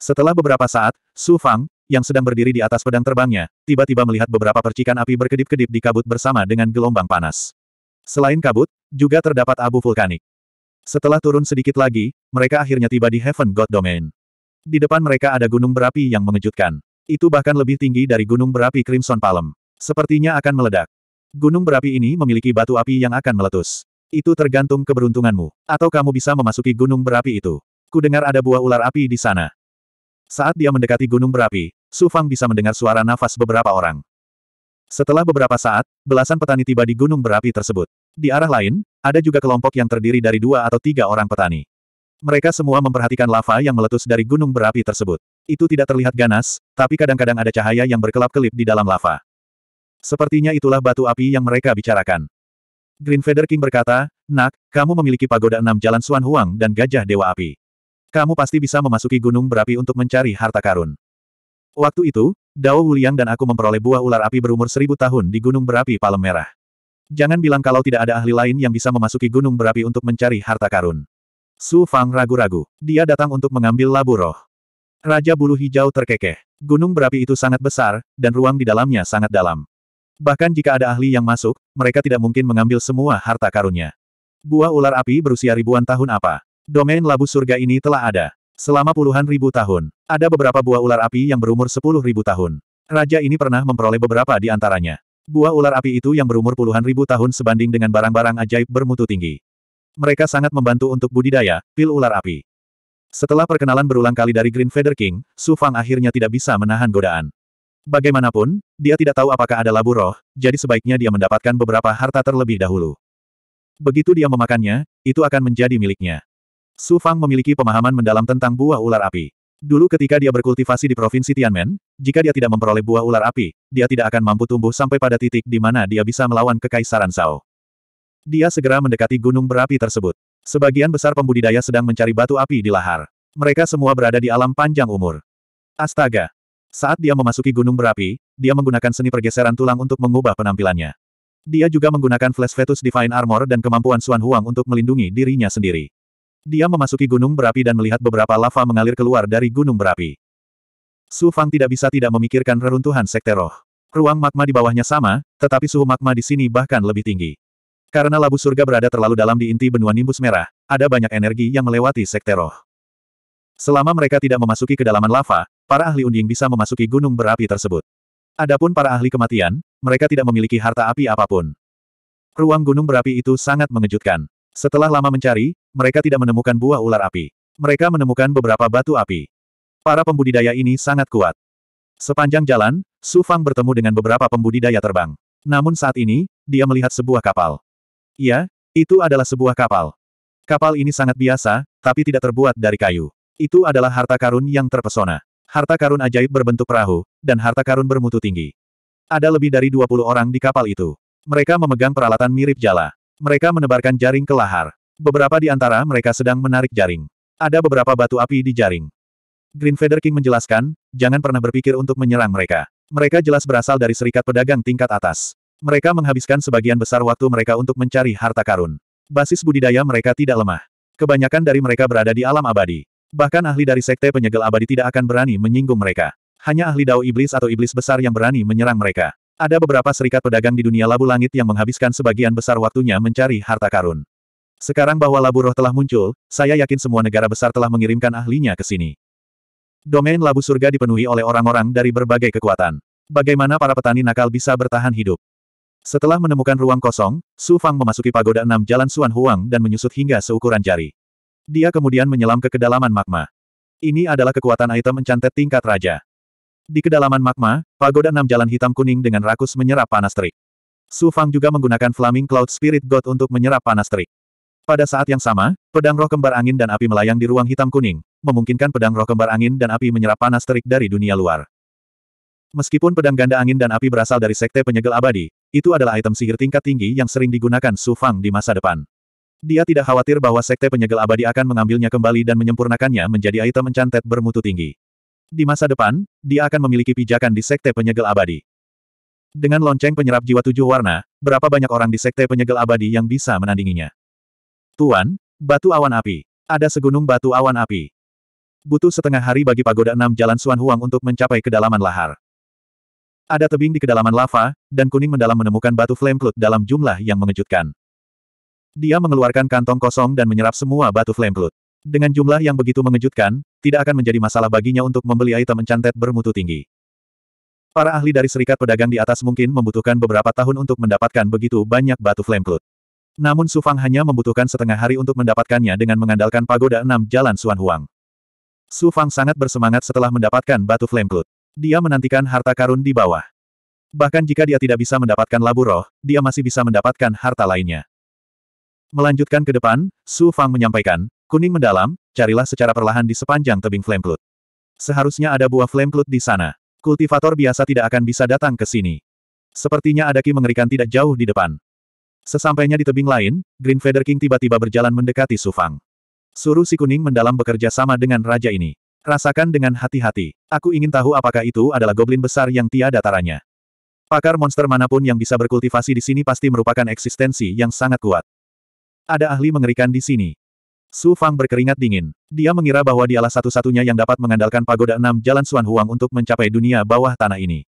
S1: Setelah beberapa saat, Su Fang, yang sedang berdiri di atas pedang terbangnya, tiba-tiba melihat beberapa percikan api berkedip-kedip di kabut bersama dengan gelombang panas. Selain kabut, juga terdapat abu vulkanik. Setelah turun sedikit lagi, mereka akhirnya tiba di Heaven God Domain. Di depan mereka ada gunung berapi yang mengejutkan. Itu bahkan lebih tinggi dari gunung berapi Crimson Palm. Sepertinya akan meledak. Gunung berapi ini memiliki batu api yang akan meletus. Itu tergantung keberuntunganmu. Atau kamu bisa memasuki gunung berapi itu. Kudengar ada buah ular api di sana. Saat dia mendekati gunung berapi, Su Fang bisa mendengar suara nafas beberapa orang. Setelah beberapa saat, belasan petani tiba di gunung berapi tersebut. Di arah lain, ada juga kelompok yang terdiri dari dua atau tiga orang petani. Mereka semua memperhatikan lava yang meletus dari gunung berapi tersebut. Itu tidak terlihat ganas, tapi kadang-kadang ada cahaya yang berkelap-kelip di dalam lava. Sepertinya itulah batu api yang mereka bicarakan. Green Feather King berkata, Nak, kamu memiliki pagoda enam jalan Suan Huang dan gajah Dewa Api. Kamu pasti bisa memasuki gunung berapi untuk mencari harta karun. Waktu itu, Dao Wuliang dan aku memperoleh buah ular api berumur seribu tahun di gunung berapi Palem Merah. Jangan bilang kalau tidak ada ahli lain yang bisa memasuki gunung berapi untuk mencari harta karun. Su Fang ragu-ragu. Dia datang untuk mengambil labu roh. Raja bulu hijau terkekeh. Gunung berapi itu sangat besar, dan ruang di dalamnya sangat dalam. Bahkan jika ada ahli yang masuk, mereka tidak mungkin mengambil semua harta karunnya. Buah ular api berusia ribuan tahun apa? Domain labu surga ini telah ada. Selama puluhan ribu tahun, ada beberapa buah ular api yang berumur sepuluh ribu tahun. Raja ini pernah memperoleh beberapa di antaranya. Buah ular api itu yang berumur puluhan ribu tahun sebanding dengan barang-barang ajaib bermutu tinggi. Mereka sangat membantu untuk budidaya, pil ular api. Setelah perkenalan berulang kali dari Green Feather King, Su Fang akhirnya tidak bisa menahan godaan. Bagaimanapun, dia tidak tahu apakah ada labu roh, jadi sebaiknya dia mendapatkan beberapa harta terlebih dahulu. Begitu dia memakannya, itu akan menjadi miliknya. Su Fang memiliki pemahaman mendalam tentang buah ular api. Dulu ketika dia berkultivasi di provinsi Tianmen, jika dia tidak memperoleh buah ular api, dia tidak akan mampu tumbuh sampai pada titik di mana dia bisa melawan kekaisaran Zhao. Dia segera mendekati gunung berapi tersebut. Sebagian besar pembudidaya sedang mencari batu api di lahar. Mereka semua berada di alam panjang umur. Astaga, saat dia memasuki gunung berapi, dia menggunakan seni pergeseran tulang untuk mengubah penampilannya. Dia juga menggunakan flash fetus divine armor dan kemampuan Suan Huang untuk melindungi dirinya sendiri. Dia memasuki gunung berapi dan melihat beberapa lava mengalir keluar dari gunung berapi. Su Fang tidak bisa tidak memikirkan reruntuhan sekte roh. Ruang magma di bawahnya sama, tetapi suhu magma di sini bahkan lebih tinggi. Karena labu surga berada terlalu dalam di inti benua nimbus merah, ada banyak energi yang melewati sekte roh. Selama mereka tidak memasuki kedalaman lava, para ahli unding bisa memasuki gunung berapi tersebut. Adapun para ahli kematian, mereka tidak memiliki harta api apapun. Ruang gunung berapi itu sangat mengejutkan. Setelah lama mencari, mereka tidak menemukan buah ular api. Mereka menemukan beberapa batu api. Para pembudidaya ini sangat kuat. Sepanjang jalan, Su Fang bertemu dengan beberapa pembudidaya terbang. Namun saat ini, dia melihat sebuah kapal. Iya, itu adalah sebuah kapal. Kapal ini sangat biasa, tapi tidak terbuat dari kayu. Itu adalah harta karun yang terpesona harta karun ajaib berbentuk perahu, dan harta karun bermutu tinggi. Ada lebih dari 20 orang di kapal itu. Mereka memegang peralatan mirip jala. Mereka menebarkan jaring ke lahar. Beberapa di antara mereka sedang menarik jaring. Ada beberapa batu api di jaring. Green Feather King menjelaskan, jangan pernah berpikir untuk menyerang mereka. Mereka jelas berasal dari serikat pedagang tingkat atas. Mereka menghabiskan sebagian besar waktu mereka untuk mencari harta karun. Basis budidaya mereka tidak lemah. Kebanyakan dari mereka berada di alam abadi. Bahkan ahli dari sekte penyegel abadi tidak akan berani menyinggung mereka. Hanya ahli dao iblis atau iblis besar yang berani menyerang mereka. Ada beberapa serikat pedagang di dunia labu langit yang menghabiskan sebagian besar waktunya mencari harta karun. Sekarang bahwa labu roh telah muncul, saya yakin semua negara besar telah mengirimkan ahlinya ke sini. Domain labu surga dipenuhi oleh orang-orang dari berbagai kekuatan. Bagaimana para petani nakal bisa bertahan hidup? Setelah menemukan ruang kosong, Su Fang memasuki pagoda enam jalan Suan Huang dan menyusut hingga seukuran jari. Dia kemudian menyelam ke kedalaman magma. Ini adalah kekuatan item mencantet tingkat raja. Di kedalaman magma, pagoda enam jalan hitam kuning dengan rakus menyerap panas terik. Su Fang juga menggunakan Flaming Cloud Spirit God untuk menyerap panas terik. Pada saat yang sama, pedang roh kembar angin dan api melayang di ruang hitam kuning, memungkinkan pedang roh kembar angin dan api menyerap panas terik dari dunia luar. Meskipun pedang ganda angin dan api berasal dari sekte penyegel abadi, itu adalah item sihir tingkat tinggi yang sering digunakan Su Fang di masa depan. Dia tidak khawatir bahwa Sekte Penyegel Abadi akan mengambilnya kembali dan menyempurnakannya menjadi item mencantet bermutu tinggi. Di masa depan, dia akan memiliki pijakan di Sekte Penyegel Abadi. Dengan lonceng penyerap jiwa tujuh warna, berapa banyak orang di Sekte Penyegel Abadi yang bisa menandinginya? Tuan, batu awan api. Ada segunung batu awan api. Butuh setengah hari bagi pagoda enam jalan Suan Huang untuk mencapai kedalaman lahar. Ada tebing di kedalaman lava, dan kuning mendalam menemukan batu flame cloud dalam jumlah yang mengejutkan. Dia mengeluarkan kantong kosong dan menyerap semua batu flame Dengan jumlah yang begitu mengejutkan, tidak akan menjadi masalah baginya untuk membeli item mencantet bermutu tinggi. Para ahli dari serikat pedagang di atas mungkin membutuhkan beberapa tahun untuk mendapatkan begitu banyak batu flame blood. Namun Sufang hanya membutuhkan setengah hari untuk mendapatkannya dengan mengandalkan pagoda enam jalan Suan Huang. Sufang sangat bersemangat setelah mendapatkan batu flame Dia menantikan harta karun di bawah. Bahkan jika dia tidak bisa mendapatkan labu roh, dia masih bisa mendapatkan harta lainnya. Melanjutkan ke depan, Su Fang menyampaikan, kuning mendalam, carilah secara perlahan di sepanjang tebing flameclut. Seharusnya ada buah flameclut di sana. Kultivator biasa tidak akan bisa datang ke sini. Sepertinya ada Ki mengerikan tidak jauh di depan. Sesampainya di tebing lain, Green Feather King tiba-tiba berjalan mendekati Su Fang. Suruh si kuning mendalam bekerja sama dengan raja ini. Rasakan dengan hati-hati. Aku ingin tahu apakah itu adalah goblin besar yang tiada taranya. Pakar monster manapun yang bisa berkultivasi di sini pasti merupakan eksistensi yang sangat kuat. Ada ahli mengerikan di sini. Su Fang berkeringat dingin. Dia mengira bahwa dialah satu-satunya yang dapat mengandalkan pagoda enam jalan Suan Huang untuk mencapai dunia bawah tanah ini.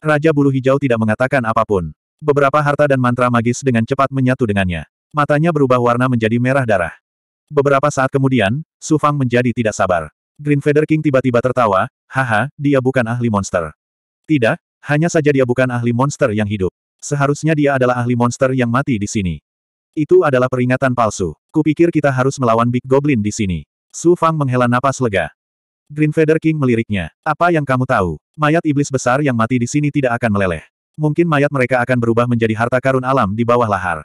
S1: Raja Bulu Hijau tidak mengatakan apapun. Beberapa harta dan mantra magis dengan cepat menyatu dengannya. Matanya berubah warna menjadi merah darah. Beberapa saat kemudian, Su Fang menjadi tidak sabar. Green Feather King tiba-tiba tertawa, haha, dia bukan ahli monster. Tidak, hanya saja dia bukan ahli monster yang hidup. Seharusnya dia adalah ahli monster yang mati di sini. Itu adalah peringatan palsu. Kupikir kita harus melawan Big Goblin di sini. Su Fang menghela napas lega. Green Feather King meliriknya. Apa yang kamu tahu? Mayat iblis besar yang mati di sini tidak akan meleleh. Mungkin mayat mereka akan berubah menjadi harta karun alam di bawah lahar.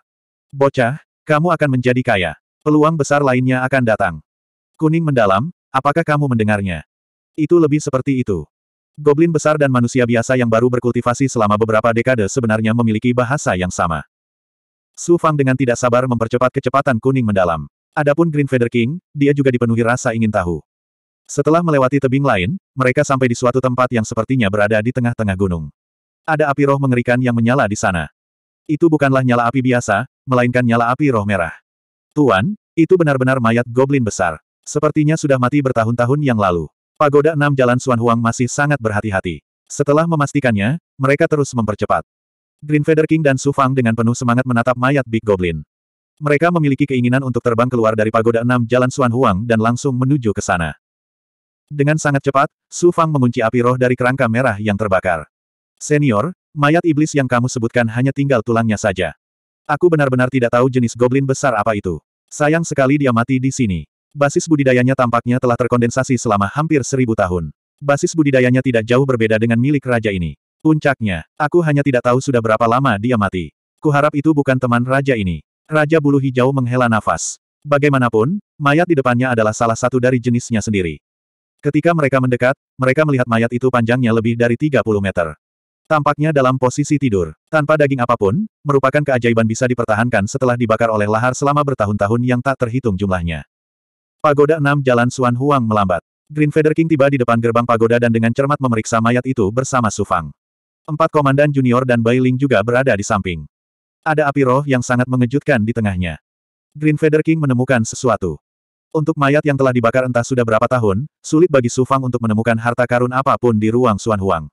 S1: Bocah, kamu akan menjadi kaya. Peluang besar lainnya akan datang. Kuning mendalam, apakah kamu mendengarnya? Itu lebih seperti itu. Goblin besar dan manusia biasa yang baru berkultivasi selama beberapa dekade sebenarnya memiliki bahasa yang sama. Su Fang dengan tidak sabar mempercepat kecepatan kuning mendalam. Adapun Green Feather King, dia juga dipenuhi rasa ingin tahu. Setelah melewati tebing lain, mereka sampai di suatu tempat yang sepertinya berada di tengah-tengah gunung. Ada api roh mengerikan yang menyala di sana. Itu bukanlah nyala api biasa, melainkan nyala api roh merah. Tuan, itu benar-benar mayat goblin besar. Sepertinya sudah mati bertahun-tahun yang lalu. Pagoda enam Jalan Suan Huang masih sangat berhati-hati. Setelah memastikannya, mereka terus mempercepat. Green Feather King dan Su Fang dengan penuh semangat menatap mayat Big Goblin. Mereka memiliki keinginan untuk terbang keluar dari pagoda enam Jalan Suan Huang dan langsung menuju ke sana. Dengan sangat cepat, Su Fang mengunci api roh dari kerangka merah yang terbakar. Senior, mayat iblis yang kamu sebutkan hanya tinggal tulangnya saja. Aku benar-benar tidak tahu jenis goblin besar apa itu. Sayang sekali dia mati di sini. Basis budidayanya tampaknya telah terkondensasi selama hampir seribu tahun. Basis budidayanya tidak jauh berbeda dengan milik raja ini. Puncaknya, aku hanya tidak tahu sudah berapa lama dia mati. Kuharap itu bukan teman raja ini. Raja bulu hijau menghela nafas. Bagaimanapun, mayat di depannya adalah salah satu dari jenisnya sendiri. Ketika mereka mendekat, mereka melihat mayat itu panjangnya lebih dari 30 meter. Tampaknya dalam posisi tidur, tanpa daging apapun, merupakan keajaiban bisa dipertahankan setelah dibakar oleh lahar selama bertahun-tahun yang tak terhitung jumlahnya. Pagoda 6 Jalan Suan Huang melambat. Green Feather King tiba di depan gerbang pagoda dan dengan cermat memeriksa mayat itu bersama Sufang. Empat komandan junior dan Bai Ling juga berada di samping. Ada api roh yang sangat mengejutkan di tengahnya. Green Feather King menemukan sesuatu. Untuk mayat yang telah dibakar entah sudah berapa tahun, sulit bagi Su Fang untuk menemukan harta karun apapun di ruang Suan Huang.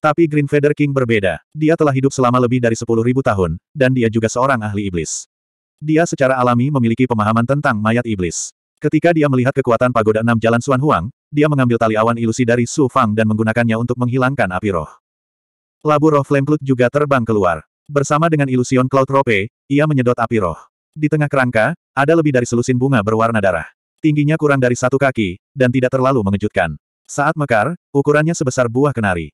S1: Tapi Green Feather King berbeda. Dia telah hidup selama lebih dari 10.000 tahun, dan dia juga seorang ahli iblis. Dia secara alami memiliki pemahaman tentang mayat iblis. Ketika dia melihat kekuatan pagoda enam jalan Suan Huang, dia mengambil tali awan ilusi dari Su Fang dan menggunakannya untuk menghilangkan api roh. Labu roh Flame juga terbang keluar. Bersama dengan ilusion Cloud Rope, ia menyedot api roh. Di tengah kerangka, ada lebih dari selusin bunga berwarna darah. Tingginya kurang dari satu kaki, dan tidak terlalu mengejutkan. Saat mekar, ukurannya sebesar buah kenari.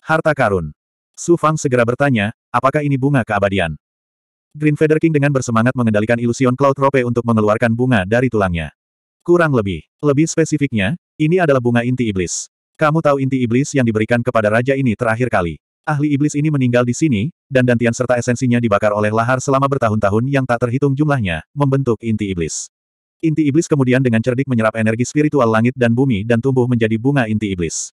S1: Harta karun. Su Fang segera bertanya, apakah ini bunga keabadian? Green Feather King dengan bersemangat mengendalikan ilusion Cloud Rope untuk mengeluarkan bunga dari tulangnya. Kurang lebih. Lebih spesifiknya, ini adalah bunga inti iblis. Kamu tahu inti iblis yang diberikan kepada raja ini terakhir kali. Ahli iblis ini meninggal di sini, dan dantian serta esensinya dibakar oleh lahar selama bertahun-tahun yang tak terhitung jumlahnya, membentuk inti iblis. Inti iblis kemudian dengan cerdik menyerap energi spiritual langit dan bumi dan tumbuh menjadi bunga inti iblis.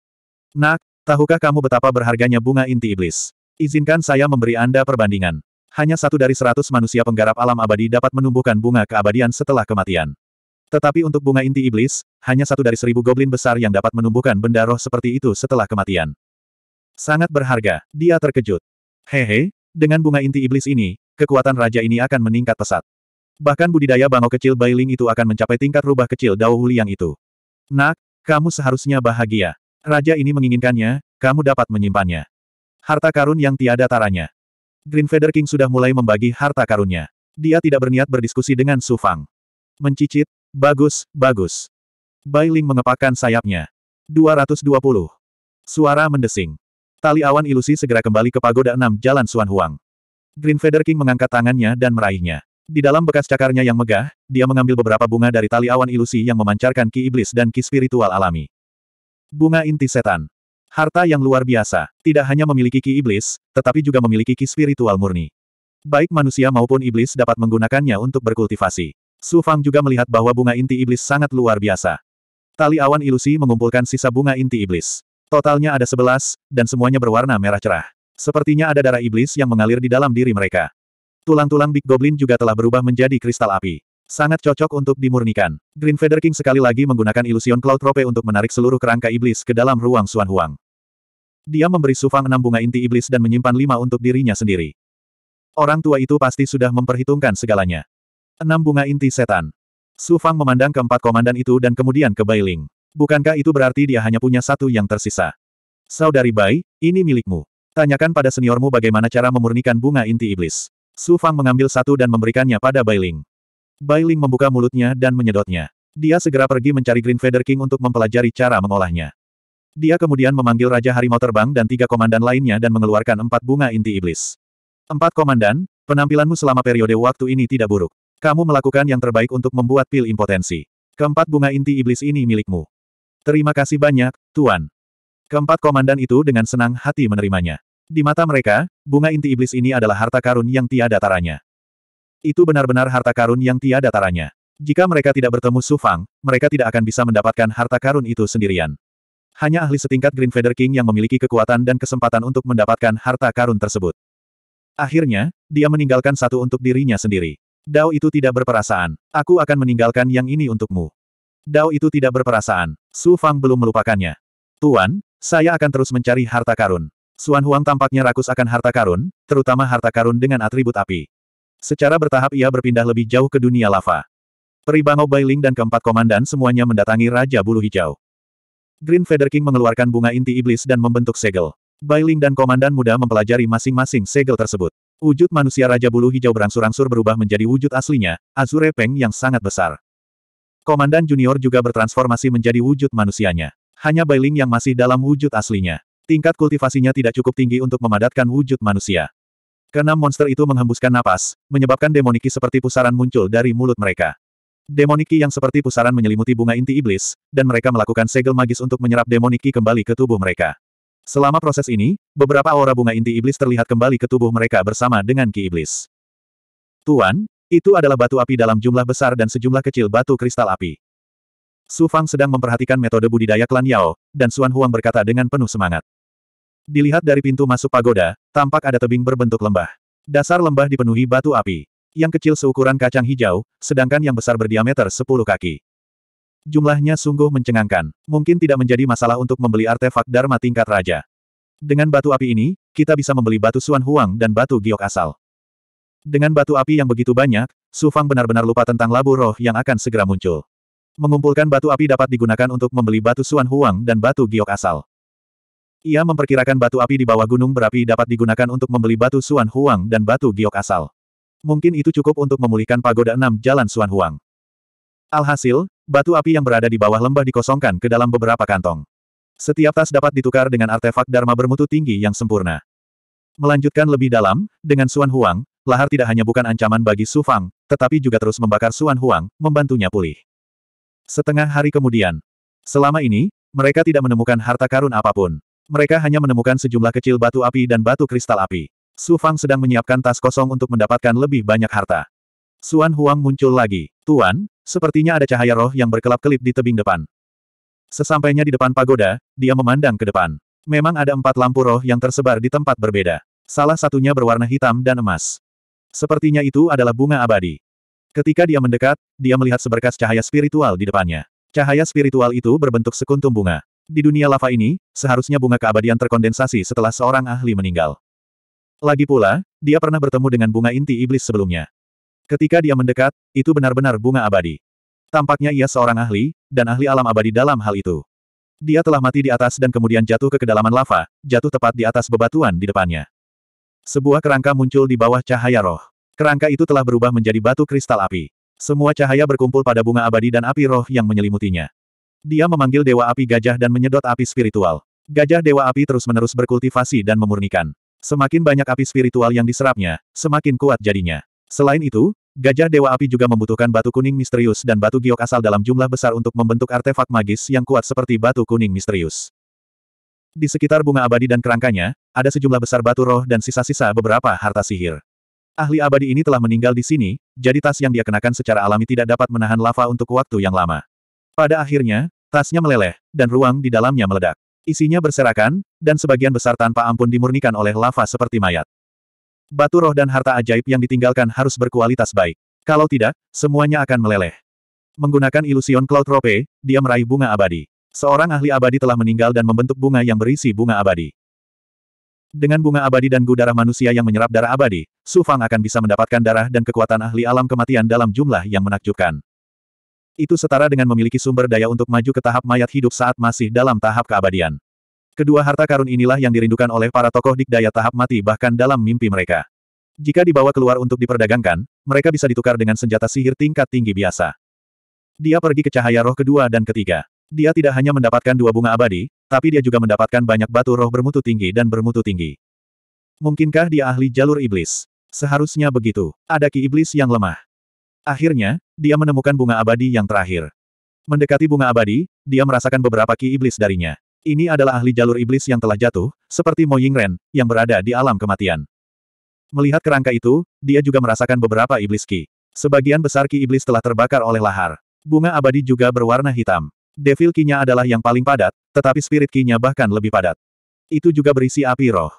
S1: Nak, tahukah kamu betapa berharganya bunga inti iblis? Izinkan saya memberi Anda perbandingan. Hanya satu dari seratus manusia penggarap alam abadi dapat menumbuhkan bunga keabadian setelah kematian. Tetapi untuk bunga inti iblis, hanya satu dari seribu goblin besar yang dapat menumbuhkan benda roh seperti itu setelah kematian. Sangat berharga, dia terkejut. Hehe, dengan bunga inti iblis ini, kekuatan raja ini akan meningkat pesat. Bahkan budidaya bangau kecil Bailing itu akan mencapai tingkat rubah kecil Dao yang itu. Nak, kamu seharusnya bahagia. Raja ini menginginkannya, kamu dapat menyimpannya. Harta karun yang tiada taranya. Green Feather King sudah mulai membagi harta karunnya. Dia tidak berniat berdiskusi dengan Su Fang. Mencicit, bagus, bagus. Bailing mengepakkan sayapnya. 220. Suara mendesing. Tali awan ilusi segera kembali ke pagoda enam Jalan Suan Huang. Green Feather King mengangkat tangannya dan meraihnya. Di dalam bekas cakarnya yang megah, dia mengambil beberapa bunga dari tali awan ilusi yang memancarkan ki iblis dan ki spiritual alami. Bunga inti setan. Harta yang luar biasa, tidak hanya memiliki ki iblis, tetapi juga memiliki ki spiritual murni. Baik manusia maupun iblis dapat menggunakannya untuk berkultivasi. Su Fang juga melihat bahwa bunga inti iblis sangat luar biasa. Tali awan ilusi mengumpulkan sisa bunga inti iblis. Totalnya ada sebelas, dan semuanya berwarna merah cerah. Sepertinya ada darah iblis yang mengalir di dalam diri mereka. Tulang-tulang Big Goblin juga telah berubah menjadi kristal api. Sangat cocok untuk dimurnikan. Green Feather King sekali lagi menggunakan ilusion Cloud Rope untuk menarik seluruh kerangka iblis ke dalam ruang Suan Huang. Dia memberi Sufang enam bunga inti iblis dan menyimpan lima untuk dirinya sendiri. Orang tua itu pasti sudah memperhitungkan segalanya. Enam bunga inti setan. Sufang memandang keempat komandan itu dan kemudian ke Bailing. Bukankah itu berarti dia hanya punya satu yang tersisa? Saudari Bai, ini milikmu. Tanyakan pada seniormu bagaimana cara memurnikan bunga inti iblis. Su Fang mengambil satu dan memberikannya pada Bai Ling. Bai Ling membuka mulutnya dan menyedotnya. Dia segera pergi mencari Green Feather King untuk mempelajari cara mengolahnya. Dia kemudian memanggil Raja Harimau Terbang dan tiga komandan lainnya dan mengeluarkan empat bunga inti iblis. Empat komandan, penampilanmu selama periode waktu ini tidak buruk. Kamu melakukan yang terbaik untuk membuat pil impotensi. Keempat bunga inti iblis ini milikmu. Terima kasih banyak, Tuan. Keempat komandan itu dengan senang hati menerimanya. Di mata mereka, bunga inti iblis ini adalah harta karun yang tiada taranya. Itu benar-benar harta karun yang tiada taranya. Jika mereka tidak bertemu Sufang, mereka tidak akan bisa mendapatkan harta karun itu sendirian. Hanya ahli setingkat Green Feather King yang memiliki kekuatan dan kesempatan untuk mendapatkan harta karun tersebut. Akhirnya, dia meninggalkan satu untuk dirinya sendiri. Dao itu tidak berperasaan. Aku akan meninggalkan yang ini untukmu. Dao itu tidak berperasaan. Su Fang belum melupakannya. Tuan, saya akan terus mencari harta karun. Suan Huang tampaknya rakus akan harta karun, terutama harta karun dengan atribut api. Secara bertahap ia berpindah lebih jauh ke dunia lava. Peribango Bailing dan keempat komandan semuanya mendatangi Raja Bulu Hijau. Green Feather King mengeluarkan bunga inti iblis dan membentuk segel. Bailing dan komandan muda mempelajari masing-masing segel tersebut. Wujud manusia Raja Bulu Hijau berangsur-angsur berubah menjadi wujud aslinya, Azure Peng yang sangat besar. Komandan junior juga bertransformasi menjadi wujud manusianya. Hanya Bailing yang masih dalam wujud aslinya. Tingkat kultivasinya tidak cukup tinggi untuk memadatkan wujud manusia. Keenam monster itu menghembuskan napas, menyebabkan demoniki seperti pusaran muncul dari mulut mereka. Demoniki yang seperti pusaran menyelimuti bunga inti iblis, dan mereka melakukan segel magis untuk menyerap demoniki kembali ke tubuh mereka. Selama proses ini, beberapa aura bunga inti iblis terlihat kembali ke tubuh mereka bersama dengan ki iblis. Tuan, itu adalah batu api dalam jumlah besar dan sejumlah kecil batu kristal api. Su Fang sedang memperhatikan metode budidaya klan Yao, dan Xuan Huang berkata dengan penuh semangat. Dilihat dari pintu masuk pagoda, tampak ada tebing berbentuk lembah. Dasar lembah dipenuhi batu api. Yang kecil seukuran kacang hijau, sedangkan yang besar berdiameter 10 kaki. Jumlahnya sungguh mencengangkan. Mungkin tidak menjadi masalah untuk membeli artefak Dharma tingkat raja. Dengan batu api ini, kita bisa membeli batu Suan Huang dan batu giok asal. Dengan batu api yang begitu banyak, Su Fang benar-benar lupa tentang labu roh yang akan segera muncul. Mengumpulkan batu api dapat digunakan untuk membeli batu Suan Huang dan batu giok asal. Ia memperkirakan batu api di bawah gunung berapi dapat digunakan untuk membeli batu Suan Huang dan batu giok asal. Mungkin itu cukup untuk memulihkan pagoda enam jalan Suan Huang. Alhasil, batu api yang berada di bawah lembah dikosongkan ke dalam beberapa kantong. Setiap tas dapat ditukar dengan artefak Dharma bermutu tinggi yang sempurna. Melanjutkan lebih dalam, dengan Suan Huang, lahar tidak hanya bukan ancaman bagi Su Fang, tetapi juga terus membakar Suan Huang, membantunya pulih. Setengah hari kemudian, selama ini, mereka tidak menemukan harta karun apapun. Mereka hanya menemukan sejumlah kecil batu api dan batu kristal api. Su Fang sedang menyiapkan tas kosong untuk mendapatkan lebih banyak harta. Suan Huang muncul lagi. Tuan, sepertinya ada cahaya roh yang berkelap-kelip di tebing depan. Sesampainya di depan pagoda, dia memandang ke depan. Memang ada empat lampu roh yang tersebar di tempat berbeda. Salah satunya berwarna hitam dan emas. Sepertinya itu adalah bunga abadi. Ketika dia mendekat, dia melihat seberkas cahaya spiritual di depannya. Cahaya spiritual itu berbentuk sekuntum bunga. Di dunia lava ini, seharusnya bunga keabadian terkondensasi setelah seorang ahli meninggal. Lagi pula, dia pernah bertemu dengan bunga inti iblis sebelumnya. Ketika dia mendekat, itu benar-benar bunga abadi. Tampaknya ia seorang ahli, dan ahli alam abadi dalam hal itu. Dia telah mati di atas dan kemudian jatuh ke kedalaman lava, jatuh tepat di atas bebatuan di depannya. Sebuah kerangka muncul di bawah cahaya roh. Kerangka itu telah berubah menjadi batu kristal api. Semua cahaya berkumpul pada bunga abadi dan api roh yang menyelimutinya. Dia memanggil Dewa Api Gajah dan menyedot api spiritual. Gajah Dewa Api terus-menerus berkultivasi dan memurnikan. Semakin banyak api spiritual yang diserapnya, semakin kuat jadinya. Selain itu, Gajah Dewa Api juga membutuhkan batu kuning misterius dan batu giok asal dalam jumlah besar untuk membentuk artefak magis yang kuat seperti batu kuning misterius. Di sekitar bunga abadi dan kerangkanya, ada sejumlah besar batu roh dan sisa-sisa beberapa harta sihir. Ahli abadi ini telah meninggal di sini, jadi tas yang dia kenakan secara alami tidak dapat menahan lava untuk waktu yang lama. Pada akhirnya, tasnya meleleh, dan ruang di dalamnya meledak. Isinya berserakan, dan sebagian besar tanpa ampun dimurnikan oleh lava seperti mayat. Batu roh dan harta ajaib yang ditinggalkan harus berkualitas baik. Kalau tidak, semuanya akan meleleh. Menggunakan ilusion Cloud Rope, dia meraih bunga abadi. Seorang ahli abadi telah meninggal dan membentuk bunga yang berisi bunga abadi. Dengan bunga abadi dan gu darah manusia yang menyerap darah abadi, Su Fang akan bisa mendapatkan darah dan kekuatan ahli alam kematian dalam jumlah yang menakjubkan. Itu setara dengan memiliki sumber daya untuk maju ke tahap mayat hidup saat masih dalam tahap keabadian. Kedua harta karun inilah yang dirindukan oleh para tokoh dikdaya tahap mati bahkan dalam mimpi mereka. Jika dibawa keluar untuk diperdagangkan, mereka bisa ditukar dengan senjata sihir tingkat tinggi biasa. Dia pergi ke cahaya roh kedua dan ketiga. Dia tidak hanya mendapatkan dua bunga abadi, tapi dia juga mendapatkan banyak batu roh bermutu tinggi dan bermutu tinggi. Mungkinkah dia ahli jalur iblis? Seharusnya begitu. Ada ki iblis yang lemah. Akhirnya, dia menemukan bunga abadi yang terakhir. Mendekati bunga abadi, dia merasakan beberapa ki iblis darinya. Ini adalah ahli jalur iblis yang telah jatuh, seperti Mo Yingren, yang berada di alam kematian. Melihat kerangka itu, dia juga merasakan beberapa iblis ki. Sebagian besar ki iblis telah terbakar oleh lahar. Bunga abadi juga berwarna hitam. Devil kinya adalah yang paling padat, tetapi spirit kinya bahkan lebih padat. Itu juga berisi api roh.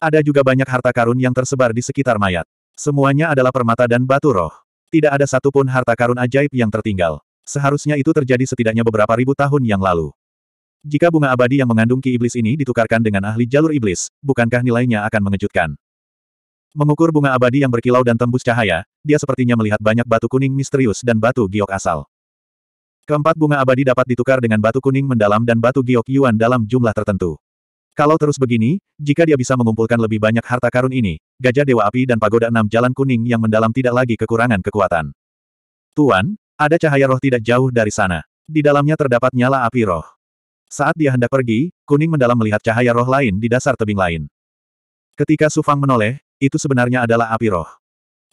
S1: Ada juga banyak harta karun yang tersebar di sekitar mayat. Semuanya adalah permata dan batu roh. Tidak ada satupun harta karun ajaib yang tertinggal. Seharusnya itu terjadi setidaknya beberapa ribu tahun yang lalu. Jika bunga abadi yang mengandung ki iblis ini ditukarkan dengan ahli jalur iblis, bukankah nilainya akan mengejutkan? Mengukur bunga abadi yang berkilau dan tembus cahaya, dia sepertinya melihat banyak batu kuning misterius dan batu giok asal. Keempat bunga abadi dapat ditukar dengan batu kuning mendalam dan batu giok yuan dalam jumlah tertentu. Kalau terus begini, jika dia bisa mengumpulkan lebih banyak harta karun ini, gajah dewa api dan pagoda enam jalan kuning yang mendalam tidak lagi kekurangan kekuatan. Tuan, ada cahaya roh tidak jauh dari sana. Di dalamnya terdapat nyala api roh. Saat dia hendak pergi, kuning mendalam melihat cahaya roh lain di dasar tebing lain. Ketika Sufang menoleh, itu sebenarnya adalah api roh.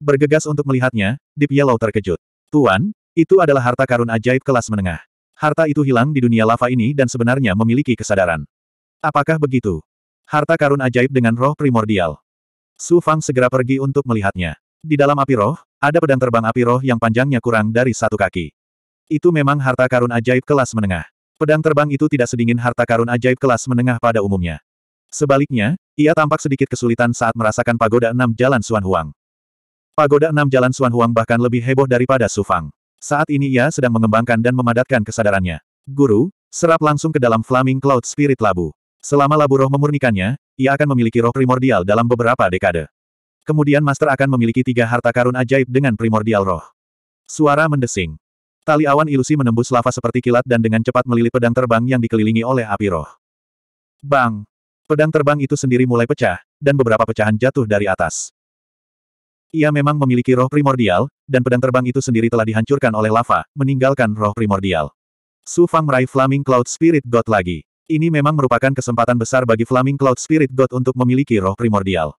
S1: Bergegas untuk melihatnya, Deep Yellow terkejut. Tuan, itu adalah harta karun ajaib kelas menengah. Harta itu hilang di dunia lava ini dan sebenarnya memiliki kesadaran. Apakah begitu? Harta karun ajaib dengan roh primordial. Su Fang segera pergi untuk melihatnya. Di dalam api roh, ada pedang terbang api roh yang panjangnya kurang dari satu kaki. Itu memang harta karun ajaib kelas menengah. Pedang terbang itu tidak sedingin harta karun ajaib kelas menengah pada umumnya. Sebaliknya, ia tampak sedikit kesulitan saat merasakan pagoda enam jalan Suan Huang. Pagoda enam jalan Suan Huang bahkan lebih heboh daripada Su Fang. Saat ini ia sedang mengembangkan dan memadatkan kesadarannya. Guru, serap langsung ke dalam Flaming Cloud Spirit Labu. Selama labu roh memurnikannya, ia akan memiliki roh primordial dalam beberapa dekade. Kemudian Master akan memiliki tiga harta karun ajaib dengan primordial roh. Suara mendesing. Tali awan ilusi menembus lava seperti kilat dan dengan cepat melilit pedang terbang yang dikelilingi oleh api roh. Bang! Pedang terbang itu sendiri mulai pecah, dan beberapa pecahan jatuh dari atas. Ia memang memiliki roh primordial, dan pedang terbang itu sendiri telah dihancurkan oleh lava, meninggalkan roh primordial. Su Fang meraih Flaming Cloud Spirit God lagi. Ini memang merupakan kesempatan besar bagi Flaming Cloud Spirit God untuk memiliki roh primordial.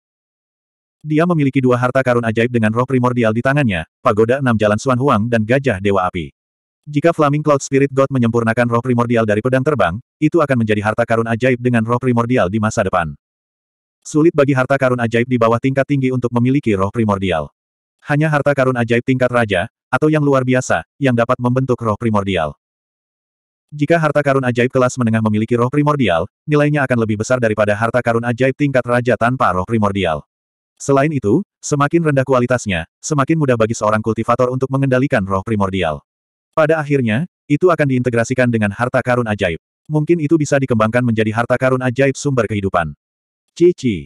S1: Dia memiliki dua harta karun ajaib dengan roh primordial di tangannya, pagoda enam jalan Suan Huang dan gajah dewa api. Jika Flaming Cloud Spirit God menyempurnakan roh primordial dari pedang terbang, itu akan menjadi harta karun ajaib dengan roh primordial di masa depan. Sulit bagi harta karun ajaib di bawah tingkat tinggi untuk memiliki roh primordial. Hanya harta karun ajaib tingkat raja, atau yang luar biasa, yang dapat membentuk roh primordial. Jika harta karun ajaib kelas menengah memiliki roh primordial, nilainya akan lebih besar daripada harta karun ajaib tingkat raja tanpa roh primordial. Selain itu, semakin rendah kualitasnya, semakin mudah bagi seorang kultivator untuk mengendalikan roh primordial. Pada akhirnya, itu akan diintegrasikan dengan harta karun ajaib. Mungkin itu bisa dikembangkan menjadi harta karun ajaib sumber kehidupan. Cici.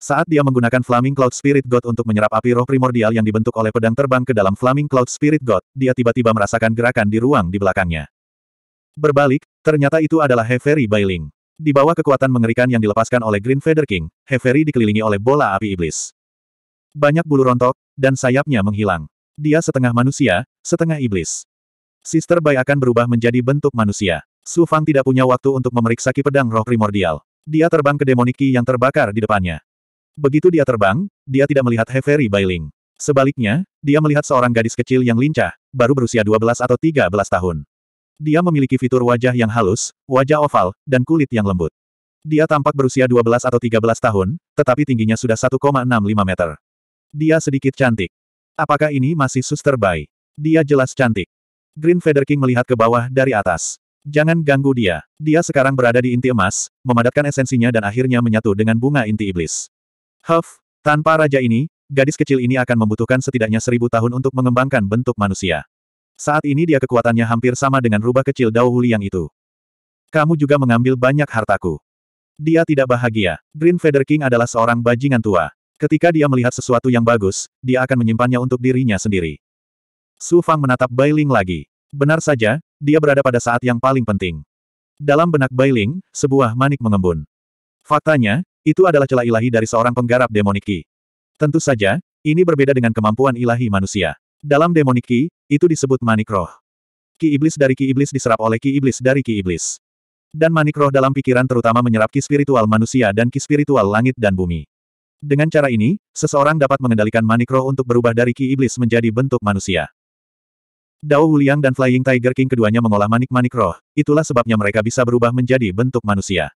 S1: Saat dia menggunakan Flaming Cloud Spirit God untuk menyerap api roh primordial yang dibentuk oleh pedang terbang ke dalam Flaming Cloud Spirit God, dia tiba-tiba merasakan gerakan di ruang di belakangnya. Berbalik, ternyata itu adalah Heferi Bailing. Di bawah kekuatan mengerikan yang dilepaskan oleh Green Feather King, Heferi dikelilingi oleh bola api iblis. Banyak bulu rontok, dan sayapnya menghilang. Dia setengah manusia, setengah iblis. Sister Bai akan berubah menjadi bentuk manusia. Su Fang tidak punya waktu untuk memeriksa pedang roh primordial. Dia terbang ke demoniki yang terbakar di depannya. Begitu dia terbang, dia tidak melihat Heferi Bailing. Sebaliknya, dia melihat seorang gadis kecil yang lincah, baru berusia 12 atau 13 tahun. Dia memiliki fitur wajah yang halus, wajah oval, dan kulit yang lembut. Dia tampak berusia 12 atau 13 tahun, tetapi tingginya sudah 1,65 meter. Dia sedikit cantik. Apakah ini masih suster bayi? Dia jelas cantik. Green Feather King melihat ke bawah dari atas. Jangan ganggu dia. Dia sekarang berada di inti emas, memadatkan esensinya dan akhirnya menyatu dengan bunga inti iblis. Huff, tanpa raja ini, gadis kecil ini akan membutuhkan setidaknya seribu tahun untuk mengembangkan bentuk manusia. Saat ini dia kekuatannya hampir sama dengan rubah kecil Dao yang itu. Kamu juga mengambil banyak hartaku. Dia tidak bahagia. Green Feather King adalah seorang bajingan tua. Ketika dia melihat sesuatu yang bagus, dia akan menyimpannya untuk dirinya sendiri. Su Fang menatap Bailing lagi. Benar saja, dia berada pada saat yang paling penting. Dalam benak Bailing, sebuah manik mengembun. Faktanya, itu adalah celah ilahi dari seorang penggarap demoniki. Tentu saja, ini berbeda dengan kemampuan ilahi manusia. Dalam demoniki, itu disebut manik roh. Ki iblis dari ki iblis diserap oleh ki iblis dari ki iblis. Dan manik roh dalam pikiran terutama menyerap ki spiritual manusia dan ki spiritual langit dan bumi. Dengan cara ini, seseorang dapat mengendalikan manik roh untuk berubah dari ki iblis menjadi bentuk manusia. Dao Huliang dan Flying Tiger King keduanya mengolah manik-manik roh, itulah sebabnya mereka bisa berubah menjadi bentuk manusia.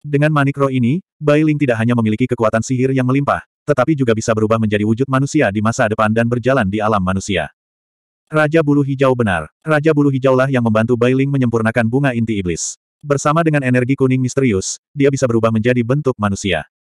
S1: Dengan manik roh ini, Bai Ling tidak hanya memiliki kekuatan sihir yang melimpah, tetapi juga bisa berubah menjadi wujud manusia di masa depan dan berjalan di alam manusia. Raja Bulu Hijau benar. Raja Bulu Hijaulah yang membantu Bai Ling menyempurnakan bunga inti iblis. Bersama dengan energi kuning misterius, dia bisa berubah menjadi bentuk manusia.